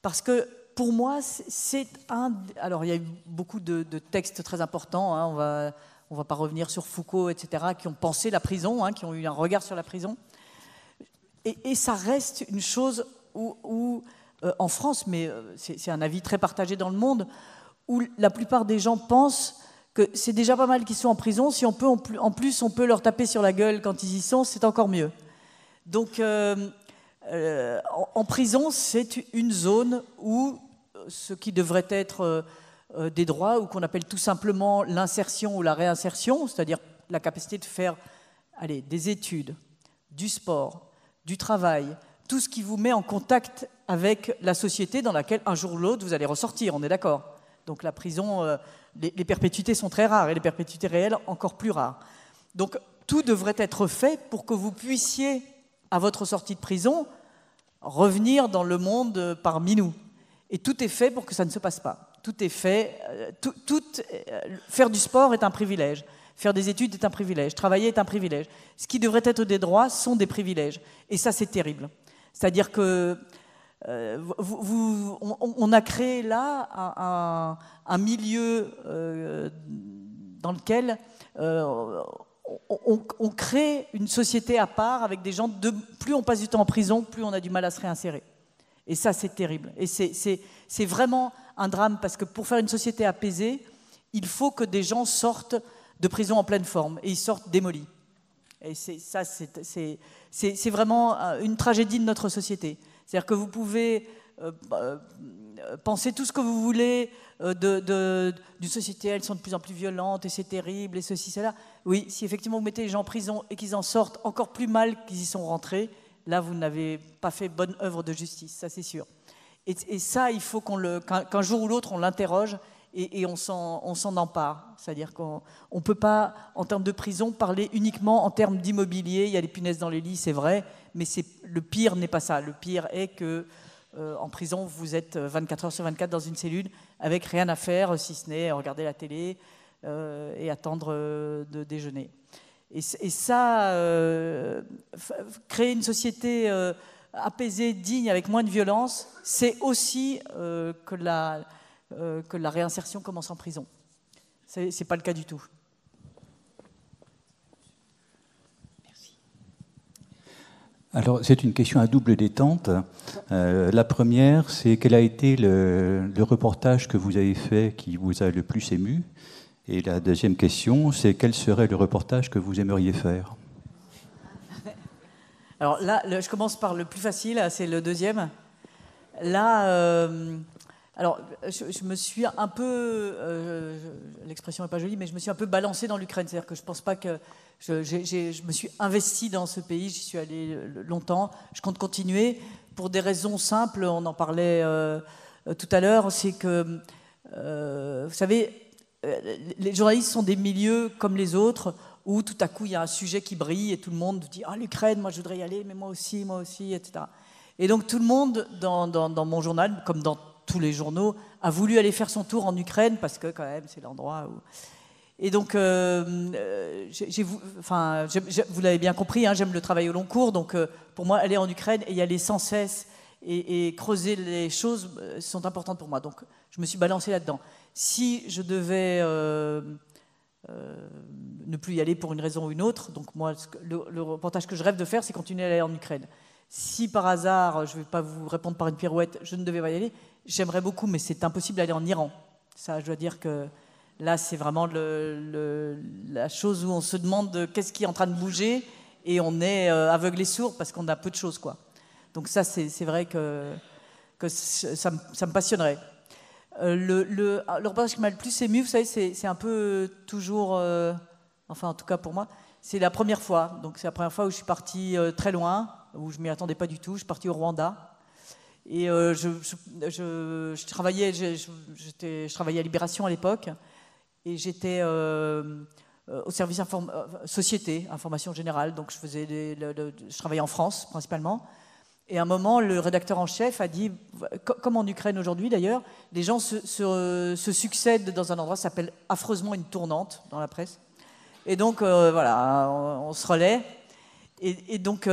parce que pour moi, c'est un. Alors, il y a eu beaucoup de, textes très importants. Hein, on va, on va pas revenir sur Foucault, etc., qui ont pensé la prison, hein, qui ont eu un regard sur la prison. Et, ça reste une chose où, en France, mais c'est un avis très partagé dans le monde, où la plupart des gens pensent que c'est déjà pas mal qu'ils soient en prison. Si on peut, en plus, on peut leur taper sur la gueule quand ils y sont, c'est encore mieux. Donc, euh, euh, en, prison, c'est une zone où euh, ce qui devrait être des droits, ou qu'on appelle tout simplement l'insertion ou la réinsertion, c'est-à-dire la capacité de faire allez, des études, du sport, du travail, tout ce qui vous met en contact avec la société dans laquelle un jour ou l'autre vous allez ressortir, on est d'accord donc la prison, euh, les, perpétuités sont très rares et les perpétuités réelles encore plus rares. Donc tout devrait être fait pour que vous puissiez, à votre sortie de prison, revenir dans le monde euh, parmi nous. Et tout est fait pour que ça ne se passe pas. Tout est fait. Euh, faire du sport est un privilège. Faire des études est un privilège. Travailler est un privilège. Ce qui devrait être des droits sont des privilèges. Et ça, c'est terrible. C'est-à-dire que euh, on, a créé là un, milieu euh, dans lequel euh, on, crée une société à part avec des gens, plus on passe du temps en prison, plus on a du mal à se réinsérer. Et ça, c'est terrible. Et c'est vraiment un drame parce que pour faire une société apaisée, il faut que des gens sortent de prison en pleine forme et ils sortent démolis. Et ça, c'est vraiment une tragédie de notre société. C'est-à-dire que vous pouvez euh, bah, euh, penser tout ce que vous voulez euh, d'une société, elles sont de plus en plus violentes et c'est terrible et ceci, cela. Oui, si effectivement vous mettez les gens en prison et qu'ils en sortent encore plus mal qu'ils y sont rentrés, là vous n'avez pas fait bonne œuvre de justice, ça c'est sûr. Et, ça, il faut qu'un jour ou l'autre on l'interroge et, et, on s'en empare. C'est-à-dire qu'on ne peut pas, en termes de prison, parler uniquement en termes d'immobilier. Il y a des punaises dans les lits, c'est vrai, mais le pire n'est pas ça. Le pire est que euh, en prison, vous êtes 24 euh, heures sur 24 dans une cellule avec rien à faire, euh, si ce n'est regarder la télé et attendre de déjeuner. Et, ça, créer une société apaisée, digne, avec moins de violence, c'est aussi que la, que, la, réinsertion commence en prison. Ce n'est pas le cas du tout. Alors, c'est une question à double détente. Euh, la première, c'est quel a été le, reportage que vous avez fait qui vous a le plus ému Et la deuxième question, c'est quel serait le reportage que vous aimeriez faire Alors là, je commence par le plus facile, hein, c'est le deuxième. Là, euh, alors, je, me suis un peu, euh, l'expression n'est pas jolie, mais je me suis un peu balancée dans l'Ukraine. C'est-à-dire que je ne pense pas que je, me suis investi dans ce pays, j'y suis allé euh, longtemps. Je compte continuer pour des raisons simples. On en parlait euh, euh, tout à l'heure. C'est que, vous savez, les journalistes sont des milieux comme les autres où tout à coup il y a un sujet qui brille et tout le monde dit Ah, l'Ukraine, moi je voudrais y aller, mais moi aussi, moi aussi, etc. Et donc tout le monde dans, dans mon journal, comme dans tous les journaux, a voulu aller faire son tour en Ukraine parce que quand même c'est l'endroit où. Et donc, euh, euh, enfin, vous l'avez bien compris, hein, j'aime le travail au long cours. Donc, euh, pour moi, aller en Ukraine et y aller sans cesse et, creuser les choses sont importantes pour moi. Donc, je me suis balancée là-dedans. Si je devais ne plus y aller pour une raison ou une autre, donc moi, le, le reportage que je rêve de faire, c'est continuer à aller en Ukraine. Si par hasard, je ne vais pas vous répondre par une pirouette, je ne devais pas y aller, j'aimerais beaucoup, mais c'est impossible d'aller en Iran. Ça, je dois dire que Là, c'est vraiment la chose où on se demande qu'est-ce qui est en train de bouger et on est euh, aveugle et sourd parce qu'on a peu de choses. Quoi. Donc ça, c'est vrai que, ça, me passionnerait. Euh, le, le, ah, le, qui m'a le plus ému, vous savez, c'est un peu toujours, euh, enfin en tout cas pour moi, c'est la première fois. Donc c'est la première fois où je suis partie très loin, où je m'y attendais pas du tout. Je suis partie au Rwanda. Et je, travaillais, je, travaillais à Libération à l'époque et j'étais euh, euh, au service euh, société, information générale, donc je, faisais je travaillais en France principalement. Et à un moment, le rédacteur en chef a dit, comme en Ukraine aujourd'hui d'ailleurs, les gens se, succèdent dans un endroit qui s'appelle affreusement une tournante dans la presse. Et donc, voilà, on, se relaie. Et, donc,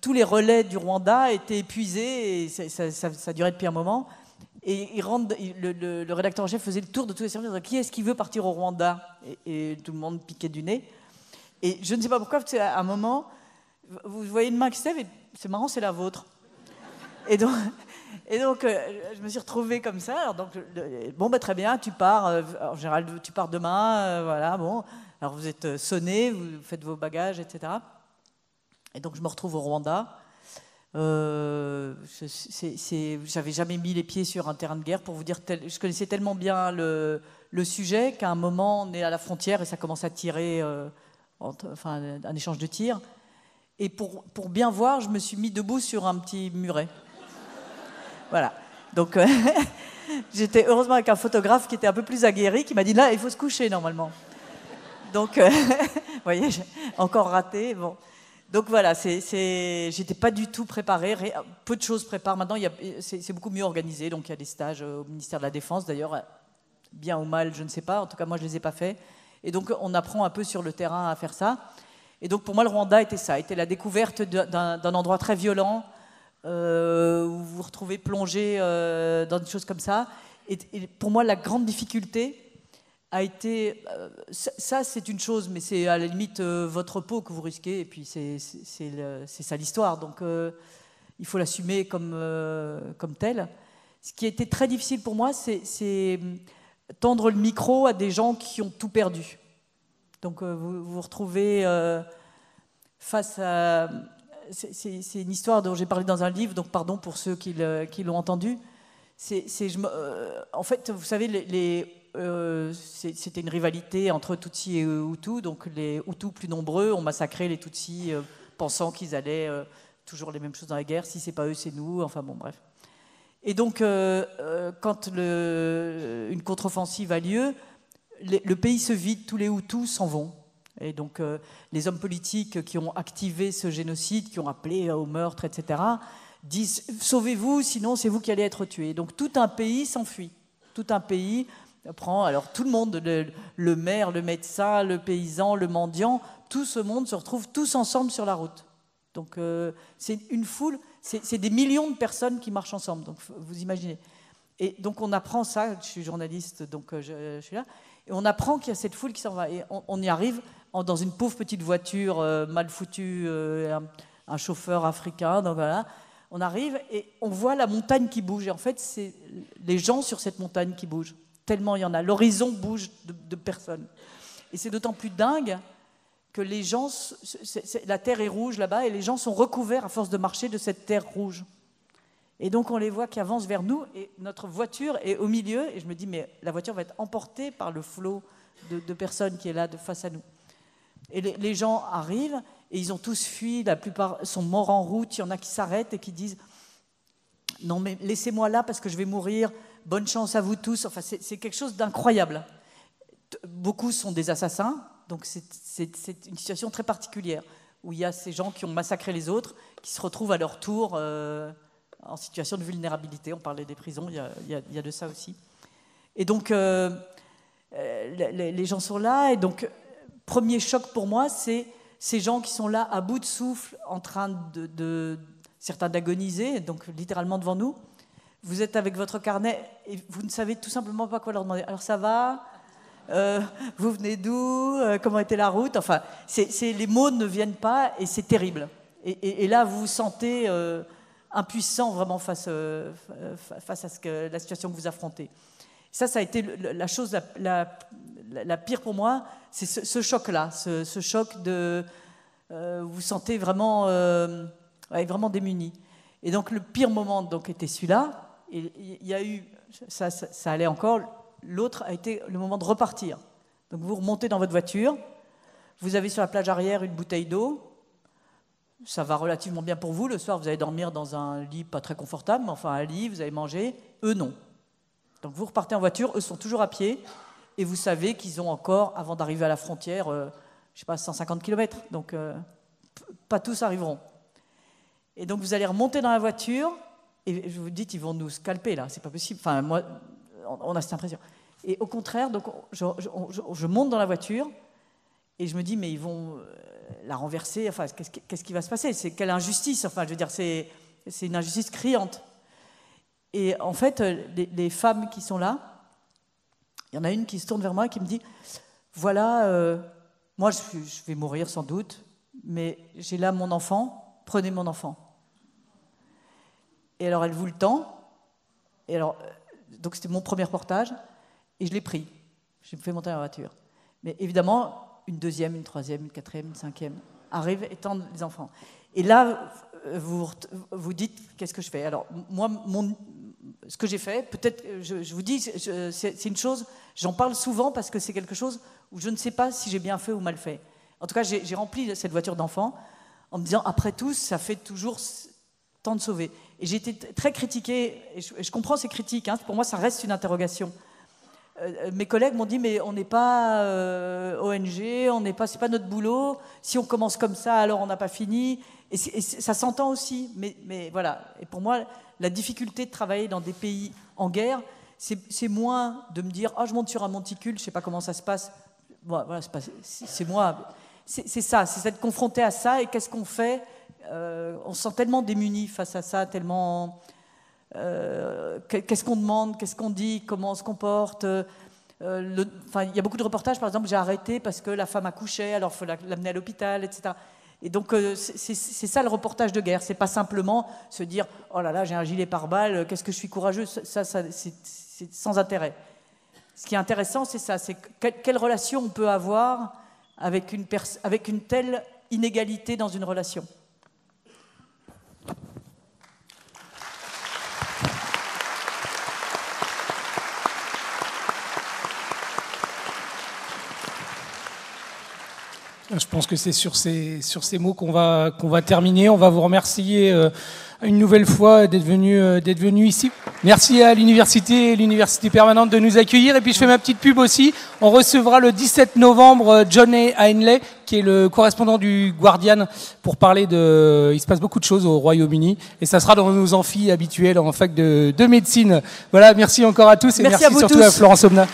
tous les relais du Rwanda étaient épuisés, et ça, ça, ça, ça durait depuis un moment. Et le, rédacteur en chef faisait le tour de tous les services. Qui est-ce qui veut partir au Rwanda et, tout le monde piquait du nez. Et je ne sais pas pourquoi, à un moment, vous voyez une main qui se lève c'est marrant, c'est la vôtre. Et donc, euh, je me suis retrouvée comme ça. donc, bon, bah, très bien, tu pars. Euh, en général, tu pars demain. Euh, voilà, bon. Alors vous êtes sonné, vous faites vos bagages, etc. Et donc je me retrouve au Rwanda. Euh, J'avais jamais mis les pieds sur un terrain de guerre pour vous dire. je connaissais tellement bien le, le sujet qu'à un moment, on est à la frontière et ça commence à tirer, euh, enfin, un échange de tirs. Et pour, pour, bien voir, je me suis mis debout sur un petit muret. Voilà. Donc, euh, j'étais heureusement avec un photographe qui était un peu plus aguerri, qui m'a dit là, il faut se coucher normalement. Donc, euh, vous voyez, encore raté. Bon. Donc voilà, c'est, j'étais pas du tout préparé, peu de choses préparent. Maintenant, c'est, beaucoup mieux organisé, donc il y a des stages euh, au ministère de la Défense d'ailleurs, bien ou mal, je ne sais pas, en tout cas moi je ne les ai pas faits. Et donc on apprend un peu sur le terrain à faire ça. Et donc pour moi le Rwanda était ça, était la découverte d'un, endroit très violent, euh, où vous vous retrouvez plongé euh, dans des choses comme ça. et pour moi la grande difficulté, a été. Euh, ça, c'est une chose, mais c'est à la limite euh, votre peau que vous risquez, et puis c'est ça l'histoire. Donc euh, il faut l'assumer comme, comme telle. Ce qui a été très difficile pour moi, c'est tendre le micro à des gens qui ont tout perdu. Donc vous vous retrouvez face à. C'est une histoire dont j'ai parlé dans un livre, donc pardon pour ceux qui l'ont entendu. C'est, en fait, vous savez, les, les euh, c'était une rivalité entre Tutsis et Hutus. Donc les Hutus plus nombreux ont massacré les Tutsis euh, pensant qu'ils allaient euh, toujours les mêmes choses dans la guerre. Si c'est pas eux, c'est nous. Enfin bon, bref. Et donc, quand le, une contre-offensive a lieu, le, pays se vide, tous les Hutus s'en vont. Et donc, les hommes politiques qui ont activé ce génocide, qui ont appelé au meurtre, etc., disent Sauvez-vous, sinon c'est vous qui allez être tués. Donc, tout un pays s'enfuit. Tout un pays prend alors tout le monde, le, maire, le médecin, le paysan, le mendiant, tout ce monde se retrouve tous ensemble sur la route. Donc euh, c'est une foule, c'est des millions de personnes qui marchent ensemble, donc vous imaginez. Et donc on apprend ça, je suis journaliste, donc euh, je, suis là, et on apprend qu'il y a cette foule qui s'en va. Et on, y arrive dans une pauvre petite voiture euh, mal foutue, un, chauffeur africain, donc voilà. On arrive et on voit la montagne qui bouge. Et en fait, c'est les gens sur cette montagne qui bougent tellement il y en a. L'horizon bouge de, personnes. Et c'est d'autant plus dingue que les gens, la terre est rouge là-bas, et les gens sont recouverts à force de marcher de cette terre rouge. Et donc on les voit qui avancent vers nous, et notre voiture est au milieu, et je me dis, mais la voiture va être emportée par le flot de, personnes qui est là de face à nous. Et les, gens arrivent, et ils ont tous fui, la plupart sont morts en route, il y en a qui s'arrêtent et qui disent, non mais laissez-moi là parce que je vais mourir, bonne chance à vous tous. Enfin, c'est quelque chose d'incroyable. Beaucoup sont des assassins, donc c'est une situation très particulière où il y a ces gens qui ont massacré les autres, qui se retrouvent à leur tour euh, en situation de vulnérabilité. On parlait des prisons, il y a, de ça aussi. Et donc, euh, euh, les, gens sont là, et donc, premier choc pour moi, c'est ces gens qui sont là à bout de souffle, en train de, de certains d'agoniser, donc littéralement devant nous, vous êtes avec votre carnet et vous ne savez tout simplement pas quoi leur demander. Alors ça va euh, Vous venez d'où euh, Comment était la route Enfin, c'est les mots ne viennent pas et c'est terrible. Et, là, vous vous sentez euh, impuissant vraiment face, face à ce que, la situation que vous affrontez. Ça, ça a été la chose la, pire pour moi, c'est ce, choc-là, ce, choc de... vous vous sentez vraiment, vraiment démuni. Et donc le pire moment donc, était celui-là il, y a eu, ça, allait encore, l'autre a été le moment de repartir. Donc vous remontez dans votre voiture, vous avez sur la plage arrière une bouteille d'eau, ça va relativement bien pour vous, le soir vous allez dormir dans un lit pas très confortable, mais enfin un lit, vous allez manger, eux non. Donc vous repartez en voiture, eux sont toujours à pied, et vous savez qu'ils ont encore, avant d'arriver à la frontière, euh, je sais pas, 150 km, donc euh, pas tous arriveront. Et donc vous allez remonter dans la voiture, et je vous dites, ils vont nous scalper là, c'est pas possible. Enfin, moi, on a cette impression. Et au contraire, donc, je, monte dans la voiture et je me dis, mais ils vont euh, la renverser. Enfin, qu'est-ce qui, va se passer C'est quelle injustice Enfin, je veux dire, c'est une injustice criante. Et en fait, euh, les, femmes qui sont là, il y en a une qui se tourne vers moi et qui me dit Voilà, euh, moi je, vais mourir sans doute, mais j'ai là mon enfant, prenez mon enfant. Et alors elle vous le tend. Et alors, euh, donc c'était mon premier reportage. Et je l'ai pris. Je me fais monter la voiture. Mais évidemment, une deuxième, une troisième, une quatrième, une cinquième arrive et tendent les enfants. Et là, euh, vous vous dites, qu'est-ce que je fais Alors, moi, mon, ce que j'ai fait, peut-être, euh, je, je, vous dis, c'est une chose, j'en parle souvent parce que c'est quelque chose où je ne sais pas si j'ai bien fait ou mal fait. En tout cas, j'ai rempli cette voiture d'enfant en me disant, après tout, ça fait toujours tant de sauver. Et j'ai été très critiquée, et je, comprends ces critiques, hein. pour moi ça reste une interrogation. Euh, euh, mes collègues m'ont dit mais on n'est pas euh, ONG, on n'est pas, c'est pas notre boulot. Si on commence comme ça, alors on n'a pas fini. Et, ça s'entend aussi, mais, voilà. Et pour moi, la difficulté de travailler dans des pays en guerre, c'est moins de me dire ah je monte sur un monticule, je sais pas comment ça se passe. voilà, c'est moi. C'est ça, c'est être confronté à ça et qu'est-ce qu'on fait euh, on se sent tellement démuni face à ça, tellement. Euh, qu'est-ce qu'on demande, qu'est-ce qu'on dit, comment on se comporte. Euh, il y a beaucoup de reportages, par exemple, j'ai arrêté parce que la femme a couché, alors il faut l'amener à l'hôpital, etc. Et donc, c'est ça le reportage de guerre. C'est pas simplement se dire oh là là, j'ai un gilet pare-balles, qu'est-ce que je suis courageux. Ça, c'est sans intérêt. Ce qui est intéressant, c'est ça c'est quelle relation on peut avoir avec une, avec une telle inégalité dans une relation. Je pense que c'est sur ces, sur ces mots qu'on va, qu'on va terminer. On va vous remercier euh, une nouvelle fois d'être venu, euh, d'être venu ici. Merci à l'université, l'université permanente de nous accueillir. Et puis je fais ma petite pub aussi. On recevra le 17 novembre euh, John Heinley qui est le correspondant du Guardian, pour parler de. Il se passe beaucoup de choses au Royaume-Uni. Et ça sera dans nos amphis habituels en fac de, de médecine. Voilà, merci encore à tous et merci, surtout à Florence Omna.